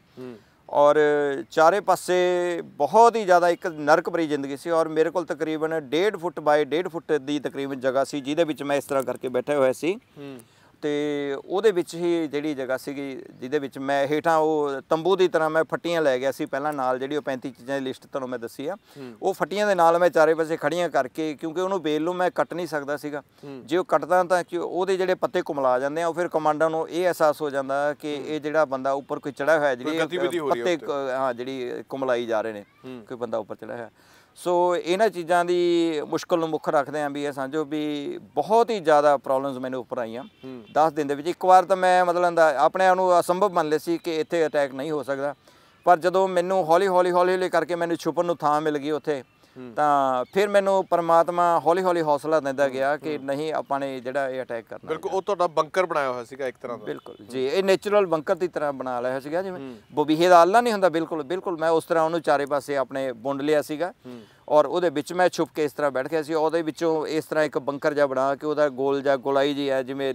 ਔਰ ਚਾਰੇ ਪਾਸੇ ਬਹੁਤ ਹੀ ਜ਼ਿਆਦਾ ਇੱਕ ਨਰਕ ਭਰੀ ਜ਼ਿੰਦਗੀ ਸੀ ਔਰ ਮੇਰੇ ਕੋਲ ਤਕਰੀਬਨ 1.5 ਫੁੱਟ ਬਾਏ 1.5 ਫੁੱਟ ਦੀ ਤਕਰੀਬਨ ਜਗ੍ਹਾ ਸੀ ਜਿਹਦੇ ਵਿੱਚ ਮੈਂ ਇਸ ਤਰ੍ਹਾਂ ਕਰਕੇ ਬੈਠਾ ਹੋਇਆ ਸੀ ਤੇ ਉਹਦੇ ਵਿੱਚ ਹੀ ਜਿਹੜੀ ਜਗ੍ਹਾ ਸੀਗੀ ਜਿਹਦੇ ਵਿੱਚ ਮੈਂ ਹੇਠਾਂ ਉਹ ਤੰਬੂ ਦੀ ਤਰ੍ਹਾਂ ਮੈਂ ਫੱਟੀਆਂ ਲੈ ਗਿਆ ਸੀ ਪਹਿਲਾਂ ਨਾਲ ਜਿਹੜੀ ਉਹ 35 ਚੀਜ਼ਾਂ ਦੀ ਲਿਸਟ ਤੁਹਾਨੂੰ ਮੈਂ ਦੱਸੀ ਆ ਉਹ ਫੱਟੀਆਂ ਦੇ ਨਾਲ ਮੈਂ ਚਾਰੇ ਪਾਸੇ ਖੜੀਆਂ ਕਰਕੇ ਕਿਉਂਕਿ ਉਹਨੂੰ ਬੇਲ ਨੂੰ ਮੈਂ ਕੱਟ ਨਹੀਂ ਸਕਦਾ ਸੀਗਾ ਜੇ ਉਹ ਕੱਟਦਾ ਤਾਂ ਕਿ ਉਹਦੇ ਜਿਹੜੇ ਪੱਤੇ ਕੁਮਲਾ ਜਾਂਦੇ ਆ ਉਹ ਫਿਰ ਕਮਾਂਡਰ ਨੂੰ ਇਹ ਅਹਿਸਾਸ ਹੋ ਜਾਂਦਾ ਕਿ ਇਹ ਜਿਹੜਾ ਬੰਦਾ ਉੱਪਰ ਕੋਈ ਚੜਾ ਹੋਇਆ ਜਿਹੜੀ ਪੱਤੇ ਹਾਂ ਜਿਹੜੀ ਕੁਮਲਾਈ ਜਾ ਰਹੇ ਨੇ ਕੋਈ ਬੰਦਾ ਉੱਪਰ ਚੜਾ ਹੋਇਆ ਸੋ ਇਹਨਾਂ ਚੀਜ਼ਾਂ ਦੀ ਮੁਸ਼ਕਲ ਨੂੰ ਮੁੱਖ ਰੱਖਦੇ ਆਂ ਵੀ ਇਹ ਸਾਂਝੋ ਵੀ ਬਹੁਤ ਹੀ ਜ਼ਿਆਦਾ ਪ੍ਰੋਬਲਮਸ ਮੈਨੂੰ ਉੱਪਰ ਆਈਆਂ 10 ਦਿਨ ਦੇ ਵਿੱਚ ਇੱਕ ਵਾਰ ਤਾਂ ਮੈਂ ਮਤਲਬ ਆਪਣੇ ਆਪ ਨੂੰ ਅਸੰਭਵ ਮੰਨ ਲਿਆ ਸੀ ਕਿ ਇੱਥੇ ਅਟੈਕ ਨਹੀਂ ਹੋ ਸਕਦਾ ਪਰ ਜਦੋਂ ਮੈਨੂੰ ਹੌਲੀ ਹੌਲੀ ਹੌਲੀ ਹੌਲੀ ਕਰਕੇ ਮੈਨੂੰ ਛੁਪਣ ਨੂੰ ਥਾਂ ਮਿਲ ਗਈ ਉੱਥੇ ਤਾਂ ਫਿਰ ਮੈਨੂੰ ਪਰਮਾਤਮਾ ਹੌਲੀ ਹੌਲੀ ਹੌਸਲਾ ਦਿੰਦਾ ਗਿਆ ਕਿ ਨਹੀਂ ਆਪਾਂ ਨੇ ਜਿਹੜਾ ਇਹ ਅਟੈਕ ਕਰਨਾ ਬਿਲਕੁਲ ਉਹ ਤੁਹਾਡਾ ਬੰਕਰ ਬਣਾਇਆ ਹੋਇਆ ਸੀਗਾ ਇੱਕ ਤਰ੍ਹਾਂ ਦਾ ਬਿਲਕੁਲ ਜੀ ਇਹ ਨੇਚਰਲ ਬੰਕਰ ਦੀ ਤਰ੍ਹਾਂ ਬਣਾ ਲਿਆ ਸੀਗਾ ਜਿਵੇਂ ਬੋਬੀਹੇ ਦਾ ਅੱਲਾ ਨਹੀਂ ਹੁੰਦਾ ਬਿਲਕੁਲ ਬਿਲਕੁਲ ਮੈਂ ਉਸ ਤਰ੍ਹਾਂ ਉਹਨੂੰ ਚਾਰੇ ਪਾਸੇ ਆਪਣੇ ਬੁੰਡ ਲਿਆ ਸੀਗਾ ਔਰ ਉਹਦੇ ਵਿੱਚ ਮੈਂ ਛੁਪ ਕੇ ਇਸ ਤਰ੍ਹਾਂ ਬੈਠ ਗਿਆ ਸੀ ਉਹਦੇ ਵਿੱਚੋਂ ਇਸ ਤਰ੍ਹਾਂ ਇੱਕ ਬੰਕਰ ਜਿਹਾ ਬਣਾ ਕੇ ਉਹਦਾ ਗੋਲ ਜਿਹਾ ਗੋਲਾਈ ਜੀ ਹੈ ਜਿਵੇਂ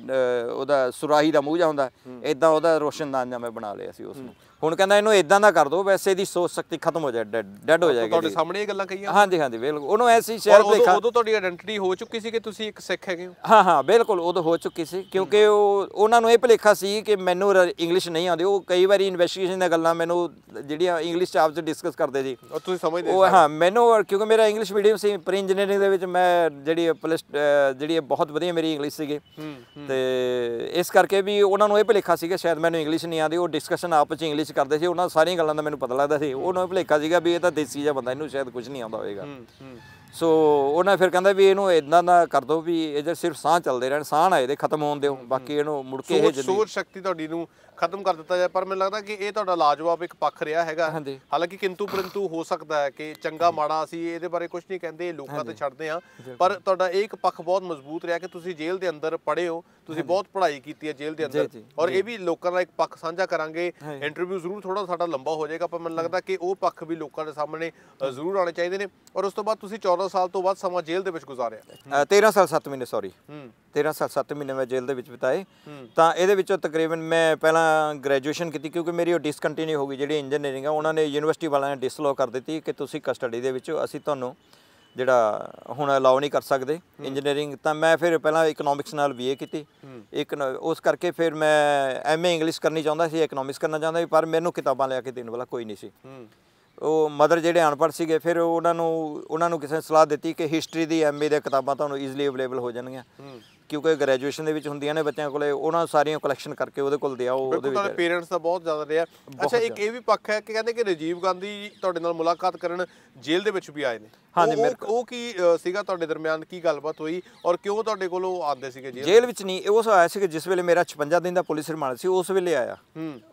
ਉਹਦਾ ਸੁਰਾਹੀ ਦਾ ਮੂੰਹ ਜਿਹਾ ਹੁੰਦਾ ਇਦਾਂ ਉਹਦਾ ਰੋਸ਼ਨਦਾਨ ਜਿਹਾ ਮੈਂ ਬਣਾ ਲਿਆ ਸੀ ਉਸ ਨੂੰ ਹੁਣ ਕਹਿੰਦਾ ਇਹਨੂੰ ਇਦਾਂ ਦਾ ਕਰ ਦੋ ਵੈਸੇ ਦੀ ਸੋਚ ਸ਼ਕਤੀ ਖਤਮ ਹੋ ਜਾਏ ਡੈਡ ਹੋ ਜਾਏਗੀ ਤੁਹਾਡੇ ਸਾਹਮਣੇ ਇਹ ਗੱਲਾਂ ਕਹੀਆਂ ਹਾਂਜੀ ਹਾਂਜੀ ਬਿਲਕੁਲ ਉਹਨੂੰ ਐਸੀ ਸ਼ਹਿਰ ਦੇਖਾ ਉਦੋਂ ਤੁਹਾਡੀ ਆਇਡੈਂਟੀਟੀ ਹੋ ਚੁੱਕੀ ਸੀ ਕਿ ਤੁਸੀਂ ਇੱਕ ਸਿੱਖ ਹੈਗੇ ਹੋ ਹਾਂ ਹਾਂ ਬਿਲਕੁਲ ਉਦੋਂ ਹੋ ਚੁੱਕੀ ਸੀ ਕਿਉਂਕਿ ਉਹ ਉਹਨਾਂ ਨੂੰ ਇਹ ਭਲੇਖਾ ਸੀ ਕਿ ਮੈਨੂੰ ਇੰਗਲਿਸ਼ ਨਹੀਂ ਆਉਂਦੀ ਉਹ ਕਈ ਵਾਰੀ ਇਨਵੈਸਟੀਗੇਸ਼ਨ ਦੀਆਂ ਗੱਲਾਂ ਮੈਨੂੰ ਜਿਹੜੀਆਂ ਇੰਗਲਿਸ਼ ਚ ਆਪਸ ਡਿਸਕਸ ਕਰਦੇ ਸੀ ਉਹ ਤੁਸੀਂ ਸਮਝਦੇ ਉਹ ਹਾਂ ਮੈਨੂੰ ਕਿਉਂਕਿ ਮੇਰਾ ਇੰਗਲਿਸ਼ ਮੀਡੀਅਮ ਸੀ ਪ੍ਰੀ ਇੰਜੀਨੀਅਰਿੰਗ ਦੇ ਵਿੱਚ ਮੈਂ ਜਿਹੜੀ ਪਲਸ ਜਿਹੜੀ ਬਹੁਤ ਵਧੀਆ ਮੇਰੀ ਇੰਗਲਿਸ਼ ਸੀਗੀ ਤੇ ਇਸ ਕਰਕੇ ਵੀ ਉਹਨਾਂ ਨੂੰ ਇਹ ਭਲੇਖਾ ਸੀਗਾ ਸ਼ਾਇਦ ਮੈਨੂੰ ਇੰਗਲਿਸ਼ ਨਹੀਂ ਆਉਂਦੀ ਉਹ ਡਿਸਕਸ਼ਨ ਆਪਸ ਵਿੱਚ ਇੰਗਲਿਸ਼ ਕਰਦੇ ਸੀ ਉਹਨਾਂ ਸਾਰੀਆਂ ਗੱਲਾਂ ਦਾ ਮੈਨੂੰ ਪਤਾ ਲੱਗਦਾ ਸੀ ਉਹਨਾਂ ਨੂੰ ਭਲੇਖਾ ਸੀਗਾ ਵੀ ਇਹ ਤਾਂ ਦੇਸੀ ਜਿਹਾ ਬੰਦਾ ਇਹਨੂੰ ਸ਼ਾਇਦ ਕੁਝ ਨਹੀਂ ਆਉਂਦਾ ਹੋਵੇਗਾ ਸੋ ਉਹਨਾਂ ਫਿਰ ਕਹਿੰਦਾ ਵੀ ਇਹਨੂੰ ਇਦਾਂ ਦਾ ਕਰ ਦਿਓ ਵੀ ਇਹ ਜੇ ਸਿਰਫ ਸਾਹ ਚੱਲਦੇ ਰਹਿਣ ਸਾਹ ਨਾ ਇਹਦੇ ਖਤਮ ਹੋਣ ਦਿਓ ਬਾਕੀ ਇਹਨੂੰ ਮੁੜ ਕੇ ਇਹ ਸੋਚ ਸ਼ਕਤੀ ਤੁਹਾਡੀ ਨੂੰ ਖਤਮ ਕਰ ਦਿੱਤਾ ਜਾਏ ਪਰ ਮੈਨੂੰ ਲੱਗਦਾ ਕਿ ਇਹ ਤੁਹਾਡਾ ਲਾਜਵਾਬ ਇੱਕ ਪੱਖ ਰਿਹਾ ਹੈਗਾ ਹਾਲਾਂਕਿ ਕਿੰਤੂ ਪਰੰਤੂ ਹੋ ਸਕਦਾ ਹੈ ਕਿ ਚੰਗਾ ਮਾੜਾ ਅਸੀਂ ਇਹਦੇ ਬਾਰੇ ਕੁਝ ਨਹੀਂ ਕਹਿੰਦੇ ਲੋਕਾਂ ਤੇ ਛੱਡਦੇ ਆ ਪਰ ਤੁਹਾਡਾ ਇਹ ਇੱਕ ਪੱਖ ਬਹੁਤ ਮਜ਼ਬੂਤ ਰਿਹਾ ਕਿ ਤੁਸੀਂ ਜੇਲ੍ਹ ਦੇ ਅੰਦਰ ਪੜ੍ਹੇ ਹੋ ਤੁਸੀਂ ਬਹੁਤ ਪੜ੍ਹਾਈ ਕੀਤੀ ਹੈ ਜੇਲ੍ਹ ਦੇ ਅੰਦਰ ਔਰ ਇਹ ਵੀ ਲੋਕਾਂ ਦਾ ਇੱਕ ਪੱਖ ਸਾਂਝਾ ਕਰਾਂਗੇ ਇੰਟਰਵਿਊ ਜ਼ਰੂਰ ਥੋੜਾ ਸਾਡਾ ਲੰਬਾ ਹੋ ਜਾਏਗਾ ਪਰ ਮੈਨੂੰ ਲੱਗਦਾ ਕਿ ਉਹ ਪੱਖ ਵੀ ਲੋਕਾਂ ਦੇ ਸਾਹਮਣੇ ਜ਼ਰੂਰ ਆਉਣੇ ਚਾਹੀਦੇ ਨੇ ਔਰ ਉਸ ਤੋਂ ਬਾਅਦ ਤੁਸੀਂ 14 ਸਾਲ ਤੋਂ ਬਾਅਦ ਸਮਾਂ ਜੇਲ੍ਹ ਦੇ ਵਿੱਚ ਗੁਜ਼ਾਰਿਆ 13 ਸਾਲ 7 ਮਹੀਨੇ ਸੌਰੀ 13 ਸਾਲ 7 ਮਹੀਨੇ ਮੈਂ ਜੇਲ੍ਹ ਦੇ ਵਿੱਚ ਬਿਤਾਏ ਤਾਂ ਇਹਦੇ ਵਿੱਚੋਂ ਤਕਰੀਬਨ ਮੈਂ ਪਹਿਲਾਂ ਗ੍ਰੈਜੂਏਸ਼ਨ ਕੀਤੀ ਕਿਉਂਕਿ ਮੇਰੀ ਉਹ ਡਿਸਕੰਟੀਨਿਊ ਹੋ ਗਈ ਜਿਹੜੀ ਇੰਜੀਨੀਅਰਿੰਗ ਆ ਉਹਨਾਂ ਨੇ ਯੂਨੀਵਰਸਿਟੀ ਵਾਲਿਆਂ ਨੇ ਡਿਸਲੋ ਕਰ ਦਿੱਤੀ ਕਿ ਤੁਸੀਂ ਕਸਟਡੀ ਦੇ ਵਿੱਚ ਅਸੀਂ ਤੁਹਾਨੂੰ ਜਿਹੜਾ ਹੁਣ ਅਲਾਉ ਨਹੀਂ ਕਰ ਸਕਦੇ ਇੰਜੀਨੀਅਰਿੰਗ ਤਾਂ ਮੈਂ ਫਿਰ ਪਹਿਲਾਂ ਇਕਨੋਮਿਕਸ ਨਾਲ ਬੀਏ ਕੀਤੀ ਇੱਕ ਉਸ ਕਰਕੇ ਫਿਰ ਮੈਂ ਐਮਏ ਇੰਗਲਿਸ਼ ਕਰਨੀ ਚਾਹੁੰਦਾ ਸੀ ਇਕਨੋਮਿਕਸ ਕਰਨਾ ਚਾਹੁੰਦਾ ਸੀ ਪਰ ਮੈਨੂੰ ਕਿਤਾਬਾਂ ਲਿਆ ਕੇ ਦੇਣ ਵਾਲਾ ਕੋਈ ਨਹੀਂ ਸੀ ਉਹ ਮਦਰ ਜਿਹੜੇ ਅਨਪੜ੍ਹ ਸੀਗੇ ਫਿਰ ਉਹਨਾਂ ਨੂੰ ਉਹਨਾਂ ਨੂੰ ਕਿਸੇ ਨੇ ਸਲਾਹ ਦਿੱਤੀ ਕਿ ਹਿਸਟਰੀ ਦੀ ਐਮਏ ਦੇ ਕਿਤਾਬਾਂ ਤੁਹਾਨੂੰ ਈਜ਼ੀਲੀ ਅਵੇਲੇਬਲ ਹੋ ਜਾਣਗੀਆਂ ਕਿਉਂਕਿ ਗ੍ਰੈਜੂਏਸ਼ਨ ਦੇ ਵਿੱਚ ਹੁੰਦੀਆਂ ਨੇ ਬੱਚਿਆਂ ਕੋਲੇ ਉਹਨਾਂ ਸਾਰੀਆਂ ਕਲੈਕਸ਼ਨ ਕਰਕੇ ਉਹਦੇ ਕੋਲ ਦਿਆ ਉਹ ਉਹਦੇ ਵਿੱਚ ਪੇਰੈਂਟਸ ਦਾ ਬਹੁਤ ਜ਼ਿਆਦਾ ਰਿਹਾ ਅੱਛਾ ਇੱਕ ਇਹ ਵੀ ਪੱਖ ਹੈ ਕਿ ਕਹਿੰਦੇ ਕਿ ਰਜੀਵ ਗਾਂਧੀ ਤੁਹਾਡੇ ਨਾਲ ਮੁਲਾਕਾਤ ਕਰਨ ਜੇਲ੍ਹ ਦੇ ਵਿੱਚ ਵੀ ਆਏ ਨੇ ਹਾਂਜੀ ਮੇਰੇ ਉਹ ਕੀ ਸੀਗਾ ਤੁਹਾਡੇ ਦਰਮਿਆਨ ਕੀ ਗੱਲਬਾਤ ਹੋਈ ਔਰ ਕਿਉਂ ਤੁਹਾਡੇ ਕੋਲ ਉਹ ਆਉਂਦੇ ਸੀਗੇ ਜੇਲ੍ਹ ਜੇਲ੍ਹ ਵਿੱਚ ਨਹੀਂ ਉਹ ਆਇਆ ਸੀ ਕਿ ਜਿਸ ਵੇਲੇ ਮੇਰਾ 56 ਦਿਨ ਦਾ ਪੁਲਿਸ ਰਿਮਾਂਡ ਸੀ ਉਸ ਵੇਲੇ ਆਇਆ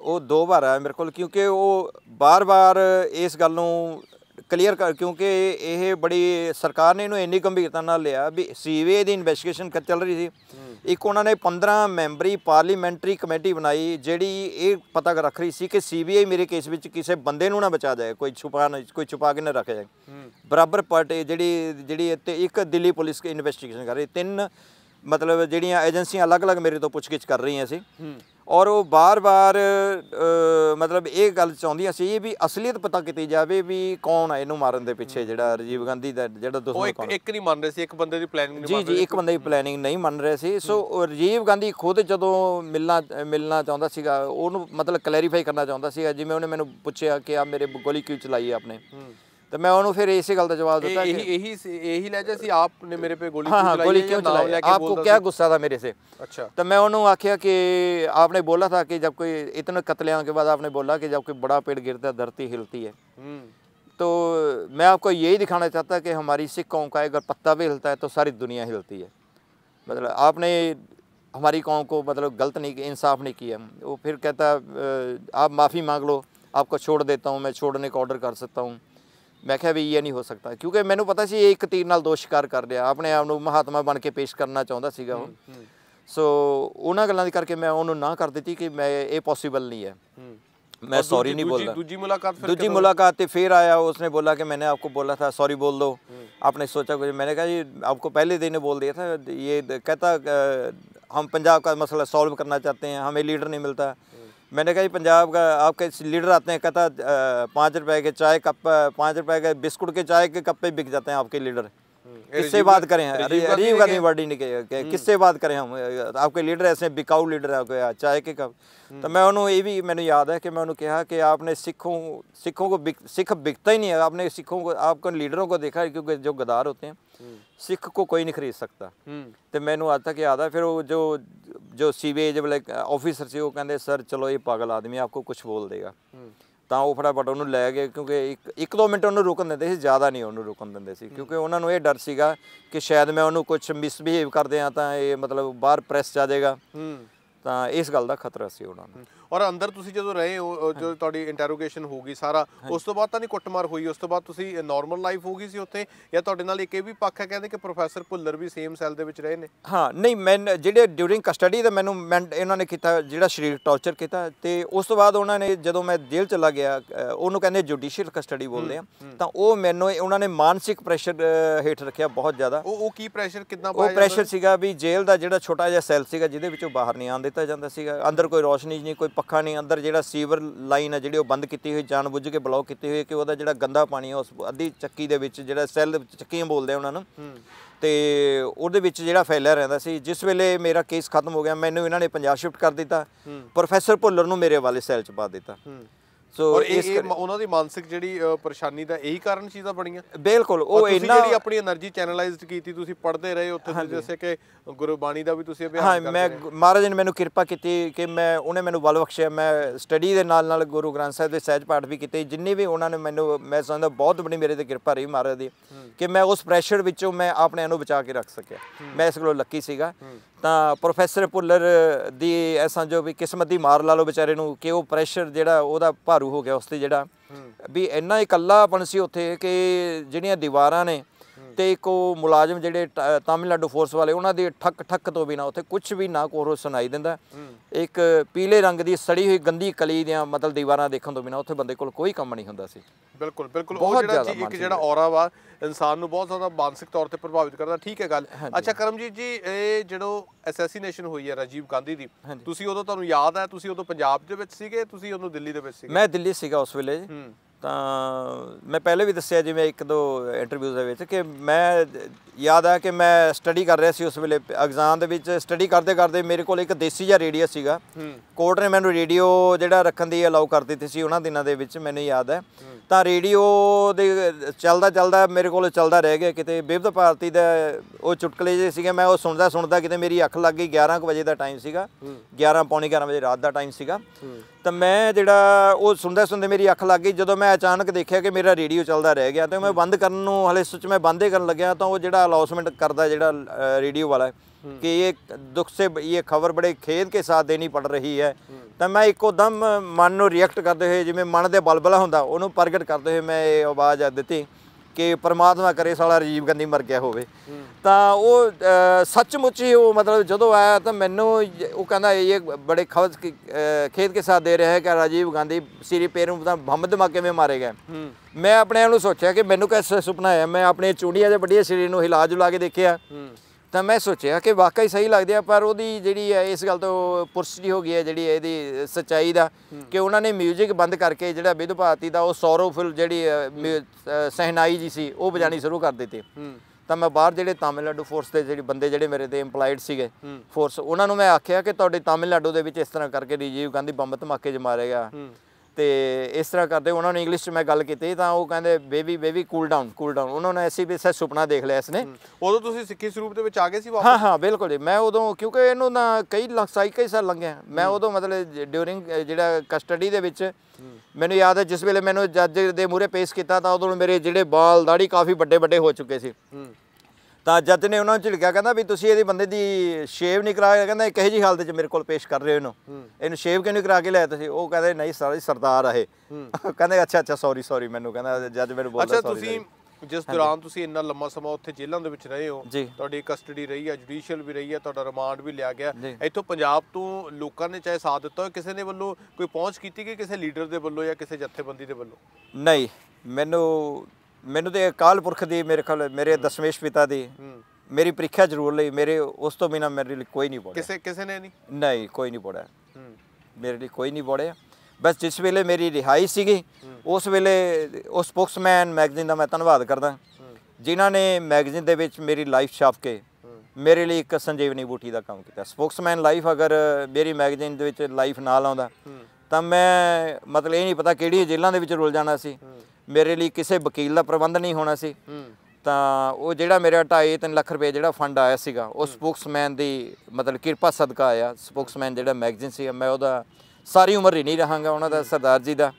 ਉਹ ਦੋ ਵਾਰ ਆਇਆ ਮੇਰੇ ਕੋਲ ਕਿਉਂਕਿ ਉਹ ਬਾਰ-ਬਾਰ ਇਸ ਗੱਲ ਨੂੰ ਕਲੀਅਰ ਕਰ ਕਿਉਂਕਿ ਇਹ ਬੜੀ ਸਰਕਾਰ ਨੇ ਇਹਨੂੰ ਇੰਨੀ ਗੰਭੀਰਤਾ ਨਾਲ ਲਿਆ ਵੀ ਸੀਵੇ ਦੀ ਇਨਵੈਸਟੀਗੇਸ਼ਨ ਚੱਲ ਰਹੀ ਸੀ ਇੱਕ ਉਹਨਾਂ ਨੇ 15 ਮੈਂਬਰੀ ਪਾਰਲੀਮੈਂਟਰੀ ਕਮੇਟੀ ਬਣਾਈ ਜਿਹੜੀ ਇਹ ਪਤਾ ਰੱਖ ਰਹੀ ਸੀ ਕਿ ਸੀਬੀਆਈ ਮੇਰੇ ਕੇਸ ਵਿੱਚ ਕਿਸੇ ਬੰਦੇ ਨੂੰ ਨਾ ਬਚਾ ਜਾਏ ਕੋਈ ਛੁਪਾ ਨਾ ਕੋਈ ਛੁਪਾ ਕੇ ਨਾ ਰੱਖੇ ਜਾਏ ਬਰਾਬਰ ਪਾਰਟੀ ਜਿਹੜੀ ਜਿਹੜੀ ਇੱਕ ਦਿੱਲੀ ਪੁਲਿਸ ਇਨਵੈਸਟੀਗੇਸ਼ਨ ਕਰ ਰਹੀ ਤਿੰਨ ਮਤਲਬ ਜਿਹੜੀਆਂ ਏਜੰਸੀਆਂ ਅਲੱਗ-ਅਲੱਗ ਮੇਰੇ ਤੋਂ ਪੁੱਛਗਿੱਛ ਕਰ ਰਹੀਆਂ ਸੀ ਔਰ ਉਹ ਬਾਰ-ਬਾਰ ਮਤਲਬ ਇਹ ਗੱਲ ਚਾਹੁੰਦੀਆਂ ਸੀ ਵੀ ਅਸਲੀਅਤ ਪਤਾ ਕੀਤੀ ਜਾਵੇ ਵੀ ਕੌਣ ਹੈ ਇਹਨੂੰ ਮਾਰਨ ਦੇ ਪਿੱਛੇ ਜਿਹੜਾ ਰਜੀਵ ਗਾਂਧੀ ਦਾ ਜਿਹੜਾ ਦੋਸਤ ਕੌਣ ਉਹ ਇੱਕ ਨਹੀਂ ਮੰਨ ਰਹੇ ਸੀ ਇੱਕ ਬੰਦੇ ਦੀ ਪਲੈਨਿੰਗ ਨਹੀਂ ਮੰਨ ਰਹੇ ਜੀ ਜੀ ਇੱਕ ਬੰਦੇ ਦੀ ਪਲੈਨਿੰਗ ਨਹੀਂ ਮੰਨ ਰਹੇ ਸੀ ਸੋ ਰਜੀਵ ਗਾਂਧੀ ਖੁਦ ਜਦੋਂ ਮਿਲਣਾ ਮਿਲਣਾ ਚਾਹੁੰਦਾ ਸੀਗਾ ਉਹਨੂੰ ਮਤਲਬ ਕਲੈਰੀਫਾਈ ਕਰਨਾ ਚਾਹੁੰਦਾ ਸੀਗਾ ਜਿਵੇਂ ਉਹਨੇ ਮੈਨੂੰ ਪੁੱਛਿਆ ਕਿ ਆ ਮੇਰੇ ਗੋਲੀ ਕਿਉਂ ਚਲਾਈ ਆਪਨੇ तो मैं उन्होंने फिर इसी गल का जवाब ਦਿੱਤਾ ਕਿ ਇਹੀ ਇਹੀ ਲਹਿਜਾ ਸੀ ਆਪਨੇ ਮੇਰੇ ਤੇ ਗੋਲੀ ਚਲਾਈ ਗੋਲੀ ਕਿਉਂ ਚਲਾਈ ਆਪਕੋ ਕੀ ਗੁੱਸਾ था मेरे से अच्छा तो मैं उन्होंने आखिया कि आपने बोला था कि जब कोई इतने कतलेआम के बाद आपने बोला कि जब कोई बड़ा पेड़ गिरता है धरती हिलती है हम्म। तो मैं आपको यही दिखाना चाहता कि हमारी सिख कौम का अगर पत्ता भी हिलता है तो सारी दुनिया हिलती है मतलब आपने हमारी कौम को मतलब गलत नहीं इंसाफ नहीं किया वो फिर कहता आप माफ़ी मांग लो आपको छोड़ देता हूँ मैं छोड़ने का ऑर्डर कर सकता हूँ ਮੈਂ ਕਿਹਾ ਵੀ ਇਹ ਨਹੀਂ ਹੋ ਸਕਦਾ ਕਿਉਂਕਿ ਮੈਨੂੰ ਪਤਾ ਸੀ ਇਹ ਇੱਕ ਤੀਰ ਨਾਲ ਦੋਸ਼ ਕਰ ਕਰ ਰਿਹਾ ਆਪਣੇ ਆਪ ਨੂੰ ਮਹਾਤਮਾ ਬਣ ਕੇ ਪੇਸ਼ ਕਰਨਾ ਚਾਹੁੰਦਾ ਸੀਗਾ ਉਹ ਸੋ ਉਹਨਾਂ ਗੱਲਾਂ ਦੀ ਕਰਕੇ ਮੈਂ ਉਹਨੂੰ ਨਾ ਕਰ ਦਿੱਤੀ ਕਿ ਮੈਂ ਇਹ ਪੋਸੀਬਲ ਨਹੀਂ ਹੈ ਮੈਂ ਸੌਰੀ ਨਹੀਂ ਬੋਲਦਾ ਦੂਜੀ ਮੁਲਾਕਾਤ ਫਿਰ ਦੂਜੀ ਮੁਲਾਕਾਤ ਤੇ ਫਿਰ ਆਇਆ ਉਸਨੇ ਬੋਲਾ ਕਿ ਮੈਨੇ ਆਪਕੋ ਬੋਲਾ ਥਾ ਸੌਰੀ ਬੋਲ ਦੋ ਆਪਨੇ ਸੋਚਾ ਕੁਝ ਮੈਨੇ ਕਿਹਾ ਜੀ ਆਪਕੋ ਪਹਿਲੇ ਦਿਨ ਬੋਲ ਦਿਆ ਥਾ ਇਹ ਕਹਤਾ ਹਮ ਪੰਜਾਬ ਦਾ ਮਸਲਾ ਸੋਲਵ ਕਰਨਾ ਚਾਹਤੇ ਹਾਂ ਹਮੇ ਲੀਡਰ ਨਹੀਂ ਮਿਲਤਾ मैंने कहा पंजाब का आपके लीडर आते हैं कहता पाँच रुपए के चाय कप पाँच रुपए के बिस्कुट के चाय के कप पे बिक जाते हैं आपके लीडर किससे बात करें अरीब का नहीं वर्डिंग के, किससे बात करें हम आपके ਲੀਡਰ ਐਸੇ ਬਿਕਾਊ ਲੀਡਰ ਆ ਗਿਆ ਚਾਹੇ ਕਿ ਕਬ ਤਾਂ ਮੈਂ ਉਹਨੂੰ ਇਹ ਵੀ ਮੈਨੂੰ ਯਾਦ ਹੈ ਕਿ ਮੈਂ ਉਹਨੂੰ ਕਿਹਾ ਕਿ ਆਪਨੇ सिखों ਸਿੱਖੋं ਕੋ सिख बिकता ही नहीं है आपने सिखों को आपको लीडरों को देखा है क्योंकि जो गदार होते हैं सिख को कोई नहीं खरीद सकता तो मैंने आज तक याद है फिर वो जो जो सीबीआई जब ऑफिसर से वो कहते सर चलो ये पागल आदमी आपको कुछ बोल देगा ਤਾਂ ਉਹ ਫਟਾਫਟ ਉਹਨੂੰ ਲੈ ਗਏ ਕਿਉਂਕਿ ਇੱਕ ਇੱਕ ਦੋ ਮਿੰਟ ਉਹਨੂੰ ਰੁਕਣ ਦਿੰਦੇ ਸੀ ਜ਼ਿਆਦਾ ਨਹੀਂ ਉਹਨੂੰ ਰੁਕਣ ਦਿੰਦੇ ਸੀ ਕਿਉਂਕਿ ਉਹਨਾਂ ਨੂੰ ਇਹ ਡਰ ਸੀਗਾ ਕਿ ਸ਼ਾਇਦ ਮੈਂ ਉਹਨੂੰ ਕੁਝ ਮਿਸਬਿਹੇਵ ਕਰਦੇ ਆ ਤਾਂ ਇਹ ਮਤਲਬ ਬਾਹਰ ਪ੍ਰੈਸ ਜਾ ਜਾਏਗਾ ਤਾਂ ਇਸ ਗੱਲ ਦਾ ਖਤਰਾ ਸੀ ਉਹਨਾਂ ਨੂੰ ਔਰ ਅੰਦਰ ਤੁਸੀਂ ਜਦੋਂ ਰਹੇ ਹੋ ਜੋ ਤੁਹਾਡੀ ਇੰਟਰੋਗੇਸ਼ਨ ਹੋਗੀ ਸਾਰਾ ਉਸ ਤੋਂ ਬਾਅਦ ਤਾਂ ਨਹੀਂ ਕੁੱਟਮਾਰ ਹੋਈ ਉਸ ਤੋਂ ਬਾਅਦ ਤੁਸੀਂ ਨਾਰਮਲ ਲਾਈਫ ਹੋਗੀ ਸੀ ਉੱਥੇ ਜਾਂ ਤੁਹਾਡੇ ਨਾਲ ਇੱਕ ਇਹ ਵੀ ਪੱਖ ਹੈ ਕਹਿੰਦੇ ਕਿ ਪ੍ਰੋਫੈਸਰ ਭੁੱਲਰ ਵੀ ਸੇਮ ਸੈੱਲ ਦੇ ਵਿੱਚ ਰਹੇ ਨੇ ਹਾਂ ਨਹੀਂ ਮੈਂ ਜਿਹੜੇ ਡਿਊਰਿੰਗ ਕਸਟਡੀ ਤੇ ਮੈਨੂੰ ਇਹਨਾਂ ਨੇ ਕੀਤਾ ਜਿਹੜਾ ਸਰੀਰ ਟੌਰਚਰ ਕੀਤਾ ਤੇ ਉਸ ਤੋਂ ਬਾਅਦ ਉਹਨਾਂ ਨੇ ਜਦੋਂ ਮੈਂ ਜੇਲ੍ਹ ਚਲਾ ਗਿਆ ਉਹਨੂੰ ਕਹਿੰਦੇ ਜੁਡੀਸ਼ੀਅਲ ਕਸਟਡੀ ਬੋਲਦੇ ਆ ਤਾਂ ਉਹ ਮੈਨੂੰ ਉਹਨਾਂ ਨੇ ਮਾਨਸਿਕ ਪ੍ਰੈਸ਼ਰ ਹੇਠ ਰੱਖਿਆ ਬਹੁਤ ਜ਼ਿਆਦਾ ਉਹ ਉਹ ਕੀ ਪ੍ਰੈਸ਼ਰ ਕਿੰਨਾ ਪਾਇਆ ਉਹ ਪ੍ਰੈਸ਼ਰ ਸੀਗਾ ਵੀ ਜੇਲ੍ਹ ਦਾ ਜਿਹੜਾ ਛੋਟਾ ਜਿਹਾ ਸੈੱਲ ਸੀਗਾ ਜਿਹਦੇ ਵਿੱਚੋਂ ਬਾਹਰ ਨਹੀਂ ਆਉਂਦੇ ਤਾਂ ਜਾਂਦਾ ਸੀਗਾ ਅੰਦਰ ਕੋਈ ਰੋਸ਼ਨੀ ਨਹੀਂ ਕੋਈ ਪੱਖਾ ਨਹੀਂ ਅੰਦਰ ਜਿਹੜਾ ਸੀਵਰ ਲਾਈਨ ਹੈ ਜਿਹੜੀ ਉਹ ਬੰਦ ਕੀਤੀ ਹੋਈ ਜਾਣ ਬੁੱਝ ਕੇ ਬਲੌਕ ਕੀਤੀ ਹੋਈ ਕਿ ਉਹਦਾ ਜਿਹੜਾ ਗੰਦਾ ਪਾਣੀ ਹੈ ਉਸ ਅੱਧੀ ਚੱਕੀ ਦੇ ਵਿੱਚ ਜਿਹੜਾ ਸੈੱਲ ਚੱਕੀਆਂ ਬੋਲਦੇ ਉਹਨਾਂ ਨੂੰ ਤੇ ਉਹਦੇ ਵਿੱਚ ਜਿਹੜਾ ਫੈਲਿਆ ਰਹਿੰਦਾ ਸੀ ਜਿਸ ਵੇਲੇ ਮੇਰਾ ਕੇਸ ਖਤਮ ਹੋ ਗਿਆ ਮੈਨੂੰ ਇਹਨਾਂ ਨੇ ਪੰਜਾਬ ਸ਼ਿਫਟ ਕਰ ਦਿੱਤਾ ਪ੍ਰੋਫੈਸਰ ਭੁੱਲਰ ਨੂੰ ਮੇਰੇ ਵਾਲੇ ਸੈੱਲ 'ਚ ਪਾ ਦਿੱਤਾ ਸੋ ਔਰ ਇਹ ਉਹਨਾਂ ਦੀ ਮਾਨਸਿਕ ਜਿਹੜੀ ਪਰੇਸ਼ਾਨੀ ਦਾ ਇਹੀ ਕਾਰਨ ਚੀਜ਼ਾਂ ਬਣੀਆਂ ਬਿਲਕੁਲ ਉਹ ਇਹਨਾਂ ਜਿਹੜੀ ਆਪਣੀ એનર્ਜੀ ਚੈਨਲਾਈਜ਼ਡ ਕੀਤੀ ਤੁਸੀਂ ਪੜਦੇ ਰਹੇ ਉੱਥੇ ਤੁਸੀਂ ਜਿਵੇਂ ਕਿ ਗੁਰਬਾਣੀ ਦਾ ਵੀ ਤੁਸੀਂ ਅਭਿਆਸ ਕਰਦੇ ਹਾਂ ਮੈਂ ਮਹਾਰਾਜ ਨੇ ਮੈਨੂੰ ਕਿਰਪਾ ਕੀਤੀ ਕਿ ਮੈਂ ਉਹਨੇ ਮੈਨੂੰ ਬਲ ਬਖਸ਼ਿਆ ਮੈਂ ਸਟੱਡੀ ਦੇ ਨਾਲ ਨਾਲ ਗੁਰੂ ਗ੍ਰੰਥ ਸਾਹਿਬ ਦੇ ਸਹਿਜ ਪਾਠ ਵੀ ਕੀਤੇ ਜਿੰਨੇ ਵੀ ਉਹਨਾਂ ਨੇ ਮੈਨੂੰ ਮੈਂ ਸਮਝਦਾ ਬਹੁਤ ਬੜੀ ਮੇਰੇ ਤੇ ਕਿਰਪਾ ਰਹੀ ਮਹਾਰਾਜ ਦੀ ਕਿ ਮੈਂ ਉਸ ਪ੍ਰੈਸ਼ਰ ਵਿੱਚੋਂ ਮੈਂ ਆਪਣੇ ਆਪ ਨੂੰ ਬਚਾ ਕੇ ਰੱਖ ਸਕਿਆ ਮੈਂ ਇਸ ਗੱਲੋਂ ਲੱਕੀ ਸੀਗਾ ਤਾਂ ਪ੍ਰੋਫੈਸਰ ਭੁੱਲਰ ਦੀ ਐਸਾ ਜੋ ਵੀ ਕਿਸਮਤ ਦੀ ਮਾਰ ਲਾ ਲੋ ਵਿਚਾਰੇ ਨੂੰ ਕਿ ਉਹ ਪ੍ਰੈਸ਼ਰ ਜਿਹੜਾ ਉਹਦਾ ਭਾਰੂ ਹੋ ਗਿਆ ਉਸ ਤੇ ਜਿਹੜਾ ਵੀ ਇੰਨਾ ਇਕੱਲਾਪਣ ਸੀ ਉੱਥੇ ਕਿ ਜਿਹੜੀਆਂ ਦੀਵਾਰਾਂ ਨੇ ਤੇ ਇੱਕ ਉਹ ਮੁਲਾਜ਼ਮ ਜਿਹੜੇ ਤਾਮਿਲਨਾਡੂ ਫੋਰਸ ਵਾਲੇ ਉਹਨਾਂ ਦੇ ਠੱਕ ਠੱਕ ਤੋਂ ਬਿਨਾ ਉੱਥੇ ਕੁਝ ਵੀ ਨਾ ਕੋਰੋ ਸੁਣਾਈ ਦਿੰਦਾ ਇੱਕ ਪੀਲੇ ਰੰਗ ਦੀ ਸੜੀ ਹੋਈ ਗੰਦੀ ਕਲੀ ਦੀਆਂ ਮਤਲਬ ਦੀਵਾਰਾਂ ਦੇਖਣ ਤੋਂ ਬਿਨਾ ਉੱਥੇ ਬੰਦੇ ਕੋਲ ਕੋਈ ਕੰਮ ਨਹੀਂ ਹੁੰਦਾ ਸੀ ਬਿਲਕੁਲ ਬਿਲਕੁਲ ਉਹ ਜਿਹੜਾ ਇੱਕ ਜਿਹੜਾ ਔਰਾ ਵਾ ਇਨਸਾਨ ਨੂੰ ਬਹੁਤ ਜ਼ਿਆਦਾ ਮਾਨਸਿਕ ਤੌਰ ਤੇ ਪ੍ਰਭਾਵਿਤ ਕਰਦਾ ਠੀਕ ਹੈ ਗੱਲ ਅੱਛਾ ਕਰਮਜੀਤ ਜੀ ਇਹ ਜਿਹੜਾ ਅਸੈਸੀਨੇਸ਼ਨ ਹੋਈ ਹੈ ਰਾਜੀਵ ਗਾਂਧੀ ਦੀ ਤੁਸੀਂ ਉਦੋਂ ਤੁਹਾਨੂੰ ਯਾਦ ਹੈ ਤੁਸੀਂ ਉਦੋਂ ਪੰਜਾਬ ਦੇ ਵਿੱਚ ਸੀਗੇ ਤੁਸੀਂ ਉਦੋਂ ਦਿੱਲੀ ਦੇ ਵਿੱਚ ਸੀਗੇ ਮੈਂ ਦਿੱਲੀ ਸੀਗਾ ਉਸ ਵੇਲੇ ਤਾਂ ਮੈਂ ਪਹਿਲੇ ਵੀ ਦੱਸਿਆ ਜਿਵੇਂ ਇੱਕ ਦੋ ਇੰਟਰਵਿਊਜ਼ ਦੇ ਵਿੱਚ ਕਿ ਮੈਂ ਯਾਦ ਆ ਕਿ ਮੈਂ ਸਟੱਡੀ ਕਰ ਰਿਹਾ ਸੀ ਉਸ ਵੇਲੇ ਐਗਜ਼ਾਮ ਦੇ ਵਿੱਚ ਸਟੱਡੀ ਕਰਦੇ ਕਰਦੇ ਮੇਰੇ ਕੋਲ ਇੱਕ ਦੇਸੀ ਜਿਹਾ ਰੇਡੀਓ ਸੀਗਾ ਕੋਰਟ ਨੇ ਮੈਨੂੰ ਰੇਡੀਓ ਜਿਹੜਾ ਰੱਖਣ ਦੀ ਅਲਾਉ ਕਰ ਦਿੱਤੀ ਸੀ ਉਹਨਾਂ ਦਿਨਾਂ ਦੇ ਵਿੱਚ ਮੈਨੂੰ ਯਾਦ ਹੈ ਤਾਂ ਰੇਡੀਓ ਦੇ ਚੱਲਦਾ ਚੱਲਦਾ ਮੇਰੇ ਕੋਲ ਚੱਲਦਾ ਰਹਿ ਗਿਆ ਕਿਤੇ ਵਿਵਧ ਭਾਰਤੀ ਦਾ ਉਹ ਚੁਟਕਲੇ ਜੇ ਸੀਗੇ ਮੈਂ ਉਹ ਸੁਣਦਾ ਸੁਣਦਾ ਕਿਤੇ ਮੇਰੀ ਅੱਖ ਲੱਗ ਗਈ 11:00 ਵਜੇ ਦਾ ਟਾਈਮ ਸੀਗਾ 11:30 ਪੌਣੇ ਵਜੇ ਰਾਤ ਦਾ ਟਾਈਮ ਸੀਗਾ ਤਾਂ ਮੈਂ ਜਿਹੜਾ ਉਹ ਸੁਣਦਾ ਸੁਣਦੇ ਮੇਰੀ ਅੱਖ ਲੱਗ ਗਈ ਜਦੋਂ ਮੈਂ ਅਚਾਨਕ ਦੇਖਿਆ ਕਿ ਮੇਰਾ ਰੇਡੀਓ ਚੱਲਦਾ ਰਹਿ ਗਿਆ ਤੇ ਮੈਂ ਬੰਦ ਕਰਨ ਨੂੰ ਹਲੇ ਸੱਚ ਮੈਂ ਬੰਦੇ ਕਰਨ ਲੱਗਿਆ ਤਾਂ ਉਹ ਜਿਹੜਾ ਅਲਾਉਸਮੈਂਟ ਕਰਦਾ ਜਿਹੜਾ ਰੇਡੀਓ ਵਾਲਾ ਕਿ ਇਹ ਦੁੱਖ ਸੇ ਇਹ ਖਬਰ ਬੜੇ ਖੇਦ ਕੇ ਸਾਥ ਦੇਣੀ ਪੜ ਰਹੀ ਹੈ ਤਾਂ ਮੈਂ ਇੱਕੋ ਦਮ ਮਨ ਨੂੰ ਰਿਐਕਟ ਕਰਦੇ ਹੋਏ ਜਿਵੇਂ ਮਨ ਦੇ ਬਲਬਲਾ ਹੁੰਦਾ ਉਹਨੂੰ ਪ੍ਰਗਟ ਕਰਦੇ ਹੋਏ ਮੈਂ ਇਹ ਆਵਾਜ਼ ਦਿੱਤੀ ਕਿ ਪਰਮਾਤਮਾ ਕਰੇ ਸਾਲਾ ਰਜੀਵ ਗਾਂਧੀ ਮਰ ਗਿਆ ਹੋਵੇ ਤਾਂ ਉਹ ਸੱਚਮੁੱਚ ਹੀ ਉਹ ਮਤਲਬ ਜਦੋਂ ਆਇਆ ਤਾਂ ਮੈਨੂੰ ਉਹ ਕਹਿੰਦਾ ਇਹ ਬੜੇ ਖਵਜ ਖੇਤ ਕੇ ਸਾਥ ਦੇ ਰਿਹਾ ਹੈ ਕਿ ਰਾਜੀਵ ਗਾਂਧੀ ਸਿਰੀ ਪੈਰ ਨੂੰ ਤਾਂ ਬੰਬ ਧਮਾਕੇ ਵਿੱਚ ਮਾਰੇ ਗਏ ਮੈਂ ਆਪਣੇ ਆਪ ਨੂੰ ਸੋਚਿਆ ਕਿ ਮੈਨੂੰ ਕਿਸ ਸੁਪਨਾ ਆਇਆ ਮੈਂ ਆਪਣੇ ਚੂੜੀਆਂ ਦੇ ਵੱਡੇ ਸਰੀਰ ਨੂੰ ਹਿਲਾ ਜੁਲਾ ਕੇ ਦੇਖਿਆ ਤਾਂ ਮੈਂ ਸੋਚਿਆ ਕਿ ਵਾਕਈ ਸਹੀ ਲੱਗਦੇ ਆ ਪਰ ਉਹਦੀ ਜਿਹੜੀ ਹੈ ਇਸ ਗੱਲ ਤੋਂ ਪੁਰਸਟੀ ਹੋ ਗਈ ਹੈ ਜਿਹੜੀ ਇਹਦੀ ਸਚਾਈ ਦਾ ਕਿ ਉਹਨਾਂ ਨੇ 뮤직 ਬੰਦ ਕਰਕੇ ਜਿਹੜਾ ਵਿਧ ਦਾ ਉਹ ਸੌਰੋਫੁਲ ਜਿਹੜੀ ਸਹਿਨਾਈ ਜੀ ਸੀ ਉਹ ਵਜਾਣੀ ਸ਼ੁਰੂ ਕਰ ਦਿੱਤੀ ਤਾਂ ਮੈਂ ਬਾਹਰ ਜਿਹੜੇ ਤਾਮਿਲਨਾਡੂ ਫੋਰਸ ਦੇ ਜਿਹੜੇ ਬੰਦੇ ਜਿਹੜੇ ਮੇਰੇ ਤੇ ਇੰਪਲਾਈਡ ਸੀਗੇ ਫੋਰਸ ਉਹਨਾਂ ਨੂੰ ਮੈਂ ਆਖਿਆ ਕਿ ਤੁਹਾਡੇ ਤਾਮਿਲਨਾਡੂ ਦੇ ਵਿੱਚ ਇਸ ਤਰ੍ਹਾਂ ਕਰਕੇ ਰਾਜੀਵ ਗਾਂਧੀ ਬੰਬ ਧਮਾਕੇ ਜਮਾਰੇਗਾ ਤੇ ਇਸ ਤਰ੍ਹਾਂ ਕਰਦੇ ਉਹਨਾਂ ਨੇ ਇੰਗਲਿਸ਼ 'ਚ ਮੈਂ ਗੱਲ ਕੀਤੀ ਤਾਂ ਉਹ ਕਹਿੰਦੇ baby baby cool down cool down ਉਹਨਾਂ ਨੇ ਐਸੀ ਵੀ ਸੁਪਨਾ ਦੇਖ ਲਿਆ ਇਸਨੇ ਉਦੋਂ ਤੁਸੀਂ ਸਿੱਖੀ ਸਰੂਪ ਦੇ ਵਿੱਚ ਆ ਗਏ ਸੀ ਵਾਪਸ ਹਾਂ ਹਾਂ ਬਿਲਕੁਲ ਜੀ ਮੈਂ ਉਦੋਂ ਕਿਉਂਕਿ ਇਹਨੂੰ ਨਾ ਕਈ ਸਾਈ ਕਈ ਸਾਲ ਲੰਘੇ ਮੈਂ ਉਦੋਂ ਮਤਲਬ ਡਿਊਰਿੰਗ ਜਿਹੜਾ ਕਸਟਡੀ ਦੇ ਵਿੱਚ ਮੈਨੂੰ ਯਾਦ ਹੈ ਜਿਸ ਵੇਲੇ ਮੈਨੂੰ ਜੱਜ ਦੇ ਮੂਹਰੇ ਪੇਸ਼ ਕੀਤਾ ਤਾਂ ਉਦੋਂ ਮੇਰੇ ਜਿਹੜੇ ਬਾਲ ਦਾੜੀ ਕਾਫੀ ਵੱਡੇ ਵੱਡੇ ਹੋ ਚੁੱਕੇ ਸੀ ਤਾਂ ਜੱਜ ਨੇ ਉਹਨਾਂ ਨੂੰ ਝਿੜਕਿਆ ਕਹਿੰਦਾ ਵੀ ਤੁਸੀਂ ਇਹਦੇ ਬੰਦੇ ਦੀ ਸ਼ੇਵ ਨਹੀਂ ਕਰਾਇਆ ਕਹਿੰਦਾ ਇਹ ਕਹੇ ਜੀ ਹਾਲਤ 'ਚ ਮੇਰੇ ਕੋਲ ਪੇਸ਼ ਕਰ ਰਹੇ ਹੋ ਇਹਨੂੰ ਇਹਨੂੰ ਸ਼ੇਵ ਕਿਉਂ ਨਹੀਂ ਕਰਾ ਕੇ ਲਿਆ ਤੁਸੀਂ ਉਹ ਕਹਿੰਦੇ ਨਹੀਂ ਸਾਰੇ ਸਰਦਾਰ ਆ ਇਹ ਕਹਿੰਦੇ ਅੱਛਾ ਅੱਛਾ ਸੌਰੀ ਸੌਰੀ ਮੈਨੂੰ ਕਹਿੰਦਾ ਜੱਜ ਮੈਨੂੰ ਬੋਲਦਾ ਅੱਛਾ ਤੁਸੀਂ ਜਿਸ ਦੌਰਾਨ ਤੁਸੀਂ ਇੰਨਾ ਲੰਮਾ ਸਮਾਂ ਉੱਥੇ ਜੇਲ੍ਹਾਂ ਦੇ ਵਿੱਚ ਰਹੇ ਹੋ ਤੁਹਾਡੀ ਕਸਟਡੀ ਰਹੀ ਹੈ ਜੁਡੀਸ਼ੀਅਲ ਵੀ ਰਹੀ ਹੈ ਤੁਹਾਡਾ ਰਿਮਾਂਡ ਵੀ ਲਿਆ ਗਿਆ ਇੱਥੋਂ ਪੰਜਾਬ ਤੋਂ ਲੋਕਾਂ ਨੇ ਚਾਹੇ ਸਾਥ ਦਿੱਤਾ ਹੋਵੇ ਕਿਸੇ ਨੇ ਵੱਲੋਂ ਕੋਈ ਪਹੁੰਚ ਕੀਤੀ ਕਿ ਕਿਸੇ ਲੀਡਰ ਦੇ ਵੱਲੋਂ ਜਾਂ ਕਿਸੇ ਜਥੇਬੰਦੀ ਦੇ ਵੱਲੋਂ ਨਹੀਂ ਮੈਨੂੰ ਮੈਨੂੰ ਤੇ ਕਾਲ ਪੁਰਖ ਦੀ ਮੇਰੇ ਖਲ ਮੇਰੇ ਦਸ਼ਮੇਸ਼ ਪਿਤਾ ਦੀ ਮੇਰੀ ਪ੍ਰੀਖਿਆ ਜ਼ਰੂਰ ਲਈ ਮੇਰੇ ਉਸ ਤੋਂ ਬਿਨਾ ਮੇਰੇ ਲਈ ਕੋਈ ਨਹੀਂ ਪੜਿਆ ਕਿਸੇ ਕਿਸੇ ਨੇ ਨਹੀਂ ਨਹੀਂ ਕੋਈ ਨਹੀਂ ਪੜਿਆ ਮੇਰੇ ਲਈ ਕੋਈ ਨਹੀਂ ਪੜਿਆ ਬਸ ਜਿਸ ਵੇਲੇ ਮੇਰੀ ਰਿਹਾਈ ਸੀਗੀ ਉਸ ਵੇਲੇ ਉਸ ਸਪੋਕਸਮੈਨ ਮੈਗਜ਼ੀਨ ਦਾ ਮੈਂ ਧੰਨਵਾਦ ਕਰਦਾ ਜਿਨ੍ਹਾਂ ਨੇ ਮੈਗਜ਼ੀਨ ਦੇ ਵਿੱਚ ਮੇਰੀ ਲਾਈਫ ਛਾਪ ਕੇ ਮੇਰੇ ਲਈ ਇੱਕ ਸੰਜੀਵਨੀ ਬੂਟੀ ਦਾ ਕੰਮ ਕੀਤਾ ਸਪੋਕਸਮੈਨ ਲਾਈਫ ਅਗਰ ਮੇਰੀ ਮੈਗਜ਼ੀਨ ਦੇ ਵਿੱਚ ਲਾਈਫ ਨਾ ਆਉਂਦਾ ਤਾਂ ਮੈਂ ਮਤਲਬ ਇਹ ਨਹੀਂ ਪਤਾ ਕਿਹੜੀ ਜੇਲ੍ਹਾਂ ਦੇ ਵਿੱਚ ਰੁਲ ਜਾਣਾ ਸੀ ਮੇਰੇ ਲਈ ਕਿਸੇ ਵਕੀਲ ਦਾ ਪ੍ਰਬੰਧ ਨਹੀਂ ਹੋਣਾ ਸੀ ਤਾਂ ਉਹ ਜਿਹੜਾ ਮੇਰਾ 2.5-3 ਲੱਖ ਰੁਪਏ ਜਿਹੜਾ ਫੰਡ ਆਇਆ ਸੀਗਾ ਉਹ ਸਪੋਕਸਮੈਨ ਦੀ ਮਤਲਬ ਕਿਰਪਾ ਸਦਕਾ ਆਇਆ ਸਪੋਕਸਮੈਨ ਜਿਹੜਾ ਮੈਗਜ਼ੀਨ ਸੀ ਮੈਂ ਉਹਦਾ ਸਾਰੀ ਉਮਰ ਹੀ ਨਹੀਂ ਰਹਾਂਗਾ ਉਹਨਾਂ ਦਾ ਸਰਦਾਰ ਜੀ ਦਾ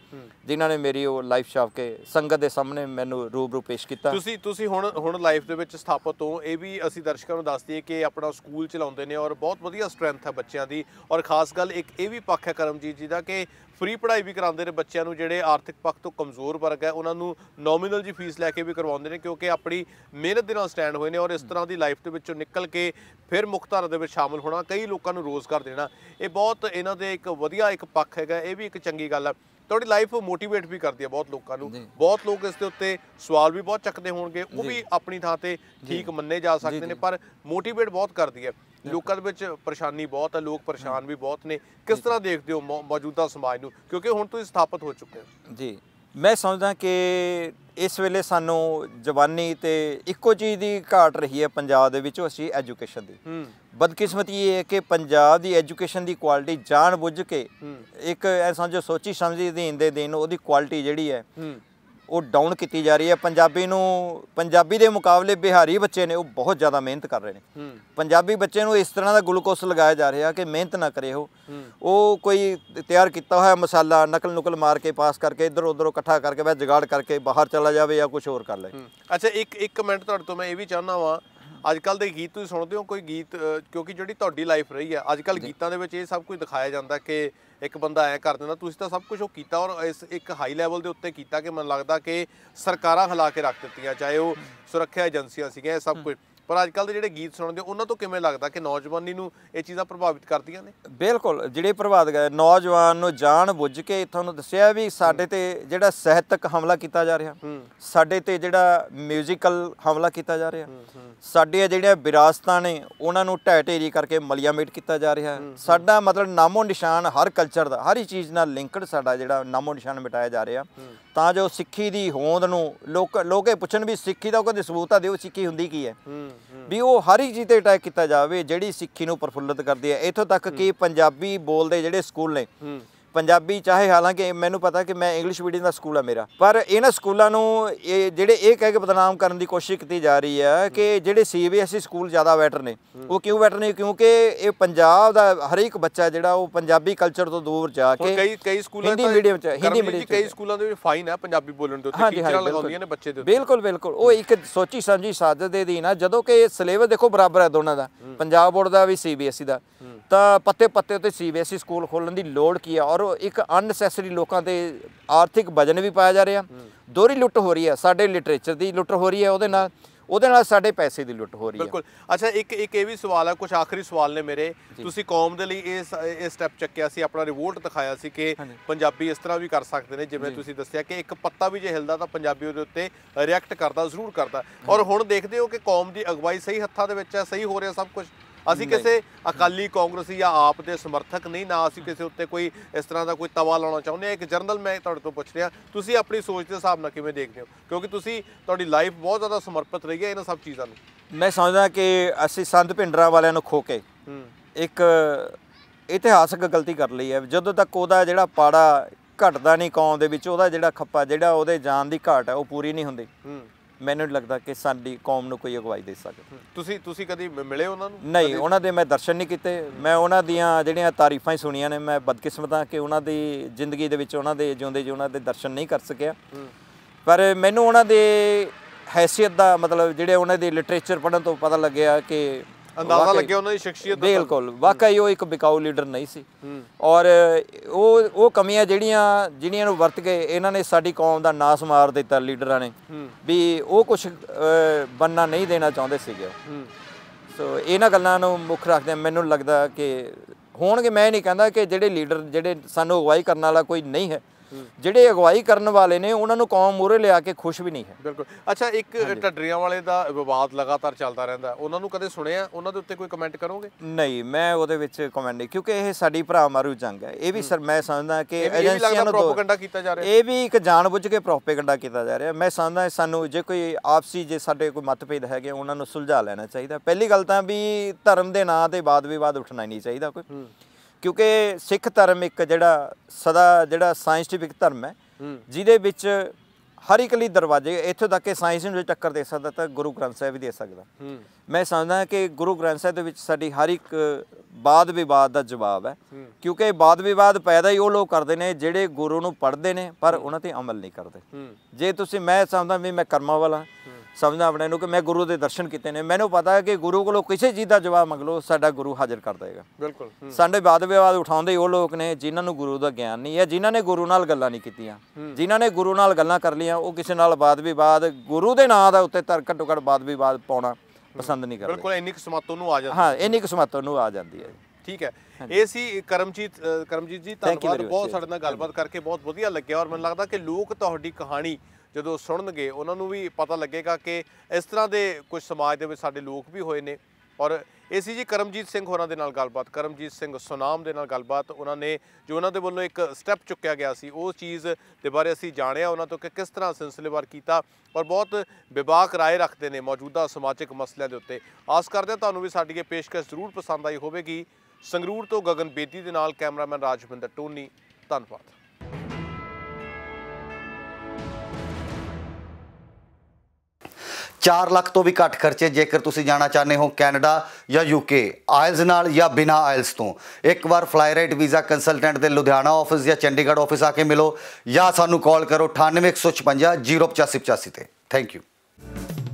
ਜਿਨ੍ਹਾਂ ਨੇ ਮੇਰੀ ਉਹ ਲਾਈਫ ਸ਼ਾਪ ਕੇ ਸੰਗਤ ਦੇ ਸਾਹਮਣੇ ਮੈਨੂੰ ਰੂਬਰੂ ਪੇਸ਼ ਕੀਤਾ ਤੁਸੀਂ ਤੁਸੀਂ ਹੁਣ ਹੁਣ ਲਾਈਫ ਦੇ ਵਿੱਚ ਸਥਾਪਿਤ ਹੋ ਇਹ ਵੀ ਅਸੀਂ ਦਰਸ਼ਕਾਂ ਨੂੰ ਦੱਸ ਦਈਏ ਕਿ ਆਪਣਾ ਸਕੂਲ ਚਲਾਉਂਦੇ ਨੇ ਔਰ ਬਹੁਤ ਵਧੀਆ ਸਟਰੈਂਥ ਹੈ ਬੱਚਿਆਂ ਦੀ ਔਰ ਖਾਸ ਗੱਲ ਇੱਕ ਇਹ ਵੀ ਪੱਖ ਹੈ ਕਰਮਜੀਤ ਜੀ ਦਾ ਕਿ ਫ੍ਰੀ ਪੜ੍ਹਾਈ ਵੀ ਕਰਾਉਂਦੇ ਨੇ ਬੱਚਿਆਂ ਨੂੰ ਜਿਹੜੇ ਆਰਥਿਕ ਪੱਖ ਤੋਂ ਕਮਜ਼ੋਰ ਵਰਗ ਹੈ ਉਹਨਾਂ ਨੂੰ ਨੋਮੀਨਲ ਜੀ ਫੀਸ ਲੈ ਕੇ ਵੀ ਕਰਵਾਉਂਦੇ ਨੇ ਕਿਉਂਕਿ ਆਪਣੀ ਮਿਹਨਤ ਦੇ ਨਾਲ ਸਟੈਂਡ ਹੋਏ ਨੇ ਔਰ ਇਸ ਤਰ੍ਹਾਂ ਦੀ ਲਾਈਫ ਦੇ ਵਿੱਚੋਂ ਨਿਕਲ ਕੇ ਫਿਰ ਮੁਖਤਾਰਾ ਦੇ ਵਿੱਚ ਸ਼ਾਮਲ ਹੋਣਾ ਕਈ ਲੋਕਾਂ ਨੂੰ ਰੋਜ਼ਗਾਰ ਦੇਣਾ ਇਹ ਬਹੁਤ ਇਹਨਾਂ ਦੇ ਇੱਕ ਵਧੀਆ ਇੱਕ ਪੱਖ ਹੈਗਾ ਇਹ ਵੀ ਇੱਕ ਚੰਗੀ ਗੱਲ ਹੈ ਤੁਹਾਡੀ ਲਾਈਫ ਮੋਟੀਵੇਟ ਵੀ ਕਰਦੀ ਹੈ ਬਹੁਤ ਲੋਕਾਂ ਨੂੰ ਬਹੁਤ ਲੋਕ ਇਸ ਦੇ ਉੱਤੇ ਸਵਾਲ ਵੀ ਬਹੁਤ ਚੱਕਦੇ ਹੋਣਗੇ ਉਹ ਵੀ ਆਪਣੀ ਥਾਂ ਤੇ ਠੀਕ ਮੰਨੇ ਜਾ ਸਕਦੇ ਨੇ ਪਰ ਮੋਟੀਵੇਟ ਬਹੁਤ ਕਰਦੀ ਹੈ ਲੋਕਾਂ ਦੇ ਵਿੱਚ ਪਰੇਸ਼ਾਨੀ ਬਹੁਤ ਹੈ ਲੋਕ ਪਰੇਸ਼ਾਨ ਵੀ ਬਹੁਤ ਨੇ ਕਿਸ ਤਰ੍ਹਾਂ ਦੇਖਦੇ ਹੋ ਮੌਜੂਦਾ ਸਮਾਜ ਨੂੰ ਕਿਉਂਕਿ ਹੁਣ ਤੁਸੀਂ ਸਥਾਪਿਤ ਹੋ ਚੁੱਕੇ ਹੋ ਜੀ ਮੈਂ ਸਮਝਦਾ ਕਿ ਇਸ ਵੇਲੇ ਸਾਨੂੰ ਜਵਾਨੀ ਤੇ ਇੱਕੋ ਚੀਜ਼ ਦੀ ਘਾਟ ਰਹੀ ਹੈ ਪੰਜਾਬ ਦੇ ਵਿੱਚ ਅਸੀਂ ਐਜੂਕੇਸ਼ਨ ਦੀ ਬਦਕਿਸਮਤੀ ਇਹ ਹੈ ਕਿ ਪੰਜਾਬ ਦੀ ਐਜੂਕੇਸ਼ਨ ਦੀ ਕੁਆਲਿਟੀ ਜਾਣ ਬੁੱਝ ਕੇ ਇੱਕ ਐਸਾ ਜੋ ਸੋਚੀ ਸਮਝੀ ਅਧੀਨ ਦੇ ਦੇਣ ਉਹਦੀ ਕੁਆਲਿਟੀ ਜਿਹੜੀ ਹੈ ਉਹ ਡਾਊਨ ਕੀਤੀ ਜਾ ਰਹੀ ਹੈ ਪੰਜਾਬੀ ਨੂੰ ਪੰਜਾਬੀ ਦੇ ਮੁਕਾਬਲੇ ਬਿਹਾਰੀ ਬੱਚੇ ਨੇ ਉਹ ਬਹੁਤ ਜ਼ਿਆਦਾ ਮਿਹਨਤ ਕਰ ਰਹੇ ਨੇ ਪੰਜਾਬੀ ਬੱਚੇ ਨੂੰ ਇਸ ਤਰ੍ਹਾਂ ਦਾ ਗਲੂਕੋਸ ਲਗਾਇਆ ਜਾ ਰਿਹਾ ਕਿ ਮਿਹਨਤ ਨਾ ਕਰੇ ਉਹ ਉਹ ਕੋਈ ਤਿਆਰ ਕੀਤਾ ਹੋਇਆ ਮਸਾਲਾ ਨਕਲ ਨੁਕਲ ਮਾਰ ਕੇ ਪਾਸ ਕਰਕੇ ਇੱਧਰ ਉੱਧਰ ਇਕੱਠਾ ਕਰਕੇ ਬਸ ਜਗਾੜ ਕਰਕੇ ਬਾਹਰ ਚਲਾ ਜਾਵੇ ਜਾਂ ਕੁਝ ਹੋਰ ਕਰ ਲੈ ਅੱਛਾ ਇੱਕ ਇੱਕ ਮਿੰਟ ਤੁਹਾਡੇ ਤੋਂ ਮੈਂ ਇਹ ਵੀ ਚਾਹਨਾ ਵਾਂ ਅੱਜ ਕੱਲ ਦੇ ਗੀਤ ਤੁਸੀਂ ਸੁਣਦੇ ਹੋ ਕੋਈ ਗੀਤ ਕਿਉਂਕਿ ਜਿਹੜੀ ਤੁਹਾਡੀ ਲਾਈਫ ਰਹੀ ਹੈ ਅੱਜ ਕੱਲ ਗੀਤਾਂ ਦੇ ਵਿੱਚ ਇਹ ਸਭ ਕੁਝ ਦਿਖਾਇਆ ਜਾਂਦਾ ਕਿ ਇੱਕ ਬੰਦਾ ਐ ਕਰ ਦਿੰਦਾ ਤੁਸੀਂ ਤਾਂ ਸਭ ਕੁਝ ਉਹ ਕੀਤਾ ਔਰ ਇਸ ਇੱਕ ਹਾਈ ਲੈਵਲ ਦੇ ਉੱਤੇ ਕੀਤਾ ਕਿ ਮੈਨੂੰ ਲੱਗਦਾ ਕਿ ਸਰਕਾਰਾਂ ਹਿਲਾ ਕੇ ਰੱਖ ਦਿੱਤੀਆਂ ਚਾਹੇ ਉਹ ਸੁਰੱਖਿਆ ਏਜੰਸੀਆਂ ਸੀਗੀਆਂ ਸਭ ਕੁਝ ਪਰ ਅੱਜ ਕੱਲ ਦੇ ਜਿਹੜੇ ਗੀਤ ਸੁਣਦੇ ਉਹਨਾਂ ਤੋਂ ਕਿਵੇਂ ਲੱਗਦਾ ਕਿ ਨੌਜਵਾਨੀ ਨੂੰ ਇਹ ਚੀਜ਼ਾਂ ਪ੍ਰਭਾਵਿਤ ਕਰਦੀਆਂ ਨੇ ਬਿਲਕੁਲ ਜਿਹੜੇ ਪ੍ਰਭਾਵਿਤ ਗਏ ਨੌਜਵਾਨ ਨੂੰ ਜਾਣ ਬੁੱਝ ਕੇ ਤੁਹਾਨੂੰ ਦੱਸਿਆ ਵੀ ਸਾਡੇ ਤੇ ਜਿਹੜਾ ਸਹਿਤਕ ਹਮਲਾ ਕੀਤਾ ਜਾ ਰਿਹਾ ਸਾਡੇ ਤੇ ਜਿਹੜਾ ਮਿਊਜ਼ੀਕਲ ਹਮਲਾ ਕੀਤਾ ਜਾ ਰਿਹਾ ਸਾਡੇ ਜਿਹੜੀਆਂ ਵਿਰਾਸਤਾਂ ਨੇ ਉਹਨਾਂ ਨੂੰ ਢਹਿ ਢੇਰੀ ਕਰਕੇ ਮਲੀਆਮੇਟ ਕੀਤਾ ਜਾ ਰਿਹਾ ਸਾਡਾ ਮਤਲਬ ਨਾਮੋ ਨਿਸ਼ਾਨ ਹਰ ਕਲਚਰ ਦਾ ਹਰ ਚੀਜ਼ ਨਾਲ ਲਿੰਕਡ ਸਾਡਾ ਜਿਹੜਾ ਨਾਮੋ ਨਿਸ਼ਾਨ ਮਿਟਾਇਆ ਜਾ ਰਿਹਾ ਤਾਂ ਜੋ ਸਿੱਖੀ ਦੀ ਹੋਂਦ ਨੂੰ ਲੋਕ ਲੋਕੇ ਪੁੱਛਣ ਵੀ ਸਿੱਖੀ ਦਾ ਕੋਈ ਸਬੂਤ ਆ ਦਿਓ ਸਿੱਖੀ ਹੁੰਦੀ ਕੀ ਹੈ ਵੀ ਉਹ ਹਰ ਇੱਕ ਚੀਜ਼ ਤੇ ਅਟੈਕ ਕੀਤਾ ਜਾਵੇ ਜਿਹੜੀ ਸਿੱਖੀ ਨੂੰ ਪਰਫੁੱਲਤ ਕਰਦੀ ਹੈ ਇੱਥੋਂ ਤੱਕ ਕਿ ਪੰਜਾਬੀ ਬੋਲਦੇ ਜਿਹੜੇ ਸਕੂਲ ਨੇ ਪੰਜਾਬੀ ਚਾਹੇ ਹਾਲਾਂਕਿ ਮੈਨੂੰ ਪਤਾ ਕਿ ਮੈਂ ਇੰਗਲਿਸ਼ ਮੀਡੀਅਮ ਦਾ ਸਕੂਲ ਆ ਮੇਰਾ ਪਰ ਇਹਨਾਂ ਸਕੂਲਾਂ ਨੂੰ ਇਹ ਜਿਹੜੇ ਇਹ ਕਹਿ ਕੇ ਬਦਨਾਮ ਕਰਨ ਦੀ ਕੋਸ਼ਿਸ਼ ਕੀਤੀ ਜਾ ਰਹੀ ਹੈ ਕਿ ਜਿਹੜੇ ਸੀਬੀਐਸਈ e ਸਕੂਲ ਜ਼ਿਆਦਾ ਬੈਟਰ ਨੇ ਉਹ ਕਿਉਂ ਬੈਟਰ ਨੇ ਕਿਉਂਕਿ ਇਹ ਪੰਜਾਬ ਦਾ ਹਰ ਇੱਕ ਬੱਚਾ ਜਿਹੜਾ ਉਹ ਪੰਜਾਬੀ ਕਲਚਰ ਤੋਂ ਦੂਰ ਜਾ ਕੇ ਕਈ ਕਈ ਸਕੂਲਾਂ ਹਿੰਦੀ ਮੀਡੀਅਮ ਚ ਹਿੰਦੀ ਮੀਡੀਅਮ ਕਈ ਸਕੂਲਾਂ ਦੇ ਵਿੱਚ ਫਾਈਨ ਹੈ ਪੰਜਾਬੀ ਬੋਲਣ ਦੇ ਉੱਤੇ ਟੀਚਰਾਂ ਲਗਾਉਂਦੀਆਂ ਨੇ ਬੱਚੇ ਦੇ ਉੱਤੇ ਬਿਲਕੁਲ ਬਿਲਕੁਲ ਉਹ ਇੱਕ ਸੋਚੀ ਸਮਝੀ ਸਾਜ਼ਤ ਦੇ ਦੀ ਆ ਜਦੋਂ ਕਿ ਸਿਲੇਬਸ ਦੇਖੋ ਬਰਾਬਰ ਹੈ ਦੋਨਾਂ ਦਾ ਪੰਜਾਬ ਬੋਰਡ ਦਾ ਵੀ ਸੀਬੀਐਸਈ e ਦਾ ਤਾਂ ਪੱਤੇ ਪੱਤੇ ਉੱਤੇ ਸੀਬੀਐਸਈ e ਸਕੂਲ ਖੋਲਣ ਦੀ ਲੋੜ ਕੀ ਹੈ ਔਰ ਇੱਕ ਅਨਸੈਸਰੀ ਲੋਕਾਂ ਦੇ ਆਰਥਿਕ ਵਜਨ ਵੀ ਪਾਇਆ ਜਾ ਰਿਹਾ ਦੋਹਰੀ ਲੁੱਟ ਹੋ ਰਹੀ ਹੈ ਸਾਡੇ ਲਿਟਰੇਚਰ ਦੀ ਲੁੱਟ ਹੋ ਰਹੀ ਹੈ ਉਹਦੇ ਨਾਲ ਉਹਦੇ ਨਾਲ ਸਾਡੇ ਪੈਸੇ ਦੀ ਲੁੱਟ ਹੋ ਰਹੀ ਹੈ ਬਿਲਕੁਲ ਅੱਛਾ ਇੱਕ ਇੱਕ ਇਹ ਵੀ ਸਵਾਲ ਹੈ ਕੁਝ ਆਖਰੀ ਸਵਾਲ ਨੇ ਮੇਰੇ ਤੁਸੀਂ ਕੌਮ ਦੇ ਲਈ ਇਹ ਇਹ ਸਟੈਪ ਚੱਕਿਆ ਸੀ ਆਪਣਾ ਰਿਵੋਲਟ ਦਿਖਾਇਆ ਸੀ ਕਿ ਪੰਜਾਬੀ ਇਸ ਤਰ੍ਹਾਂ ਵੀ ਕਰ ਸਕਦੇ ਨੇ ਜਿਵੇਂ ਤੁਸੀਂ ਦੱਸਿਆ ਕਿ ਇੱਕ ਪੱਤਾ ਵੀ ਜੇ ਹਿਲਦਾ ਤਾਂ ਪੰਜਾਬੀ ਉਹਦੇ ਉੱਤੇ ਰਿਐਕਟ ਕਰਦਾ ਜ਼ਰੂਰ ਕਰਦਾ ਔਰ ਹੁਣ ਦੇਖਦੇ ਹੋ ਕਿ ਕੌਮ ਦੀ ਅਗਵਾਈ ਸਹੀ ਹੱਥਾਂ ਦੇ ਵਿੱਚ ਹੈ ਸਹੀ ਹੋ ਰਿਹਾ ਸਭ ਕੁਝ ਅਸੀਂ ਕਿਸੇ ਅਕਾਲੀ ਕਾਂਗਰਸੀ ਜਾਂ ਆਪ ਦੇ ਸਮਰਥਕ ਨਹੀਂ ਨਾ ਅਸੀਂ ਕਿਸੇ ਉੱਤੇ ਕੋਈ ਇਸ ਤਰ੍ਹਾਂ ਦਾ ਕੋਈ ਤਵਾ ਲਾਉਣਾ ਚਾਹੁੰਦੇ ਆ ਇੱਕ ਜਰਨਲ ਮੈਂ ਤੁਹਾਡੇ ਤੋਂ ਪੁੱਛ ਰਿਹਾ ਤੁਸੀਂ ਆਪਣੀ ਸੋਚ ਦੇ ਹਿਸਾਬ ਨਾਲ ਕਿਵੇਂ ਦੇਖਦੇ ਹੋ ਕਿਉਂਕਿ ਤੁਸੀਂ ਤੁਹਾਡੀ ਲਾਈਫ ਬਹੁਤ ਜ਼ਿਆਦਾ ਸਮਰਪਿਤ ਰਹੀ ਹੈ ਇਹਨਾਂ ਸਭ ਚੀਜ਼ਾਂ ਨੂੰ ਮੈਂ ਸਮਝਦਾ ਕਿ ਅਸੀਂ ਸੰਤ ਭਿੰਡਰਾ ਵਾਲਿਆਂ ਨੂੰ ਖੋ ਕੇ ਇੱਕ ਇਤਿਹਾਸਕ ਗਲਤੀ ਕਰ ਲਈ ਹੈ ਜਦੋਂ ਤੱਕ ਉਹਦਾ ਜਿਹੜਾ ਪਾੜਾ ਘਟਦਾ ਨਹੀਂ ਕੌਮ ਦੇ ਵਿੱਚ ਉਹਦਾ ਜਿਹੜਾ ਖੱਪਾ ਜਿਹੜਾ ਉਹਦੇ ਜਾਨ ਦੀ ਘਾਟ ਹੈ ਉਹ ਪੂਰੀ ਨਹੀਂ ਹੁੰਦੀ ਮੈਨੂੰ ਲੱਗਦਾ ਕਿ ਸਾਡੀ ਕੌਮ ਨੂੰ ਕੋਈ ਅਗਵਾਈ ਦੇ ਸਕਦਾ ਤੁਸੀਂ ਤੁਸੀਂ ਕਦੀ ਮਿਲੇ ਉਹਨਾਂ ਨੂੰ ਨਹੀਂ ਉਹਨਾਂ ਦੇ ਮੈਂ ਦਰਸ਼ਨ ਨਹੀਂ ਕੀਤੇ ਮੈਂ ਉਹਨਾਂ ਦੀਆਂ ਜਿਹੜੀਆਂ ਤਾਰੀਫਾਂ ਹੀ ਸੁਣੀਆਂ ਨੇ ਮੈਂ ਬਦਕਿਸਮਤ ਕਿ ਉਹਨਾਂ ਦੀ ਜ਼ਿੰਦਗੀ ਦੇ ਵਿੱਚ ਉਹਨਾਂ ਦੇ ਜਿਉਂਦੇ ਜੀ ਉਹਨਾਂ ਦੇ ਦਰਸ਼ਨ ਨਹੀਂ ਕਰ ਸਕਿਆ ਪਰ ਮੈਨੂੰ ਉਹਨਾਂ ਦੇ ਹੈਸੀਅਤ ਦਾ ਮਤਲਬ ਜਿਹੜੇ ਉਹਨਾਂ ਦੇ ਲਿਟਰੇਚਰ ਪੜਨ ਤੋਂ ਪਤਾ ਲੱਗਿਆ ਕਿ ਅੰਦਾਜ਼ਾ ਲੱਗਿਆ ਉਹਨਾਂ ਦੀ ਸ਼ਖਸੀਅਤ ਦਾ ਬਿਲਕੁਲ ਵਾਕਈ ਉਹ ਇੱਕ ਬਿਕਾਊ ਲੀਡਰ ਨਹੀਂ ਸੀ ਔਰ ਉਹ ਉਹ ਕਮੀਆਂ ਜਿਹੜੀਆਂ ਜਿਹੜੀਆਂ ਨੂੰ ਵਰਤ ਕੇ ਇਹਨਾਂ ਨੇ ਸਾਡੀ ਕੌਮ ਦਾ ਨਾਸ ਮਾਰ ਦਿੱਤਾ ਲੀਡਰਾਂ ਨੇ ਵੀ ਉਹ ਕੁਝ ਬੰਨਾ ਨਹੀਂ ਦੇਣਾ ਚਾਹੁੰਦੇ ਸੀਗੇ ਸੋ ਇਹਨਾਂ ਗੱਲਾਂ ਨੂੰ ਮੁੱਖ ਰੱਖਦੇ ਮੈਨੂੰ ਲੱਗਦਾ ਕਿ ਹੋਣਗੇ ਮੈਂ ਨਹੀਂ ਕਹਿੰਦਾ ਕਿ ਜਿਹੜੇ ਲੀਡਰ ਜਿਹੜੇ ਸਾਨੂੰ ਅਗਵਾਈ ਕਰਨ ਵਾਲਾ ਕੋਈ ਨਹੀਂ ਹੈ ਜਿਹੜੇ ਅਗਵਾਈ ਕਰਨ ਵਾਲੇ ਨੇ ਉਹਨਾਂ ਨੂੰ ਕੌਮ ਮੂਰੇ ਲਿਆ ਕੇ ਖੁਸ਼ ਵੀ ਨਹੀਂ ਹੈ ਬਿਲਕੁਲ ਅੱਛਾ ਇੱਕ ਟੱਡਰੀਆਂ ਵਾਲੇ ਦਾ ਵਿਵਾਦ ਲਗਾਤਾਰ ਚੱਲਦਾ ਰਹਿੰਦਾ ਉਹਨਾਂ ਨੂੰ ਕਦੇ ਸੁਣਿਆ ਉਹਨਾਂ ਦੇ ਉੱਤੇ ਕੋਈ ਕਮੈਂਟ ਕਰੋਗੇ ਨਹੀਂ ਮੈਂ ਉਹਦੇ ਵਿੱਚ ਕਮੈਂਟ ਨਹੀਂ ਕਿਉਂਕਿ ਇਹ ਸਾਡੀ ਭਰਾ ਮਾਰੂ ਜੰਗ ਹੈ ਇਹ ਵੀ ਸਰ ਮੈਂ ਸਮਝਦਾ ਕਿ ਏਜੰਸੀਆਂ ਨੂੰ ਪ੍ਰੋਪਗੈਂਡਾ ਕੀਤਾ ਜਾ ਰਿਹਾ ਇਹ ਵੀ ਇੱਕ ਜਾਣਬੁੱਝ ਕੇ ਪ੍ਰੋਪਗੈਂਡਾ ਕੀਤਾ ਜਾ ਰਿਹਾ ਮੈਂ ਸਮਝਦਾ ਸਾਨੂੰ ਜੇ ਕੋਈ ਆਪਸੀ ਜੇ ਸਾਡੇ ਕੋਈ ਮਤਭੇਦ ਹੈਗੇ ਉਹਨਾਂ ਨੂੰ ਸੁਲਝਾ ਲੈਣਾ ਚਾਹੀਦਾ ਪਹਿਲੀ ਗੱਲ ਤਾਂ ਵੀ ਧਰਮ ਦੇ ਨਾਂ ਤੇ ਬਾਦ ਵਿਵਾਦ ਉੱਠਣਾ ਨਹੀਂ ਚਾਹੀਦਾ ਕੋਈ ਕਿਉਂਕਿ ਸਿੱਖ ਧਰਮ ਇੱਕ ਜਿਹੜਾ ਸਦਾ ਜਿਹੜਾ ਸਾਇੰਸਟਿਫਿਕ ਧਰਮ ਹੈ ਜਿਹਦੇ ਵਿੱਚ ਹਰ ਇੱਕ ਲਈ ਦਰਵਾਜ਼ੇ ਇੱਥੋਂ ਤੱਕ ਕਿ ਸਾਇੰਸ ਨੂੰ ਜੇ ਟੱਕਰ ਦੇ ਸਕਦਾ ਤਾਂ ਗੁਰੂ ਗ੍ਰੰਥ ਸਾਹਿਬ ਵੀ ਦੇ ਸਕਦਾ ਮੈਂ ਸਮਝਦਾ ਕਿ ਗੁਰੂ ਗ੍ਰੰਥ ਸਾਹਿਬ ਦੇ ਵਿੱਚ ਸਾਡੀ ਹਰ ਇੱਕ ਬਾਦ ਵਿਵਾਦ ਦਾ ਜਵਾਬ ਹੈ ਕਿਉਂਕਿ ਬਾਦ ਵਿਵਾਦ ਪੈਦਾ ਹੀ ਉਹ ਲੋਕ ਕਰਦੇ ਨੇ ਜਿਹੜੇ ਗੁਰੂ ਨੂੰ ਪੜ੍ਹਦੇ ਨੇ ਪਰ ਉਹਨਾਂ ਤੇ ਅਮਲ ਨਹੀਂ ਕਰਦੇ ਜੇ ਤੁਸੀਂ ਮੈਂ ਸਮਝਦਾ ਵੀ ਮੈਂ ਕਰਮਾਂ ਵਾਲਾ ਸਮਝਣਾ ਆਪਣੇ ਨੂੰ ਕਿ ਮੈਂ ਗੁਰੂ ਦੇ ਦਰਸ਼ਨ ਕੀਤੇ ਨੇ ਮੈਨੂੰ ਪਤਾ ਹੈ ਕਿ ਗੁਰੂ ਕੋਲੋਂ ਕਿਸੇ ਚੀਜ਼ ਦਾ ਜਵਾਬ ਮੰਗ ਲਓ ਸਾਡਾ ਗੁਰੂ ਹਾਜ਼ਰ ਕਰ ਦੇਗਾ ਬਿਲਕੁਲ ਸਾਡੇ ਬਾਦ ਵਿਵਾਦ ਉਠਾਉਂਦੇ ਉਹ ਲੋਕ ਨੇ ਜਿਨ੍ਹਾਂ ਨੂੰ ਗੁਰੂ ਦਾ ਗਿਆਨ ਨਹੀਂ ਹੈ ਜਿਨ੍ਹਾਂ ਨੇ ਗੁਰੂ ਨਾਲ ਗੱਲਾਂ ਨਹੀਂ ਕੀਤੀਆਂ ਜਿਨ੍ਹਾਂ ਨੇ ਗੁਰੂ ਨਾਲ ਗੱਲਾਂ ਕਰ ਲਈਆਂ ਉਹ ਕਿਸੇ ਨਾਲ ਬਾਦ ਵਿਵਾਦ ਗੁਰੂ ਦੇ ਨਾਂ ਦਾ ਉੱਤੇ ਤਰਕ ਟੁਕੜ ਬਾਦ ਵਿਵਾਦ ਪਾਉਣਾ ਪਸੰਦ ਨਹੀਂ ਕਰਦੇ ਬਿਲਕੁਲ ਇੰਨੀ ਕਿਸਮਤੋਂ ਨੂੰ ਆ ਜਾਂਦੀ ਹਾਂ ਇੰਨੀ ਕਿਸਮਤੋਂ ਨੂੰ ਆ ਜਾਂਦੀ ਹੈ ਠੀਕ ਹੈ ਇਹ ਸੀ ਕਰਮਜੀਤ ਕਰਮਜੀਤ ਜੀ ਧੰਨਵਾਦ ਬਹੁਤ ਸਾਡੇ ਨਾਲ ਗੱਲਬਾਤ ਕਰਕੇ ਬਹੁਤ ਵਧੀਆ ਲੱਗਿਆ ਔਰ ਮੈਨੂੰ ਲੱਗਦਾ ਕਿ ਲੋਕ ਤੁਹਾਡੀ ਕਹਾਣੀ ਜਦੋਂ ਸੁਣਨਗੇ ਉਹਨਾਂ ਨੂੰ ਵੀ ਪਤਾ ਲੱਗੇਗਾ ਕਿ ਇਸ ਤਰ੍ਹਾਂ ਦੇ ਕੁਝ ਸਮਾਜ ਦੇ ਵਿੱਚ ਸਾਡੇ ਲੋਕ ਵੀ ਹੋਏ ਨੇ ਔਰ ਏਸੀ ਜੀ ਕਰਮਜੀਤ ਸਿੰਘ ਹੋਰਾਂ ਦੇ ਨਾਲ ਗੱਲਬਾਤ ਕਰਮਜੀਤ ਸਿੰਘ ਸੁਨਾਮ ਦੇ ਨਾਲ ਗੱਲਬਾਤ ਉਹਨਾਂ ਨੇ ਜੋ ਉਹਨਾਂ ਦੇ ਵੱਲੋਂ ਇੱਕ ਸਟੈਪ ਚੁੱਕਿਆ ਗਿਆ ਸੀ ਉਹ ਚੀਜ਼ ਦੇ ਬਾਰੇ ਅਸੀਂ ਜਾਣਿਆ ਉਹਨਾਂ ਤੋਂ ਕਿ ਕਿਸ ਤਰ੍ਹਾਂ ਸਿਲਸਿਲੇਵਾਰ ਕੀਤਾ ਔਰ ਬਹੁਤ ਵਿਵਾਕ رائے ਰੱਖਦੇ ਨੇ ਮੌਜੂਦਾ ਸਮਾਜਿਕ ਮਸਲਿਆਂ ਦੇ ਉੱਤੇ ਆਸ ਕਰਦੇ ਹਾਂ ਤੁਹਾਨੂੰ ਵੀ ਸਾਡੀ ਇਹ ਪੇਸ਼ਕਸ਼ ਜ਼ਰੂਰ ਪਸੰਦ ਆਈ ਹੋਵੇਗੀ ਸੰਗਰੂਰ ਤੋਂ ਗਗਨ ਬੇਦੀ ਦੇ ਨਾਲ ਕੈਮਰਾਮੈਨ ਰਾਜਵਿੰਦਰ ਟੋਨੀ ਧੰਨਵਾਦ 4 ਲੱਖ ਤੋਂ ਵੀ ਘੱਟ ਖਰਚੇ ਜੇਕਰ ਤੁਸੀਂ ਜਾਣਾ ਚਾਹੁੰਦੇ ਹੋ ਕੈਨੇਡਾ ਜਾਂ ਯੂਕੇ ਆਇਲਸ ਨਾਲ ਜਾਂ ਬਿਨਾ ਆਇਲਸ ਤੋਂ ਇੱਕ ਵਾਰ ਫਲਾਈਰਾਈਟ ਵੀਜ਼ਾ ਕੰਸਲਟੈਂਟ ਦੇ ਲੁਧਿਆਣਾ ਆਫਿਸ ਜਾਂ ਚੰਡੀਗੜ੍ਹ ਆਫਿਸ ਆ ਕੇ ਮਿਲੋ ਜਾਂ ਸਾਨੂੰ ਕਾਲ ਕਰੋ 9815508585 ਤੇ ਥੈਂਕ ਯੂ